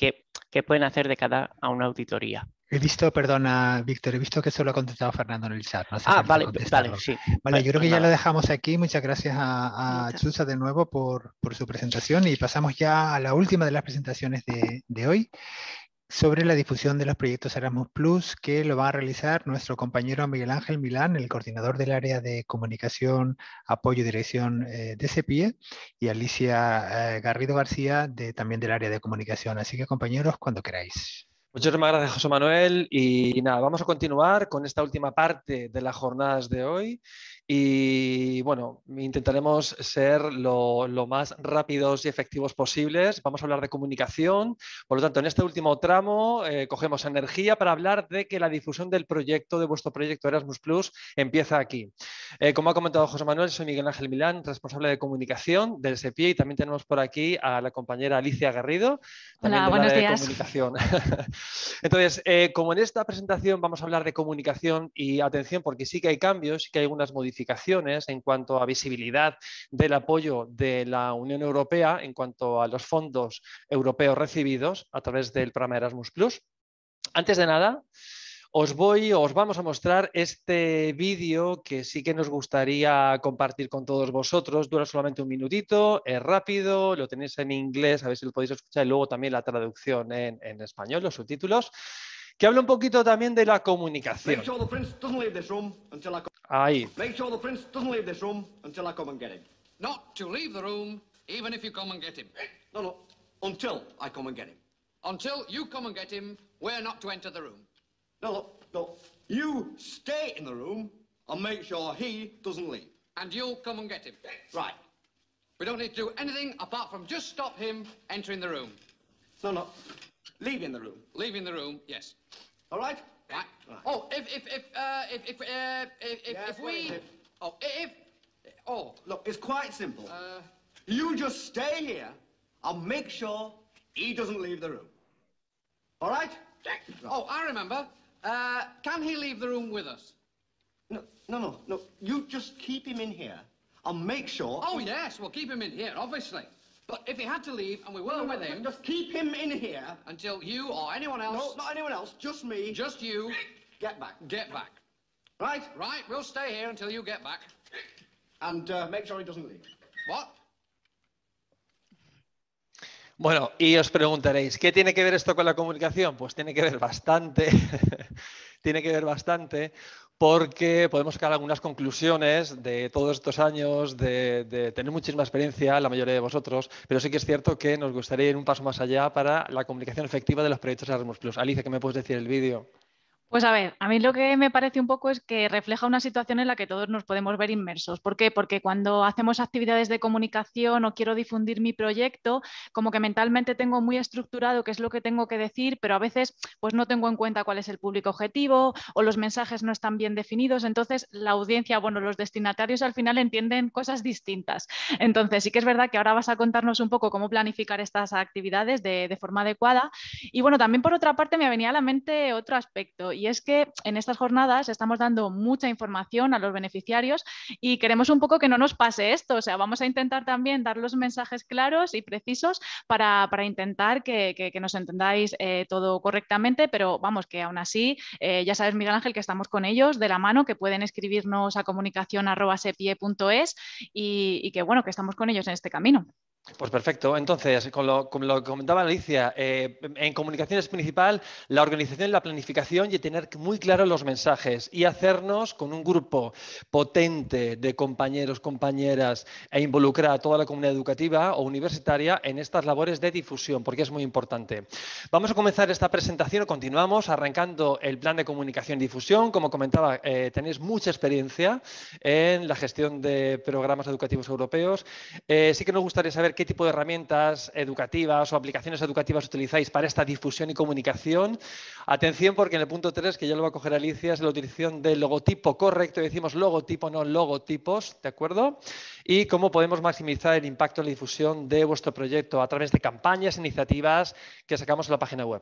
Speaker 4: qué, pueden hacer de cada a una auditoría?
Speaker 1: He visto, perdona, Víctor, he visto que solo ha contestado Fernando en el chat. ah, vale, vale, sí. Vale, yo creo que ya lo dejamos aquí. Muchas gracias a, a Chusa de nuevo por, por, su presentación y pasamos ya a la última de las presentaciones de, de hoy sobre la difusión de los proyectos Erasmus Plus que lo va a realizar nuestro compañero Miguel Ángel Milán, el coordinador del área de comunicación, apoyo y dirección eh, de CEPIE, y Alicia eh, Garrido García también del área de comunicación. Así que compañeros, cuando queráis.
Speaker 7: Muchísimas gracias, José Manuel. Y nada, vamos a continuar con esta última parte de las jornadas de hoy. Y bueno, intentaremos ser lo, más rápidos y efectivos posibles. Vamos a hablar de comunicación. Por lo tanto, en este último tramo eh, cogemos energía para hablar de que la difusión del proyecto, de vuestro proyecto Erasmus Plus, empieza aquí. Eh, como ha comentado José Manuel, soy Miguel Ángel Milán, responsable de comunicación del SEPIE y también tenemos por aquí a la compañera Alicia Garrido. Hola, de buenos días. Entonces, eh, como en esta presentación vamos a hablar de comunicación y atención, porque sí que hay cambios, sí que hay algunas modificaciones en cuanto a visibilidad del apoyo de la Unión Europea, en cuanto a los fondos europeos recibidos a través del programa Erasmus Antes de nada, os voy, os vamos a mostrar este vídeo que sí que nos gustaría compartir con todos vosotros. Dura solamente un minutito, es rápido, lo tenéis en inglés, a ver si lo podéis escuchar y luego también la traducción en español, los subtítulos que this un poquito también de la comunicación. Ahí.
Speaker 8: Not to leave the room, even if you come and get him. No, no, until I come and get him. Until you come and get him, we're not to enter the room. No, no, no. You stay in the room and make sure he doesn't leave. And you'll come and get him. Right. We don't need to do anything apart from just stop him entering the room. No, no. Leaving in the room. Leaving the room, yes. All right? Right. right. Oh, if, if, if, uh, if, if, uh, if, yes, if we... Oh, if... Oh. Look, it's quite simple. Uh... You just stay here and make sure he doesn't leave the room. All right? right. Oh, I remember. Uh, can he leave the room with us? No, no, no, no. You just keep him in here and make sure... Oh, yes, we'll keep him in here, obviously. But if he had to leave and we were no, with him... Just keep him in here. Until you or anyone else... No, not anyone else, just me. Just you. Get back. Get back. Right? Right, we'll stay here until you get back. And uh, make sure he doesn't leave. What?
Speaker 7: Bueno, y os preguntaréis, ¿qué tiene que ver esto con la comunicación? Pues tiene que ver bastante, tiene que ver bastante, porque podemos sacar algunas conclusiones de todos estos años, de, tener muchísima experiencia, la mayoría de vosotros, pero sí que es cierto que nos gustaría ir un paso más allá para la comunicación efectiva de los proyectos Erasmus Plus. Alicia, ¿qué me puedes decir el vídeo?
Speaker 6: Pues a ver, a mí lo que me parece un poco es que refleja una situación en la que todos nos podemos ver inmersos. ¿Por qué? Porque cuando hacemos actividades de comunicación o quiero difundir mi proyecto, como que mentalmente tengo muy estructurado qué es lo que tengo que decir, pero a veces pues no tengo en cuenta cuál es el público objetivo o los mensajes no están bien definidos. Entonces la audiencia, bueno, los destinatarios al final entienden cosas distintas. Entonces sí que es verdad que ahora vas a contarnos un poco cómo planificar estas actividades de, de forma adecuada. Y bueno, también por otra parte me venía a la mente otro aspecto y es que en estas jornadas estamos dando mucha información a los beneficiarios y queremos un poco que no nos pase esto. O sea, vamos a intentar también dar los mensajes claros y precisos para, intentar que, nos entendáis eh, todo correctamente, pero vamos, que aún así, eh, ya sabes, Miguel Ángel, que estamos con ellos de la mano, que pueden escribirnos a comunicación.sepie.es y, y que bueno, que estamos con ellos en este camino.
Speaker 7: Pues perfecto. Entonces, como lo, comentaba Alicia, eh, en comunicaciones principal, la organización, la planificación y tener muy claros los mensajes y hacernos con un grupo potente de compañeros, compañeras e involucrar a toda la comunidad educativa o universitaria en estas labores de difusión, porque es muy importante. Vamos a comenzar esta presentación, continuamos arrancando el plan de comunicación y difusión. Como comentaba, eh, tenéis mucha experiencia en la gestión de programas educativos europeos. Eh, sí que nos gustaría saber qué tipo de herramientas educativas o aplicaciones educativas utilizáis para esta difusión y comunicación. Atención porque en el punto 3, que ya lo va a coger Alicia, es la utilización del logotipo correcto. Decimos logotipo, no logotipos, ¿de acuerdo? Y cómo podemos maximizar el impacto en la difusión de vuestro proyecto a través de campañas, e iniciativas que sacamos en la página web.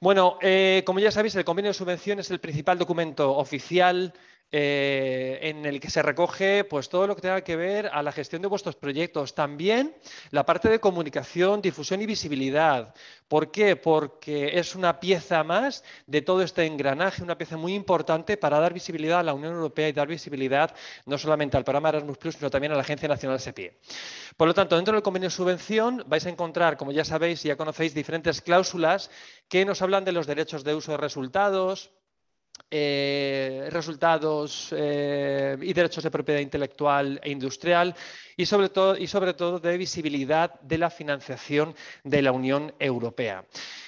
Speaker 7: Bueno, eh, como ya sabéis, el convenio de subvención es el principal documento oficial eh, en el que se recoge pues, todo lo que tenga que ver a la gestión de vuestros proyectos. También la parte de comunicación, difusión y visibilidad. ¿Por qué? Porque es una pieza más de todo este engranaje, una pieza muy importante para dar visibilidad a la Unión Europea y dar visibilidad no solamente al programa Erasmus sino también a la Agencia Nacional SEPIE. Por lo tanto, dentro del convenio de subvención vais a encontrar, como ya sabéis y ya conocéis, diferentes cláusulas que nos hablan de los derechos de uso de resultados, eh, resultados eh, y derechos de propiedad intelectual e industrial y sobre, todo, y sobre todo de visibilidad de la financiación de la Unión Europea.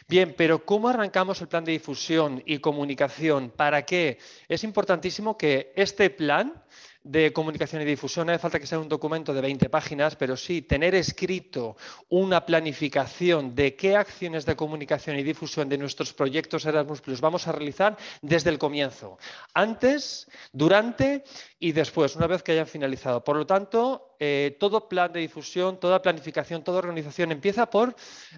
Speaker 7: Bien, pero ¿cómo arrancamos el plan de difusión y comunicación? ¿Para qué? Es importantísimo que este plan de comunicación y difusión, no hace falta que sea un documento de 20 páginas, pero sí tener escrito una planificación de qué acciones de comunicación y difusión de nuestros proyectos Erasmus Plus vamos a realizar desde el comienzo, antes, durante y después, una vez que hayan finalizado. Por lo tanto, eh, todo plan de difusión, toda planificación, toda organización empieza por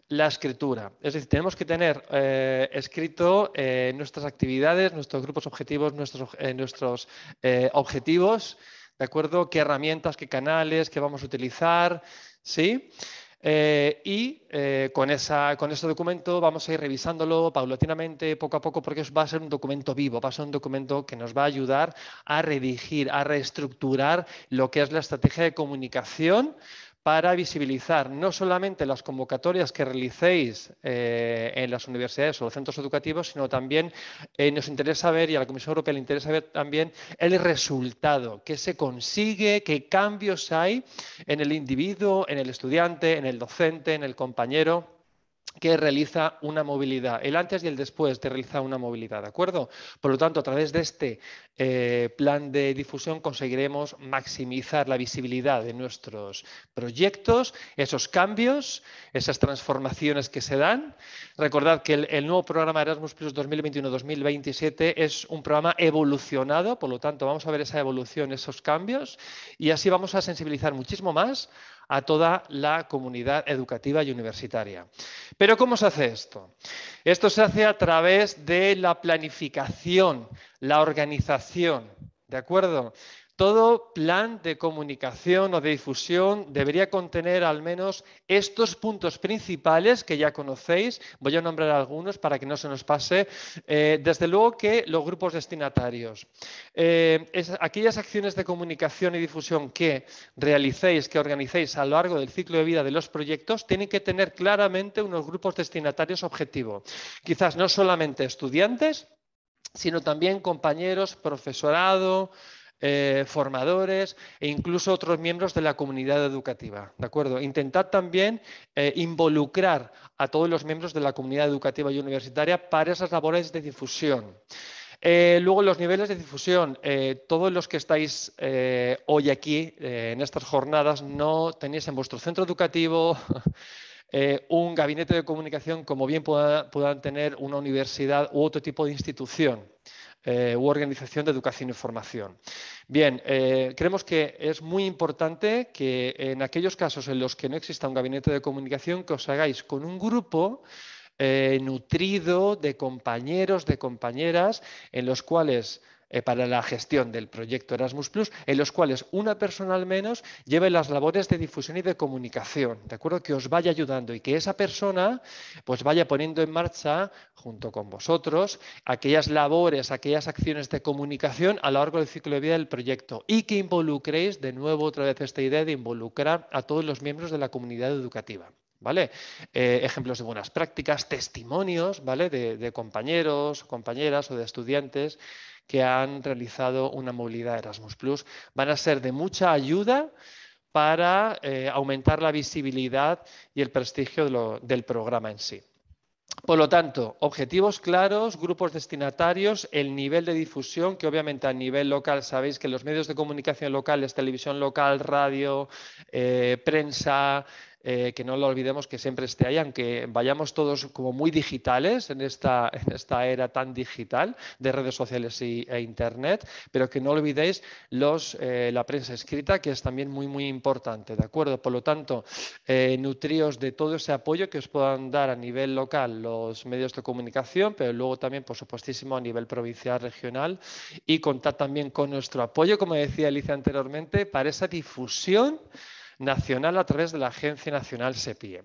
Speaker 7: la escritura. Es decir, tenemos que tener eh, escrito eh, nuestras actividades, nuestros grupos objetivos, nuestros, nuestros objetivos ¿de acuerdo? ¿Qué herramientas, qué canales, qué vamos a utilizar? ¿Sí? Eh, y eh, con, esa, con ese documento vamos a ir revisándolo paulatinamente, poco a poco, porque va a ser un documento vivo, va a ser un documento que nos va a ayudar a redigir, a reestructurar lo que es la estrategia de comunicación para visibilizar no solamente las convocatorias que realicéis eh, en las universidades o los centros educativos, sino también eh, nos interesa ver, y a la Comisión Europea le interesa ver también el resultado, qué se consigue, qué cambios hay en el individuo, en el estudiante, en el docente, en el compañero que realiza una movilidad, el antes y el después de realizar una movilidad, ¿de acuerdo? Por lo tanto, a través de este eh, plan de difusión conseguiremos maximizar la visibilidad de nuestros proyectos, esos cambios, esas transformaciones que se dan. Recordad que el, el nuevo programa Erasmus Plus 2021-2027 es un programa evolucionado, por lo tanto, vamos a ver esa evolución, esos cambios, y así vamos a sensibilizar muchísimo más a toda la comunidad educativa y universitaria. Pero ¿cómo se hace esto? Esto se hace a través de la planificación, la organización, ¿de acuerdo? Todo plan de comunicación o de difusión debería contener al menos estos puntos principales que ya conocéis. Voy a nombrar algunos para que no se nos pase. Eh, desde luego que los grupos destinatarios. Eh, aquellas acciones de comunicación y difusión que realicéis, que organicéis a lo largo del ciclo de vida de los proyectos, tienen que tener claramente unos grupos destinatarios objetivo. Quizás no solamente estudiantes, sino también compañeros, profesorado, eh, formadores e incluso otros miembros de la comunidad educativa. ¿De acuerdo? Intentad también eh, involucrar a todos los miembros de la comunidad educativa y universitaria para esas labores de difusión. Eh, luego los niveles de difusión. todos los que estáis hoy aquí en estas jornadas no tenéis en vuestro centro educativo un gabinete de comunicación como bien puedan tener una universidad u otro tipo de institución. Eh, u organización de educación y formación. Bien, eh, creemos que es muy importante que en aquellos casos en los que no exista un gabinete de comunicación, que os hagáis con un grupo eh, nutrido de compañeros, de compañeras, en los cuales eh, para la gestión del proyecto Erasmus Plus, en los cuales una persona al menos lleve las labores de difusión y de comunicación, ¿de acuerdo? Que os vaya ayudando y que esa persona pues vaya poniendo en marcha, junto con vosotros, aquellas labores, aquellas acciones de comunicación a lo largo del ciclo de vida del proyecto y que involucréis, de nuevo, otra vez esta idea de involucrar a todos los miembros de la comunidad educativa. ¿vale? Eh, ejemplos de buenas prácticas, testimonios, ¿vale? De, de compañeros, compañeras o de estudiantes que han realizado una movilidad Erasmus Plus. Van a ser de mucha ayuda para eh, aumentar la visibilidad y el prestigio del programa en sí. Por lo tanto, objetivos claros, grupos destinatarios, el nivel de difusión, que obviamente a nivel local sabéis que los medios de comunicación locales, televisión local, radio, eh, prensa, eh, que no lo olvidemos que siempre esté ahí, aunque vayamos todos como muy digitales en esta, en esta era tan digital de redes sociales y, e Internet, pero que no olvidéis los, eh, la prensa escrita, que es también muy, muy importante, ¿de acuerdo? Por lo tanto, eh, nutríos de todo ese apoyo que os puedan dar a nivel local los medios de comunicación, pero luego también, por supuestísimo, a nivel provincial, regional, y contar también con nuestro apoyo, como decía Alicia anteriormente, para esa difusión nacional a través de la Agencia Nacional SEPIE.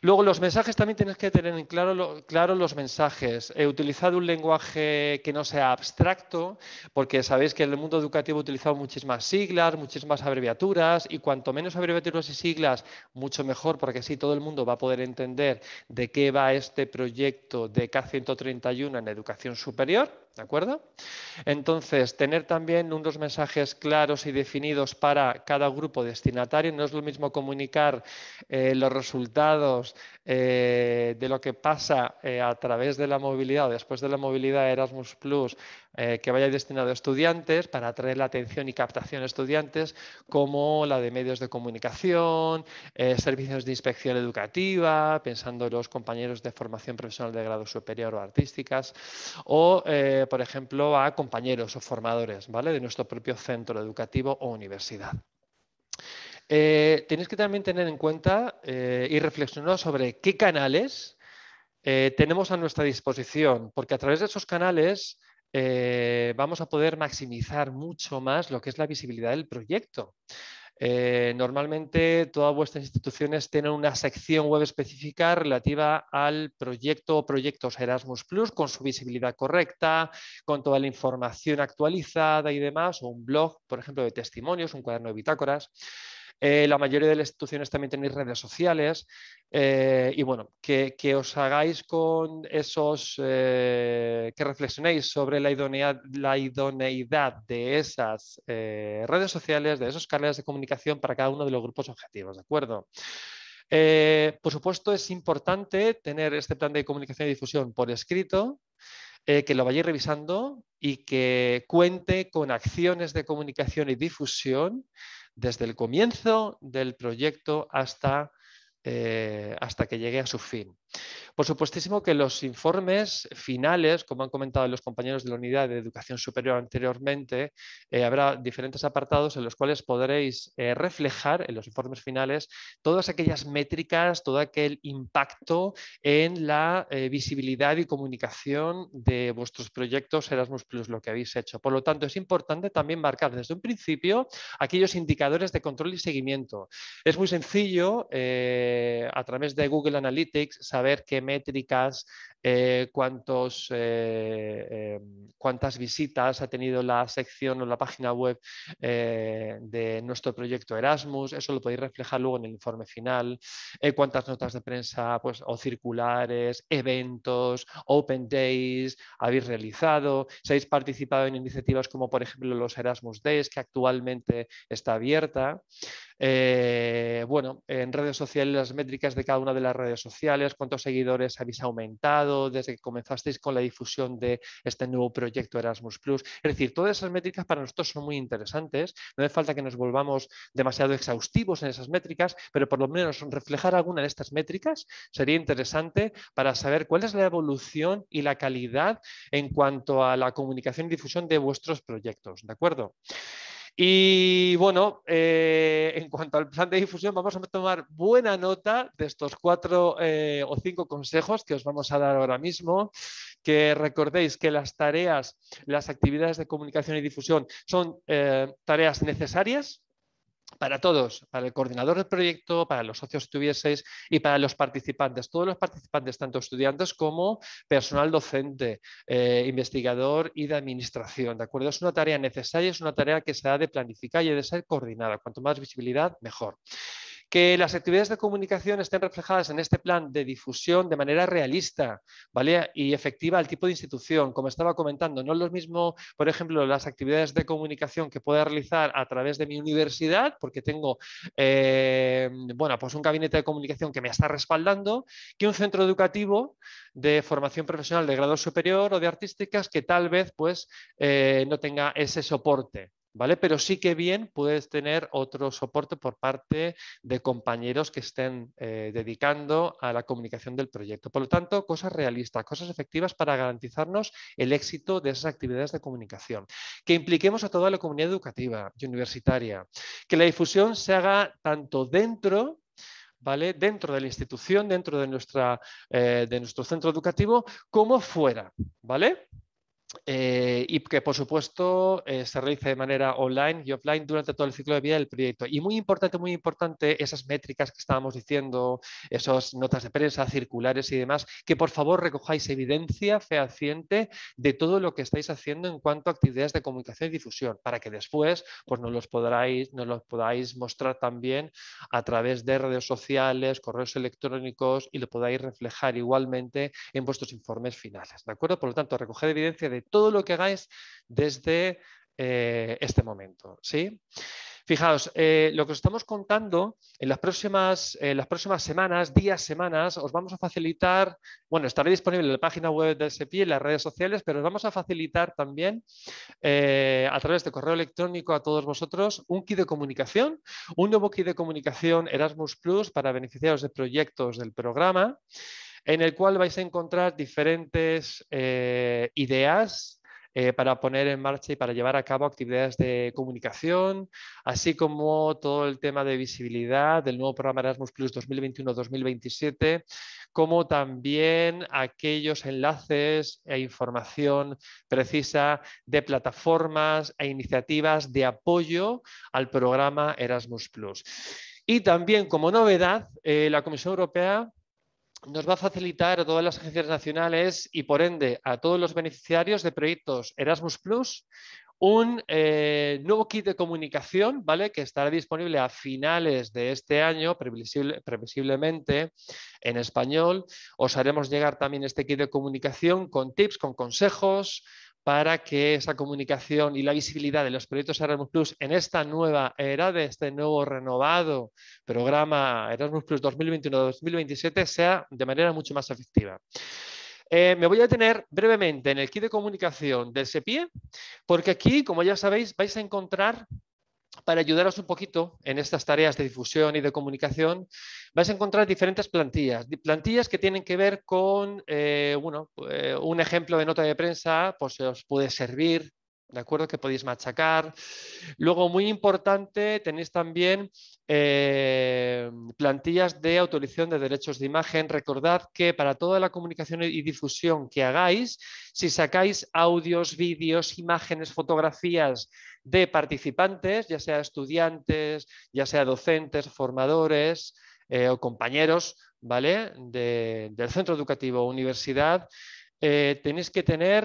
Speaker 7: Luego, los mensajes también tienes que tener en claro, claro los mensajes. He eh, utilizado un lenguaje que no sea abstracto, porque sabéis que en el mundo educativo he utilizado muchísimas siglas, muchísimas abreviaturas, y cuanto menos abreviaturas y siglas, mucho mejor, porque así todo el mundo va a poder entender de qué va este proyecto de K131 en educación superior. ¿De acuerdo? Entonces, tener también unos mensajes claros y definidos para cada grupo destinatario. No es lo mismo comunicar eh, los resultados eh, de lo que pasa eh, a través de la movilidad, después de la movilidad Erasmus eh, que vaya destinado a estudiantes para atraer la atención y captación a estudiantes, como la de medios de comunicación, servicios de inspección educativa, pensando en los compañeros de formación profesional de grado superior o artísticas, o, por ejemplo, a compañeros o formadores de nuestro propio centro educativo o universidad. Eh, tenéis que también tener en cuenta eh, y reflexionar sobre qué canales eh, tenemos a nuestra disposición, porque a través de esos canales vamos a poder maximizar mucho más lo que es la visibilidad del proyecto. normalmente todas vuestras instituciones tienen una sección web específica relativa al proyecto o proyectos Erasmus Plus con su visibilidad correcta, con toda la información actualizada y demás, o un blog, por ejemplo, de testimonios, un cuaderno de bitácoras. Eh, la mayoría de las instituciones también tenéis redes sociales. Eh, y bueno, que, os hagáis con esos, eh, que reflexionéis sobre la idoneidad, la idoneidad de esas redes sociales, de esos canales de comunicación para cada uno de los grupos objetivos, ¿de acuerdo? por supuesto, es importante tener este plan de comunicación y difusión por escrito, que lo vayáis revisando y que cuente con acciones de comunicación y difusión desde el comienzo del proyecto hasta, eh, hasta que llegue a su fin. Por supuestísimo que los informes finales, como han comentado los compañeros de la unidad de educación superior anteriormente, eh, habrá diferentes apartados en los cuales podréis eh, reflejar en los informes finales todas aquellas métricas, todo aquel impacto en la eh, visibilidad y comunicación de vuestros proyectos Erasmus Plus, lo que habéis hecho. Por lo tanto, es importante también marcar desde un principio aquellos indicadores de control y seguimiento. Es muy sencillo a través de Google Analytics saber ver qué métricas, eh, cuántos, eh, em, cuántas visitas ha tenido la sección o la página web eh, de nuestro proyecto Erasmus. Eso lo podéis reflejar luego en el informe final. cuántas notas de prensa pues, o circulares, eventos, open days habéis realizado. Si habéis participado en iniciativas como, por ejemplo, los Erasmus Days, que actualmente está abierta. Eh, bueno, en redes sociales, las métricas de cada una de las redes sociales, cuántos seguidores habéis aumentado desde que comenzasteis con la difusión de este nuevo proyecto Erasmus Plus. Es decir, todas esas métricas para nosotros son muy interesantes. No hace falta que nos volvamos demasiado exhaustivos en esas métricas, pero por lo menos reflejar alguna de estas métricas sería interesante para saber cuál es la evolución y la calidad en cuanto a la comunicación y difusión de vuestros proyectos. ¿De acuerdo? Y bueno, eh, en cuanto al plan de difusión, vamos a tomar buena nota de estos cuatro eh, o cinco consejos que os vamos a dar ahora mismo. Que recordéis que las tareas, las actividades de comunicación y difusión son eh, tareas necesarias para todos, para el coordinador del proyecto, para los socios que tuvieseis y para los participantes, todos los participantes, tanto estudiantes como personal docente, eh, investigador y de administración, ¿de acuerdo? Es una tarea necesaria, es una tarea que se ha de planificar y de ser coordinada. Cuanto más visibilidad, mejor que las actividades de comunicación estén reflejadas en este plan de difusión de manera realista y efectiva al tipo de institución, como estaba comentando. No es lo mismo, por ejemplo, las actividades de comunicación que pueda realizar a través de mi universidad, porque tengo eh, bueno, pues un gabinete de comunicación que me está respaldando, que un centro educativo de formación profesional de grado superior o de artísticas que tal vez pues, eh, no tenga ese soporte. ¿vale? Pero sí que bien puedes tener otro soporte por parte de compañeros que estén eh, dedicando a la comunicación del proyecto. Por lo tanto, cosas realistas, cosas efectivas para garantizarnos el éxito de esas actividades de comunicación. Que impliquemos a toda la comunidad educativa y universitaria. Que la difusión se haga tanto dentro ¿Vale? dentro de la institución, dentro de, eh, de nuestro centro educativo, como fuera. ¿vale? Eh, y que por supuesto eh, se realiza de manera online y offline durante todo el ciclo de vida del proyecto. Y muy importante, muy importante, esas métricas que estábamos diciendo, esas notas de prensa, circulares y demás, que por favor recojáis evidencia fehaciente de todo lo que estáis haciendo en cuanto a actividades de comunicación y difusión, para que después pues, nos, los podráis, nos los podáis mostrar también a través de redes sociales, correos electrónicos y lo podáis reflejar igualmente en vuestros informes finales. ¿De acuerdo? Por lo tanto, recoger evidencia de todo lo que hagáis desde eh, este momento. ¿sí? Fijaos, eh, lo que os estamos contando en las, próximas, semanas, días, semanas, os vamos a facilitar, bueno, estará disponible en la página web del SEPI, en las redes sociales, pero os vamos a facilitar también eh, a través de correo electrónico a todos vosotros un kit de comunicación, un nuevo kit de comunicación Erasmus Plus para beneficiaros de proyectos del programa en el cual vais a encontrar diferentes eh, ideas eh, para poner en marcha y para llevar a cabo actividades de comunicación, así como todo el tema de visibilidad del nuevo programa Erasmus Plus 2021-2027, como también aquellos enlaces e información precisa de plataformas e iniciativas de apoyo al programa Erasmus Plus. Y también como novedad, eh, la Comisión Europea nos va a facilitar a todas las agencias nacionales y por ende a todos los beneficiarios de proyectos Erasmus Plus un eh, nuevo kit de comunicación, ¿vale? Que estará disponible a finales de este año, previsiblemente en español. Os haremos llegar también este kit de comunicación con tips, con consejos, para que esa comunicación y la visibilidad de los proyectos Erasmus Plus en esta nueva era, de este nuevo renovado programa Erasmus Plus 2021-2027, sea de manera mucho más efectiva. Eh, me voy a detener brevemente en el kit de comunicación del SEPIE, porque aquí, como ya sabéis, vais a encontrar para ayudaros un poquito en estas tareas de difusión y de comunicación, vais a encontrar diferentes plantillas. Plantillas que tienen que ver con eh, bueno, eh, un ejemplo de nota de prensa, pues se os puede servir, ¿de acuerdo? Que podéis machacar. Luego, muy importante, tenéis también eh, plantillas de autorización de derechos de imagen. Recordad que para toda la comunicación y difusión que hagáis, si sacáis audios, vídeos, imágenes, fotografías de participantes, ya sea estudiantes, ya sea docentes, formadores eh, o compañeros ¿vale? del centro educativo o universidad, eh, tenéis que tener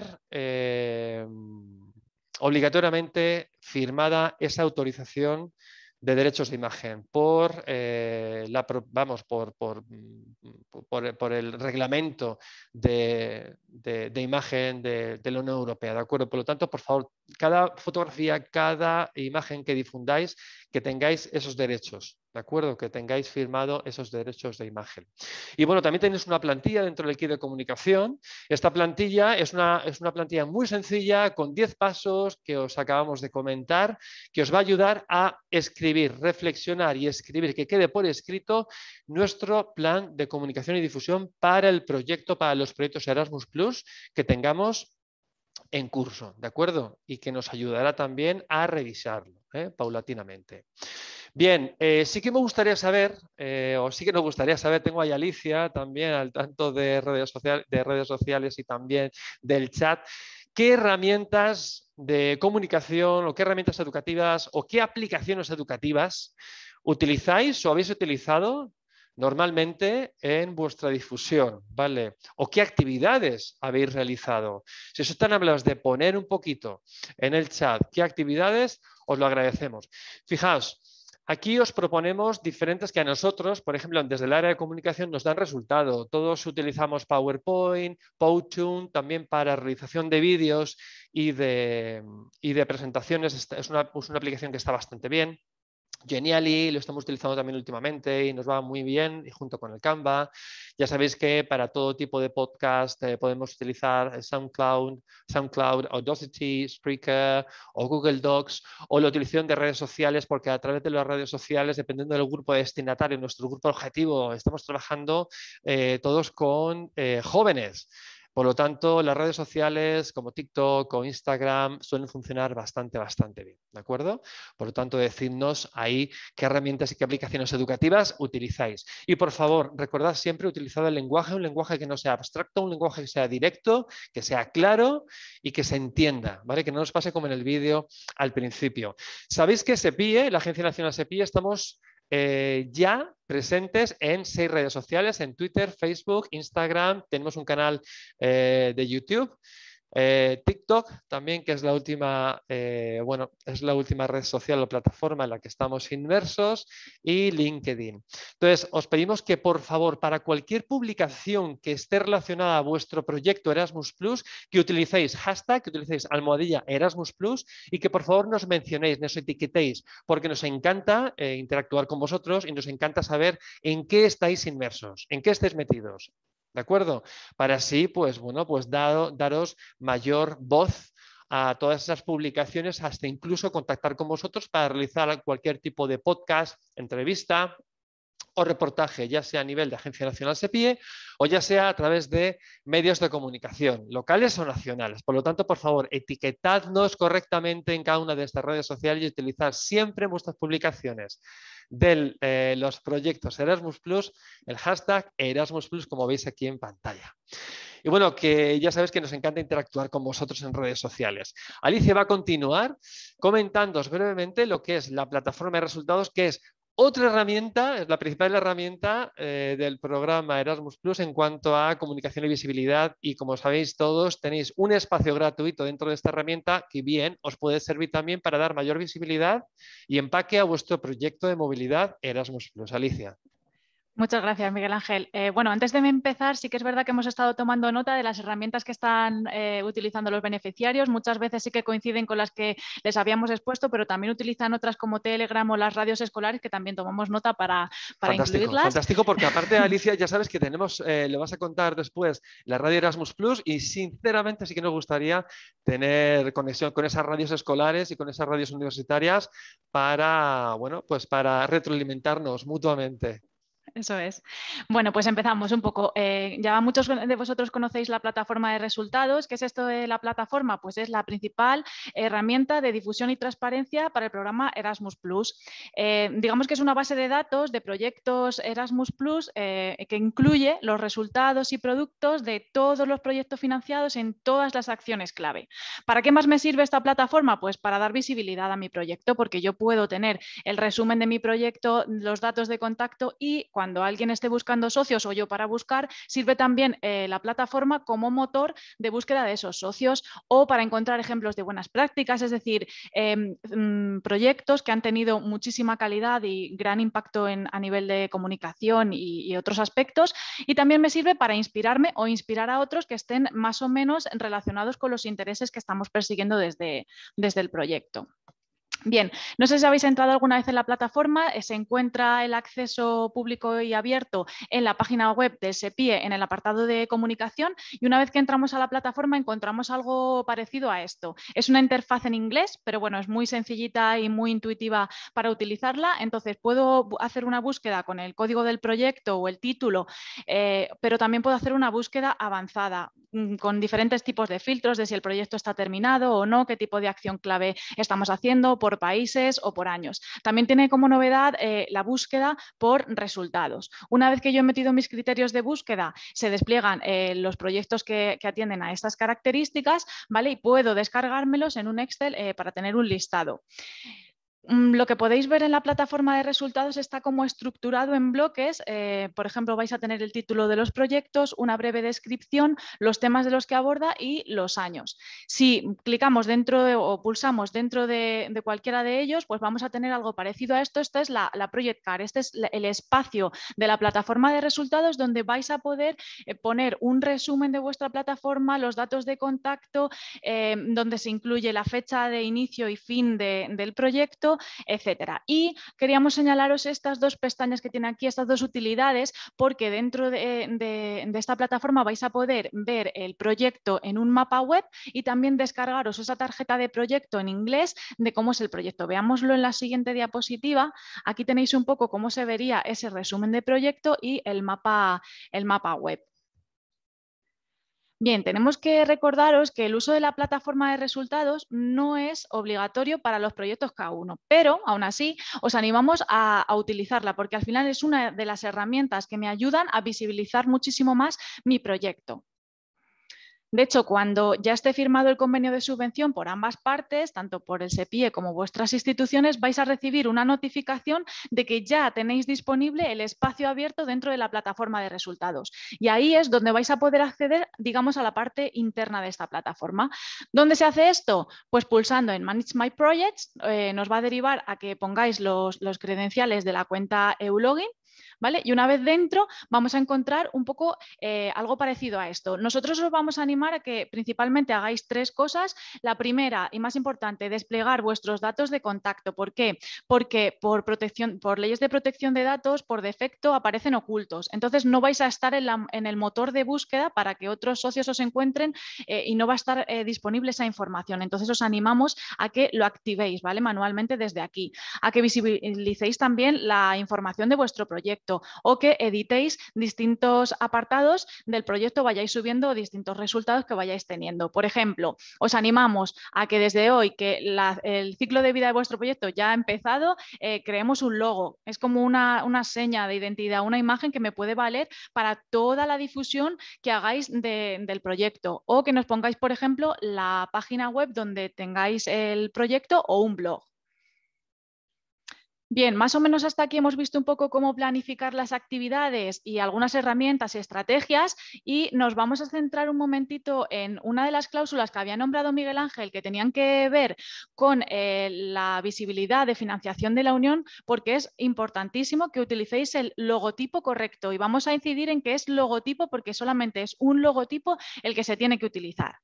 Speaker 7: obligatoriamente firmada esa autorización de derechos de imagen, por, eh, la, vamos, por, mm, por, por, el reglamento de, de, imagen de, de, la Unión Europea, ¿de acuerdo? Por lo tanto, por favor, cada fotografía, cada imagen que difundáis, que tengáis esos derechos, ¿de acuerdo? Que tengáis firmado esos derechos de imagen. Y bueno, también tenéis una plantilla dentro del kit de comunicación. Esta plantilla es una, es una plantilla muy sencilla, con 10 pasos que os acabamos de comentar, que os va a ayudar a escribir, reflexionar y escribir, que quede por escrito nuestro plan de comunicación y difusión para el proyecto, para los proyectos Erasmus Plus que tengamos en curso, ¿de acuerdo? Y que nos ayudará también a revisarlo ¿eh? paulatinamente. Bien, eh, sí que me gustaría saber, eh, o sí que nos gustaría saber, tengo a Alicia también al tanto de redes sociales y también del chat, qué herramientas de comunicación o qué herramientas educativas o qué aplicaciones educativas utilizáis o habéis utilizado normalmente en vuestra difusión, ¿vale? O qué actividades habéis realizado. Si os están hablando de poner un poquito en el chat qué actividades, os lo agradecemos. Fijaos, Aquí os proponemos diferentes que a nosotros, por ejemplo, desde el área de comunicación nos dan resultado. Todos utilizamos PowerPoint, Powtoon, también para realización de vídeos y de, presentaciones. es una aplicación que está bastante bien. Genially lo estamos utilizando también últimamente y nos va muy bien junto con el Canva. Ya sabéis que para todo tipo de podcast eh, podemos utilizar SoundCloud, SoundCloud, Audacity, Spreaker o Google Docs o la utilización de redes sociales porque a través de las redes sociales, dependiendo del grupo destinatario, nuestro grupo objetivo, estamos trabajando eh, todos con eh, jóvenes. Por lo tanto, las redes sociales como TikTok o Instagram suelen funcionar bastante, bastante bien, ¿de acuerdo? Por lo tanto, decidnos ahí qué herramientas y qué aplicaciones educativas utilizáis. Y por favor, recordad siempre utilizar el lenguaje, un lenguaje que no sea abstracto, un lenguaje que sea directo, que sea claro y que se entienda, ¿vale? Que no nos pase como en el vídeo al principio. Sabéis que SEPIE, la Agencia Nacional SEPIE, e e, estamos eh, ya presentes en seis redes sociales, en Twitter, Facebook, Instagram, tenemos un canal eh, de YouTube eh, TikTok también, que es la última, eh, bueno, es la última red social o plataforma en la que estamos inmersos, y LinkedIn. Entonces, os pedimos que por favor, para cualquier publicación que esté relacionada a vuestro proyecto Erasmus Plus, que utilicéis hashtag, que utilicéis almohadilla Erasmus Plus y que por favor nos mencionéis, nos etiquetéis, porque nos encanta eh, interactuar con vosotros y nos encanta saber en qué estáis inmersos, en qué estáis metidos. ¿De acuerdo? Para así, pues bueno, pues dado, daros mayor voz a todas esas publicaciones, hasta incluso contactar con vosotros para realizar cualquier tipo de podcast, entrevista, o reportaje, ya sea a nivel de Agencia Nacional SEPIE o ya sea a través de medios de comunicación, locales o nacionales. Por lo tanto, por favor, etiquetadnos correctamente en cada una de estas redes sociales y utilizad siempre en vuestras publicaciones de eh, los proyectos Erasmus Plus el hashtag Erasmus Plus, como veis aquí en pantalla. Y bueno, que ya sabéis que nos encanta interactuar con vosotros en redes sociales. Alicia va a continuar comentándoos brevemente lo que es la plataforma de resultados, que es otra herramienta, es la principal herramienta eh, del programa Erasmus Plus en cuanto a comunicación y visibilidad y como sabéis todos tenéis un espacio gratuito dentro de esta herramienta que bien os puede servir también para dar mayor visibilidad y empaque a vuestro proyecto de movilidad Erasmus Plus. Alicia.
Speaker 6: Muchas gracias, Miguel Ángel. Eh, bueno, antes de empezar, sí que es verdad que hemos estado tomando nota de las herramientas que están eh, utilizando los beneficiarios. Muchas veces sí que coinciden con las que les habíamos expuesto, pero también utilizan otras como Telegram o las radios escolares, que también tomamos nota para, incluirlas. Fantástico,
Speaker 7: porque aparte, Alicia, ya sabes que tenemos, eh, le vas a contar después la radio Erasmus Plus y sinceramente sí que nos gustaría tener conexión con esas radios escolares y con esas radios universitarias para, bueno, pues para retroalimentarnos mutuamente.
Speaker 6: Eso es. Bueno, pues empezamos un poco. Eh, ya muchos de vosotros conocéis la plataforma de resultados. ¿Qué es esto de la plataforma? Pues es la principal herramienta de difusión y transparencia para el programa Erasmus Plus. Eh, digamos que es una base de datos de proyectos Erasmus Plus eh, que incluye los resultados y productos de todos los proyectos financiados en todas las acciones clave. ¿Para qué más me sirve esta plataforma? Pues para dar visibilidad a mi proyecto, porque yo puedo tener el resumen de mi proyecto, los datos de contacto y cuando alguien esté buscando socios o yo para buscar, sirve también eh, la plataforma como motor de búsqueda de esos socios o para encontrar ejemplos de buenas prácticas, es decir, em, mm, proyectos que han tenido muchísima calidad y gran impacto a nivel de comunicación y, otros aspectos. Y también me sirve para inspirarme o inspirar a otros que estén más o menos relacionados con los intereses que estamos persiguiendo desde el proyecto. Bien, no sé si habéis entrado alguna vez en la plataforma, eh, se encuentra el acceso público y abierto en la página web del SEPIE en el apartado de comunicación y una vez que entramos a la plataforma encontramos algo parecido a esto. Es una interfaz en inglés, pero bueno, es muy sencillita y muy intuitiva para utilizarla, entonces puedo hacer una búsqueda con el código del proyecto o el título, eh, pero también puedo hacer una búsqueda avanzada mm, con diferentes tipos de filtros de si el proyecto está terminado o no, qué tipo de acción clave estamos haciendo, por países o por años. También tiene como novedad eh, la búsqueda por resultados. Una vez que yo he metido mis criterios de búsqueda, se despliegan eh, los proyectos que, atienden a estas características, ¿vale? Y puedo descargármelos en un Excel eh, para tener un listado. Mm, lo que podéis ver en la plataforma de resultados está como estructurado en bloques. Eh, por ejemplo, vais a tener el título de los proyectos, una breve descripción, los temas de los que aborda y los años. Si clicamos dentro o pulsamos dentro de, cualquiera de ellos, pues vamos a tener algo parecido a esto. Esta es la, Project Car, este es el espacio de la plataforma de resultados donde vais a poder eh, poner un resumen de vuestra plataforma, los datos de contacto, eh, donde se incluye la fecha de inicio y fin del proyecto etcétera. Y queríamos señalaros estas dos pestañas que tiene aquí, estas dos utilidades, porque dentro de, de esta plataforma vais a poder ver el proyecto en un mapa web y también descargaros esa tarjeta de proyecto en inglés de cómo es el proyecto. Veámoslo en la siguiente diapositiva. Aquí tenéis un poco cómo se vería ese resumen de proyecto y el mapa, el mapa web. Bien, tenemos que recordaros que el uso de la plataforma de resultados no es obligatorio para los proyectos K1, pero aún así os animamos a, a, utilizarla porque al final es una de las herramientas que me ayudan a visibilizar muchísimo más mi proyecto. De hecho, cuando ya esté firmado el convenio de subvención por ambas partes, tanto por el SEPIE e como vuestras instituciones, vais a recibir una notificación de que ya tenéis disponible el espacio abierto dentro de la plataforma de resultados. Y ahí es donde vais a poder acceder, digamos, a la parte interna de esta plataforma. ¿Dónde se hace esto? Pues pulsando en Manage My Projects, eh, nos va a derivar a que pongáis los, los credenciales de la cuenta EULogin y una vez dentro vamos a encontrar un poco eh, algo parecido a esto. Nosotros os vamos a animar a que principalmente hagáis tres cosas. La primera y más importante, desplegar vuestros datos de contacto. ¿Por qué? Porque por, leyes de protección de datos, por defecto, aparecen ocultos. Entonces no vais a estar en, el motor de búsqueda para que otros socios os encuentren eh, y no va a estar eh, disponible esa información. Entonces os animamos a que lo activéis, ¿vale? Manualmente desde aquí. A que visibilicéis también la información de vuestro proyecto o que editéis distintos apartados del proyecto, vayáis subiendo distintos resultados que vayáis teniendo. Por ejemplo, os animamos a que desde hoy, que el ciclo de vida de vuestro proyecto ya ha empezado, eh, creemos un logo. Es como una, seña de identidad, una imagen que me puede valer para toda la difusión que hagáis del proyecto o que nos pongáis, por ejemplo, la página web donde tengáis el proyecto o un blog. Bien, más o menos hasta aquí hemos visto un poco cómo planificar las actividades y algunas herramientas y estrategias y nos vamos a centrar un momentito en una de las cláusulas que había nombrado Miguel Ángel que tenían que ver con eh, la visibilidad de financiación de la Unión porque es importantísimo que utilicéis el logotipo correcto y vamos a incidir en que es logotipo porque solamente es un logotipo el que se tiene que utilizar.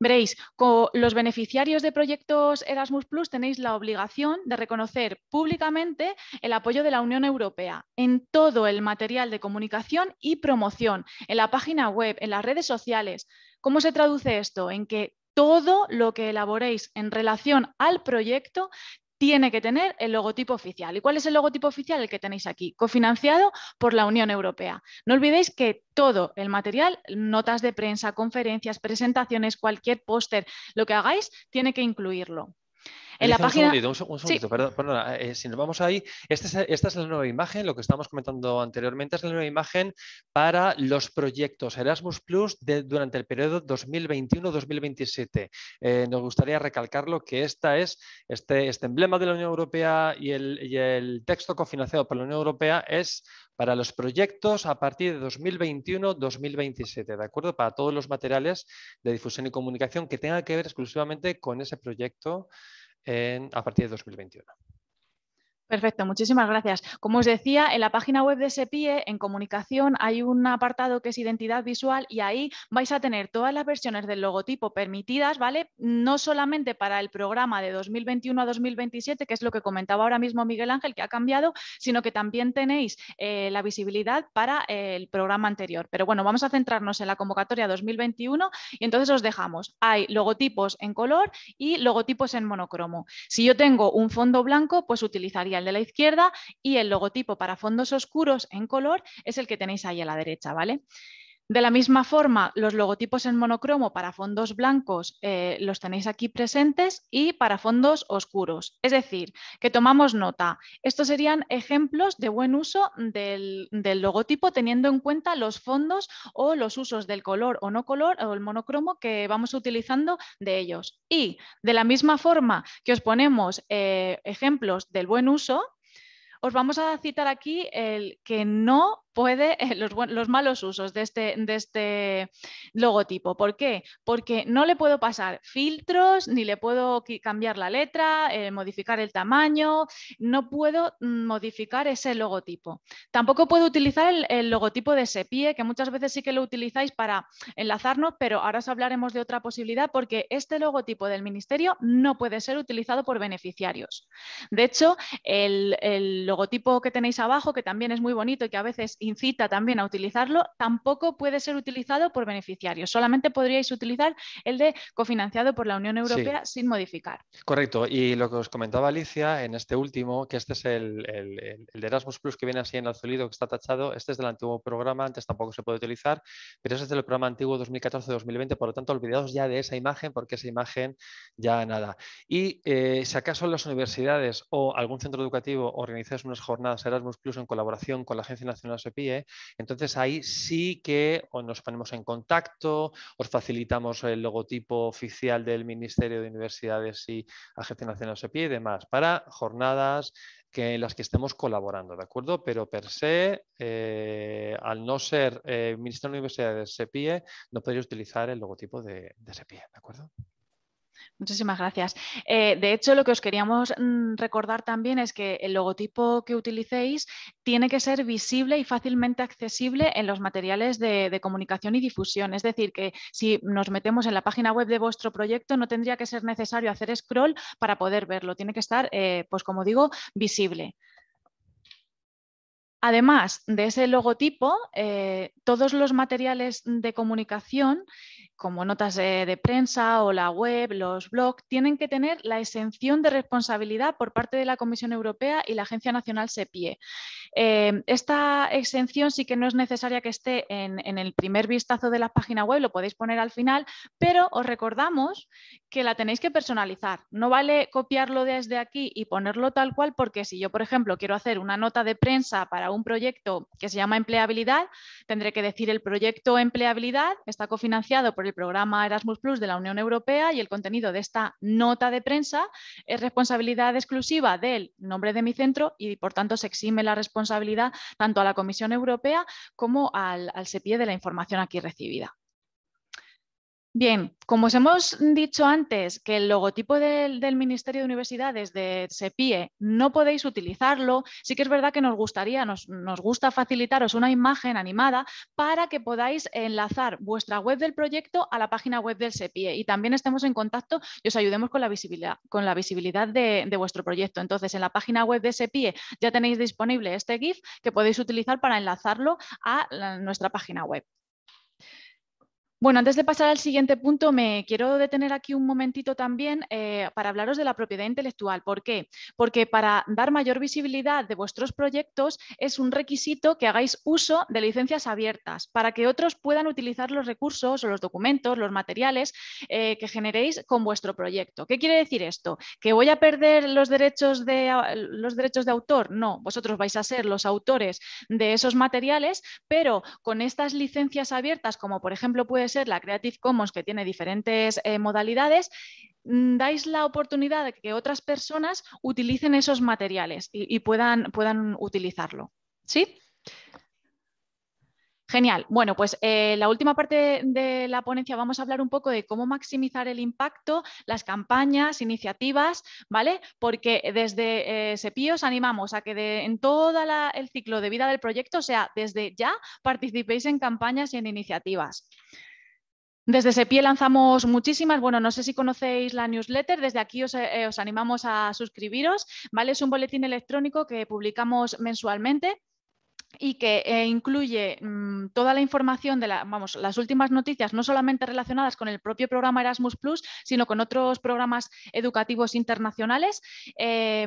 Speaker 6: Veréis, con los beneficiarios de proyectos Erasmus Plus tenéis la obligación de reconocer públicamente el apoyo de la Unión Europea en todo el material de comunicación y promoción, en la página web, en las redes sociales. ¿Cómo se traduce esto? En que todo lo que elaboréis en relación al proyecto tiene que tener el logotipo oficial. ¿Y cuál es el logotipo oficial? El que tenéis aquí, cofinanciado por la Unión Europea. No olvidéis que todo el material, notas de prensa, conferencias, presentaciones, cualquier póster, lo que hagáis, tiene que incluirlo. Un segundito,
Speaker 7: perdón, eh, eh, si nos vamos ahí, este esta es, la nueva imagen, lo que estábamos comentando anteriormente, es la nueva imagen para los proyectos Erasmus Plus durante el periodo 2021-2027. Eh, nos gustaría recalcarlo que esta es este, este emblema de la Unión Europea y el, texto cofinanciado por la Unión Europea es para los proyectos a partir de 2021-2027, ¿de acuerdo? Para todos los materiales de difusión y comunicación que tengan que ver exclusivamente con ese proyecto a partir de 2021.
Speaker 6: Perfecto, muchísimas gracias. Como os decía, en la página web de SEPIE, en comunicación, hay un apartado que es identidad visual y ahí vais a tener todas las versiones del logotipo permitidas, ¿vale? No solamente para el programa de 2021 a 2027, que es lo que comentaba ahora mismo Miguel Ángel, que ha cambiado, sino que también tenéis eh, la visibilidad para eh, el programa anterior. Pero bueno, vamos a centrarnos en la convocatoria 2021 y entonces os dejamos. Hay logotipos en color y logotipos en monocromo. Si yo tengo un fondo blanco, pues utilizaría de la izquierda y el logotipo para fondos oscuros en color es el que tenéis ahí a la derecha, ¿vale? De la misma forma, los logotipos en monocromo para fondos blancos eh, los tenéis aquí presentes y para fondos oscuros. Es decir, que tomamos nota. Estos serían ejemplos de buen uso del, logotipo teniendo en cuenta los fondos o los usos del color o no color o el monocromo que vamos utilizando de ellos. Y de la misma forma que os ponemos eh, ejemplos del buen uso, os vamos a citar aquí el que no puede eh, los, malos usos de este, de este, logotipo. ¿Por qué? Porque no le puedo pasar filtros, ni le puedo cambiar la letra, eh, modificar el tamaño, no puedo mm, modificar ese logotipo. Tampoco puedo utilizar el, logotipo de SEPIE, que muchas veces sí que lo utilizáis para enlazarnos, pero ahora os hablaremos de otra posibilidad porque este logotipo del ministerio no puede ser utilizado por beneficiarios. De hecho, el logotipo que tenéis abajo, que también es muy bonito y que a veces incita también a utilizarlo, tampoco puede ser utilizado por beneficiarios. Solamente podríais utilizar el de cofinanciado por la Unión Europea sin modificar.
Speaker 7: Correcto. Y lo que os comentaba Alicia en este último, que este es el, de Erasmus Plus que viene así en azulido, que está tachado, este es del antiguo programa, antes tampoco se puede utilizar, pero ese es del programa antiguo 2014-2020, por lo tanto, olvidados ya de esa imagen, porque esa imagen ya nada. Y eh, si acaso las universidades o algún centro educativo organizáis unas jornadas Erasmus Plus en colaboración con la Agencia Nacional de PIE, Entonces ahí sí que nos ponemos en contacto, os facilitamos el logotipo oficial del Ministerio de Universidades y Agencia Nacional SEPIE y demás para jornadas que, en las que estemos colaborando, ¿de acuerdo? Pero per se, eh, al no ser eh, Ministerio de Universidades SEPIE, no podéis utilizar el logotipo de, de SEPIE, ¿de acuerdo?
Speaker 6: Muchísimas gracias. Eh, de hecho, lo que os queríamos mm, recordar también es que el logotipo que utilicéis tiene que ser visible y fácilmente accesible en los materiales de, comunicación y difusión. Es decir, que si nos metemos en la página web de vuestro proyecto, no tendría que ser necesario hacer scroll para poder verlo. Tiene que estar, eh, pues como digo, visible. Además de ese logotipo, eh, todos los materiales de comunicación como notas de, prensa o la web, los blogs, tienen que tener la exención de responsabilidad por parte de la Comisión Europea y la Agencia Nacional SEPIE. E. Em, esta exención sí que no es necesaria que esté en, en el primer vistazo de la página web, lo podéis poner al final, pero os recordamos que la tenéis que personalizar. No vale copiarlo desde aquí y ponerlo tal cual, porque si yo, por ejemplo, quiero hacer una nota de prensa para un proyecto que se llama empleabilidad, tendré que decir el proyecto empleabilidad está cofinanciado por el el programa Erasmus Plus de la Unión Europea y el contenido de esta nota de prensa es responsabilidad exclusiva del nombre de mi centro y por tanto se exime la responsabilidad tanto a la Comisión Europea como al, al e e de la información aquí recibida. Bien, como os hemos dicho antes que el logotipo del, Ministerio de Universidades de SEPIE no podéis utilizarlo, sí que es verdad que nos gustaría, nos, gusta facilitaros una imagen animada para que podáis enlazar vuestra web del proyecto a la página web del SEPIE y también estemos en contacto y os ayudemos con la visibilidad, con la visibilidad de, vuestro proyecto. Entonces, en la página web de SEPIE ya tenéis disponible este GIF que podéis utilizar para enlazarlo a nuestra página web. Bueno, antes de pasar al siguiente punto, me quiero detener aquí un momentito también eh, para hablaros de la propiedad intelectual. ¿Por qué? Porque para dar mayor visibilidad de vuestros proyectos es un requisito que hagáis uso de licencias abiertas para que otros puedan utilizar los recursos o los documentos, los materiales eh, que generéis con vuestro proyecto. ¿Qué quiere decir esto? ¿Que voy a perder los derechos, de, los derechos de autor? No, vosotros vais a ser los autores de esos materiales, pero con estas licencias abiertas, como por ejemplo puede ser la Creative Commons, que tiene diferentes eh, modalidades, mm, dais la oportunidad de que otras personas utilicen esos materiales y, puedan, puedan utilizarlo. ¿Sí? Genial. Bueno, pues eh, la última parte de la ponencia vamos a hablar un poco de cómo maximizar el impacto, las campañas, iniciativas, ¿vale? Porque desde eh, Sepi os animamos a que en todo el ciclo de vida del proyecto, o sea, desde ya, participéis en campañas y en iniciativas. Desde SEPIE lanzamos muchísimas. Bueno, no sé si conocéis la newsletter. Desde aquí eh, os, animamos a suscribiros. ¿vale? Es un boletín electrónico que publicamos mensualmente y que eh, incluye mm, toda la información de vamos, las últimas noticias, no solamente relacionadas con el propio programa Erasmus Plus, sino con otros programas educativos internacionales. Eh,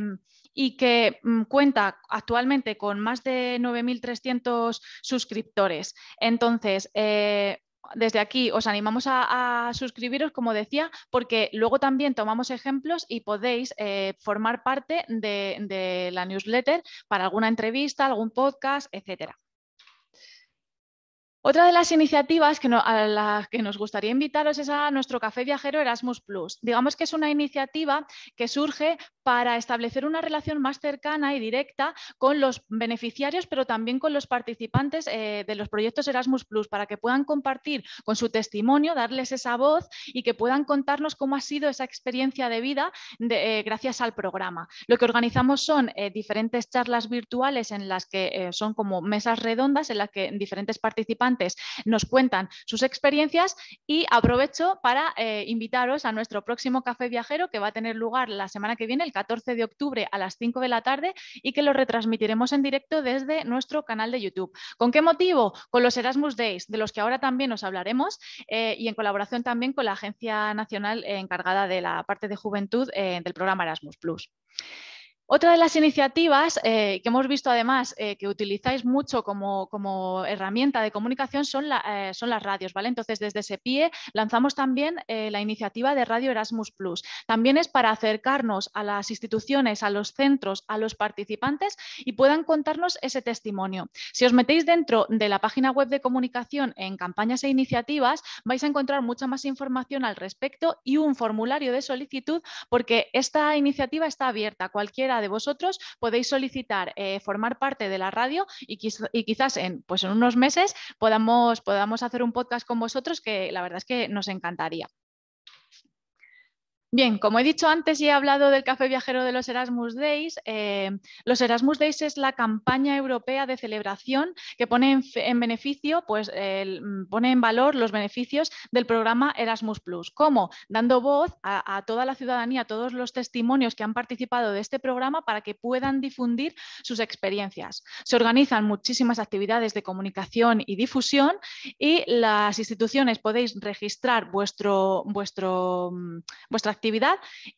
Speaker 6: y que mm, cuenta actualmente con más de 9.300 suscriptores. Entonces, desde aquí os animamos a, suscribiros, como decía, porque luego también tomamos ejemplos y podéis eh, formar parte de, de la newsletter para alguna entrevista, algún podcast, etcétera. Otra de las iniciativas que a las que nos gustaría invitaros es a nuestro Café Viajero Erasmus Plus. Digamos que es una iniciativa que surge para establecer una relación más cercana y directa con los beneficiarios, pero también con los participantes eh, de los proyectos Erasmus Plus, para que puedan compartir con su testimonio, darles esa voz y que puedan contarnos cómo ha sido esa experiencia de vida eh, gracias al programa. Lo que organizamos son eh, diferentes charlas virtuales en las que son como mesas redondas en las que diferentes participantes nos cuentan sus experiencias y aprovecho para eh, invitaros a nuestro próximo café viajero que va a tener lugar la semana que viene, el 14 de octubre a las 5 de la tarde y que lo retransmitiremos en directo desde nuestro canal de YouTube. ¿Con qué motivo? Con los Erasmus Days, de los que ahora también os hablaremos eh, y en colaboración también con la Agencia Nacional encargada de la parte de juventud eh, del programa Erasmus otra de las iniciativas eh, que hemos visto además eh, que utilizáis mucho como, herramienta de comunicación eh, son, las radios, ¿vale? Entonces desde SEPIE lanzamos también la iniciativa de Radio Erasmus Plus. También es para acercarnos a las instituciones, a los centros, a los participantes y puedan contarnos ese testimonio. Si os metéis dentro de la página web de comunicación en campañas e iniciativas, vais a encontrar mucha más información al respecto y un formulario de solicitud porque esta iniciativa está abierta. a Cualquiera de vosotros podéis solicitar eh, formar parte de la radio y, quizás en, pues en unos meses podamos, podamos hacer un podcast con vosotros que la verdad es que nos encantaría. Bien, como he dicho antes y he hablado del Café Viajero de los Erasmus Days, eh, los Erasmus Days es la campaña europea de celebración que pone en, beneficio, pues mm, pone en valor los beneficios del programa Erasmus Plus, como dando voz a, toda la ciudadanía, a todos los testimonios que han participado de este programa para que puedan difundir sus experiencias. Se organizan muchísimas actividades de comunicación y difusión y las instituciones podéis registrar vuestro, vuestro, mm, vuestra actividad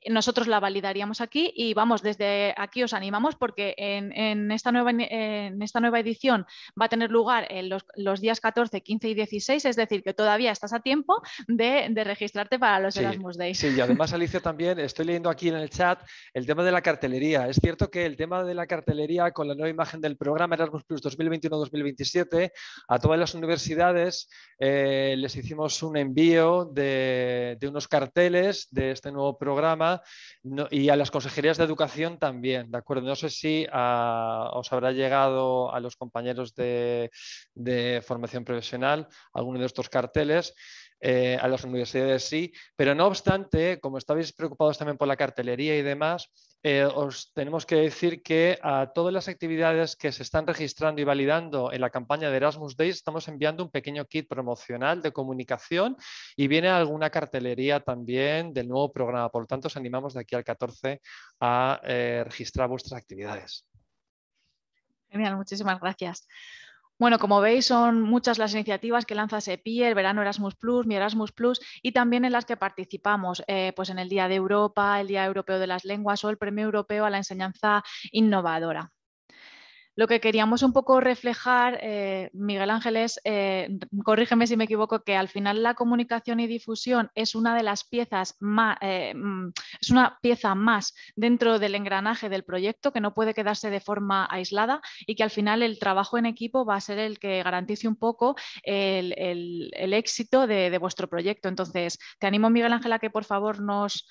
Speaker 6: nosotros la validaríamos aquí y vamos, desde aquí os animamos porque en, esta, nueva, en esta, nueva, edición va a tener lugar en los, días 14, 15 y 16, es decir, que todavía estás a tiempo de, registrarte para los Erasmus Days. Sí, y además,
Speaker 7: Alicia, también estoy leyendo aquí en el chat el tema de la cartelería. Es cierto que el tema de la cartelería con la nueva imagen del programa Erasmus Plus 2021-2027, a todas las universidades eh, les hicimos un envío de, de unos carteles de esta este nuevo programa y a las consejerías de educación también, ¿de acuerdo? No sé si ah, os habrá llegado a los compañeros de, de formación profesional alguno de estos carteles. Eh, a las universidades sí, pero no obstante, como estabais preocupados también por la cartelería y demás, eh, os tenemos que decir que a todas las actividades que se están registrando y validando en la campaña de Erasmus Days estamos enviando un pequeño kit promocional de comunicación y viene alguna cartelería también del nuevo programa. Por lo tanto, os animamos de aquí al 14 a eh, registrar vuestras actividades.
Speaker 6: Genial, muchísimas gracias. Bueno, como veis, son muchas las iniciativas que lanza SEPI, el verano Erasmus Plus, mi Erasmus Plus, y también en las que participamos, eh, pues en el Día de Europa, el Día Europeo de las Lenguas o el Premio Europeo a la Enseñanza Innovadora. Lo que queríamos un poco reflejar, eh, Miguel Ángel, eh, corrígeme si me equivoco, que al final la comunicación y difusión es una de las piezas más, eh, mm, es una pieza más dentro del engranaje del proyecto que no puede quedarse de forma aislada y que al final el trabajo en equipo va a ser el que garantice un poco el, éxito de, de vuestro proyecto. Entonces, te animo, Miguel Ángel, a que por favor nos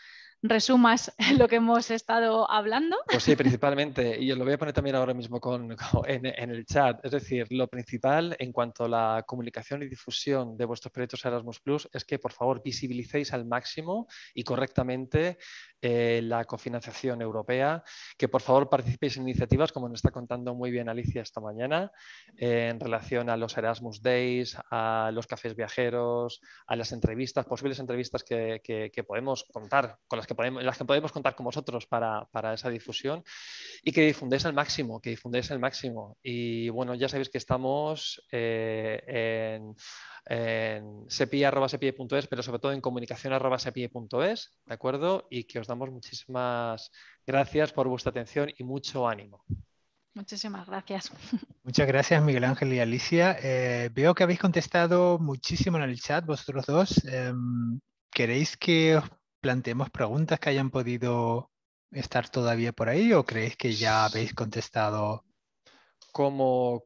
Speaker 6: resumas lo que hemos estado hablando.
Speaker 7: Pues sí, principalmente, y os lo voy a poner también ahora mismo con, en, el chat, es decir, lo principal en cuanto a la comunicación y difusión de vuestros proyectos Erasmus Plus es que por favor visibilicéis al máximo y correctamente eh, la cofinanciación europea, que por favor participéis en iniciativas como nos está contando muy bien Alicia esta mañana, eh, en relación a los Erasmus Days, a los cafés viajeros, a las entrevistas, posibles entrevistas que podemos contar, con las que las que podemos contar con vosotros para, esa difusión y que difundéis al máximo, que difundáis al máximo. Y bueno, ya sabéis que estamos eh, en, en pero sobre todo en comunicación@sepi.es ¿de acuerdo? Y que os damos muchísimas gracias por vuestra atención y mucho ánimo.
Speaker 6: Muchísimas gracias.
Speaker 1: Muchas gracias, Miguel Ángel y Alicia. Eh, veo que habéis contestado muchísimo en el chat, vosotros dos. Em, ¿Queréis que os planteemos preguntas que hayan podido estar todavía por ahí o creéis que ya habéis contestado?
Speaker 7: Como,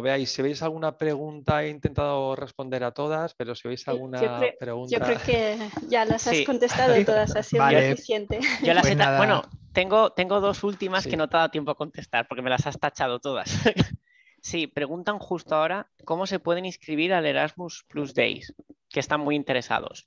Speaker 7: veáis, si veis alguna pregunta, he intentado responder a todas, pero si veis alguna
Speaker 3: pregunta. Yo creo que ya las has contestado todas, ha sido vale. Pues bueno,
Speaker 4: tengo, dos últimas que no te ha dado tiempo a contestar porque me las has tachado todas. sí, preguntan justo ahora cómo se pueden inscribir al Erasmus Plus Days, que están muy interesados.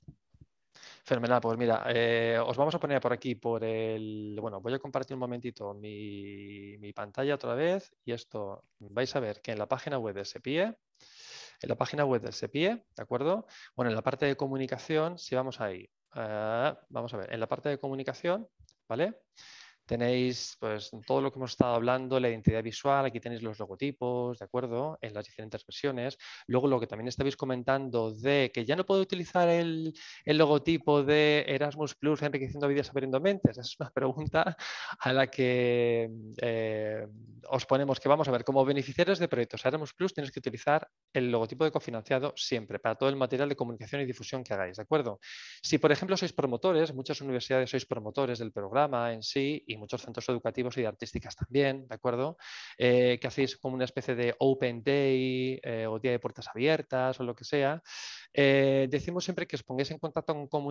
Speaker 7: Fenomenal, pues mira, eh, os vamos a poner por aquí, por el, bueno, voy a compartir un momentito mi, pantalla otra vez y esto, vais a ver que en la página web del SEPIE, en la página web del SEPIE, ¿de acuerdo? Bueno, en la parte de comunicación, si vamos ahí, ah, vamos a ver, en la parte de comunicación, ¿vale? Tenéis pues, todo lo que hemos estado hablando, la identidad visual, aquí tenéis los logotipos, ¿de acuerdo? En las diferentes versiones. Luego lo que también estabais comentando de que ya no puedo utilizar el, logotipo de Erasmus Plus enriqueciendo vidas abriendo mentes. es una pregunta a la que mm, eh, os ponemos que vamos a ver, como beneficiarios de proyectos Erasmus Plus tenéis que utilizar el logotipo de cofinanciado siempre para todo el material de comunicación y difusión que hagáis, ¿de acuerdo? Si por ejemplo sois promotores, muchas universidades sois promotores del programa en sí y muchos centros educativos y de artísticas también, ¿de acuerdo? Eh, que hacéis como una especie de open day eh, o día de puertas abiertas o lo que sea. Eh, decimos siempre que os pongáis en contacto con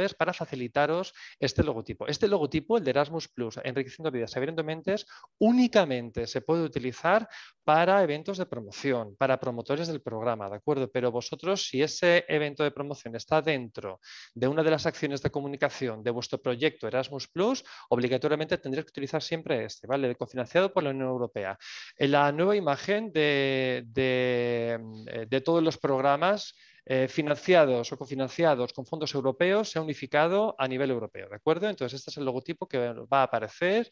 Speaker 7: es para facilitaros este logotipo. Este logotipo, el de Erasmus Plus, Enriqueciendo Vidas, abriendo Mentes, únicamente se puede utilizar para eventos de promoción, para promotores del programa, ¿de acuerdo? Pero vosotros, si ese evento de promoción está dentro de una de las acciones de comunicación de vuestro proyecto Erasmus Plus, obligatoriamente tendrías que utilizar siempre este, ¿vale? cofinanciado por la Unión Europea. En la nueva imagen de, mm, eh, todos los programas eh, financiados o cofinanciados con fondos europeos se ha unificado a nivel europeo, ¿de acuerdo? Entonces, este es el logotipo que va a aparecer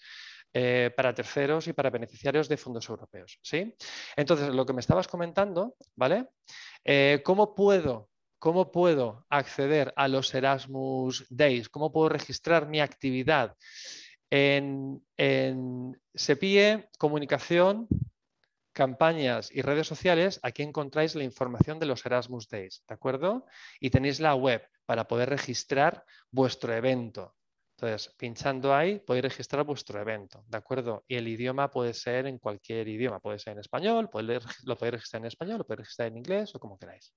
Speaker 7: eh, para terceros y para beneficiarios de fondos europeos, ¿sí? Entonces, lo que me estabas comentando, ¿vale? ¿Cómo puedo ¿Cómo puedo acceder a los Erasmus Days? ¿Cómo puedo registrar mi actividad? En, en SEPIE, comunicación, campañas y redes sociales, aquí encontráis la información de los Erasmus Days, ¿de acuerdo? Y tenéis la web para poder registrar vuestro evento. Entonces, pinchando ahí, podéis registrar vuestro evento, ¿de acuerdo? Y el idioma puede ser en cualquier idioma, puede ser en español, lo podéis registrar en español, lo podéis registrar en inglés o como queráis.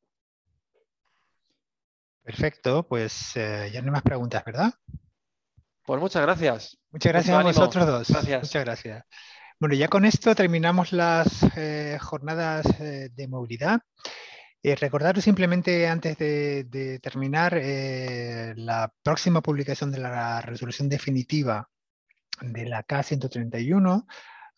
Speaker 1: Perfecto, pues eh, ya no hay más preguntas, ¿verdad?
Speaker 7: Pues muchas gracias. Muchas gracias a nosotros dos. Muchas gracias.
Speaker 1: Bueno, ya con esto terminamos las eh, jornadas eh, de movilidad. Eh, recordaros simplemente antes de, terminar la próxima publicación de la resolución definitiva de la K131,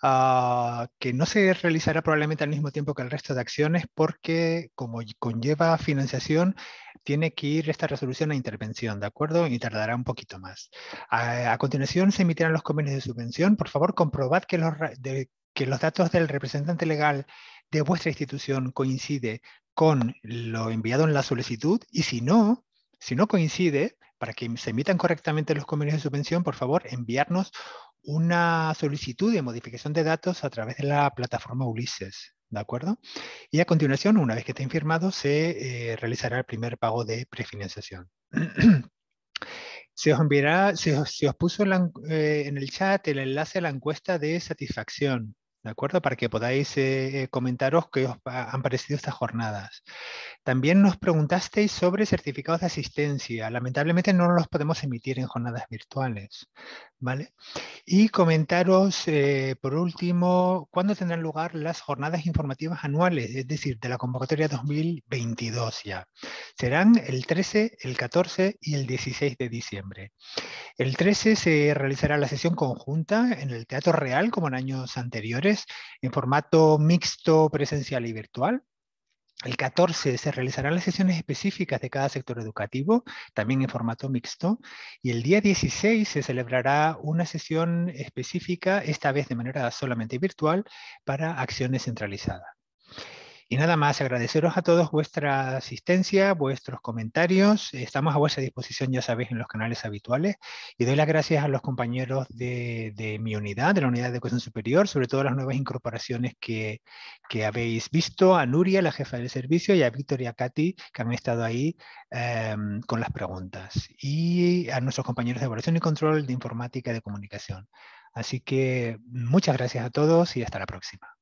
Speaker 1: ah, que no se realizará probablemente al mismo tiempo que el resto de acciones porque como conlleva financiación, tiene que ir esta resolución a intervención, ¿de acuerdo? Y tardará un poquito más. A, continuación se emitirán los convenios de subvención. Por favor, comprobad que los, que los datos del representante legal de vuestra institución coincide con lo enviado en la solicitud y si no, si no coincide, para que se emitan correctamente los convenios de subvención, por favor, enviarnos una solicitud de modificación de datos a través de la plataforma Ulises. ¿de acuerdo? Y a continuación, una vez que estén firmados, se eh, realizará el primer pago de prefinanciación. se os enviará, se os, puso eh, en el chat el enlace a la encuesta de satisfacción, ¿de acuerdo? Para que podáis eh, comentaros qué os han parecido estas jornadas. También nos preguntasteis sobre certificados de asistencia. Lamentablemente no los podemos emitir en jornadas virtuales, ¿Vale? Y comentaros, eh, por último, cuándo tendrán lugar las jornadas informativas anuales, es decir, de la convocatoria 2022 ya. Serán el 13, el 14 y el 16 de diciembre. El 13 se realizará la sesión conjunta en el Teatro Real, como en años anteriores, en formato mixto presencial y virtual. El 14 se realizarán las sesiones específicas de cada sector educativo, también en formato mixto, y el día 16 se celebrará una sesión específica, esta vez de manera solamente virtual, para acciones centralizadas. Y nada más, agradeceros a todos vuestra asistencia, vuestros comentarios. Estamos a vuestra disposición, ya sabéis, en los canales habituales. Y doy las gracias a los compañeros de, mi unidad, de la unidad de educación superior, sobre todo a las nuevas incorporaciones que, que habéis visto, a Nuria, la jefa del servicio, y a Víctor y a Katy, que han estado ahí em, con las preguntas. Y a nuestros compañeros de evaluación y control de informática y de comunicación. Así que muchas gracias a todos y hasta la
Speaker 6: próxima.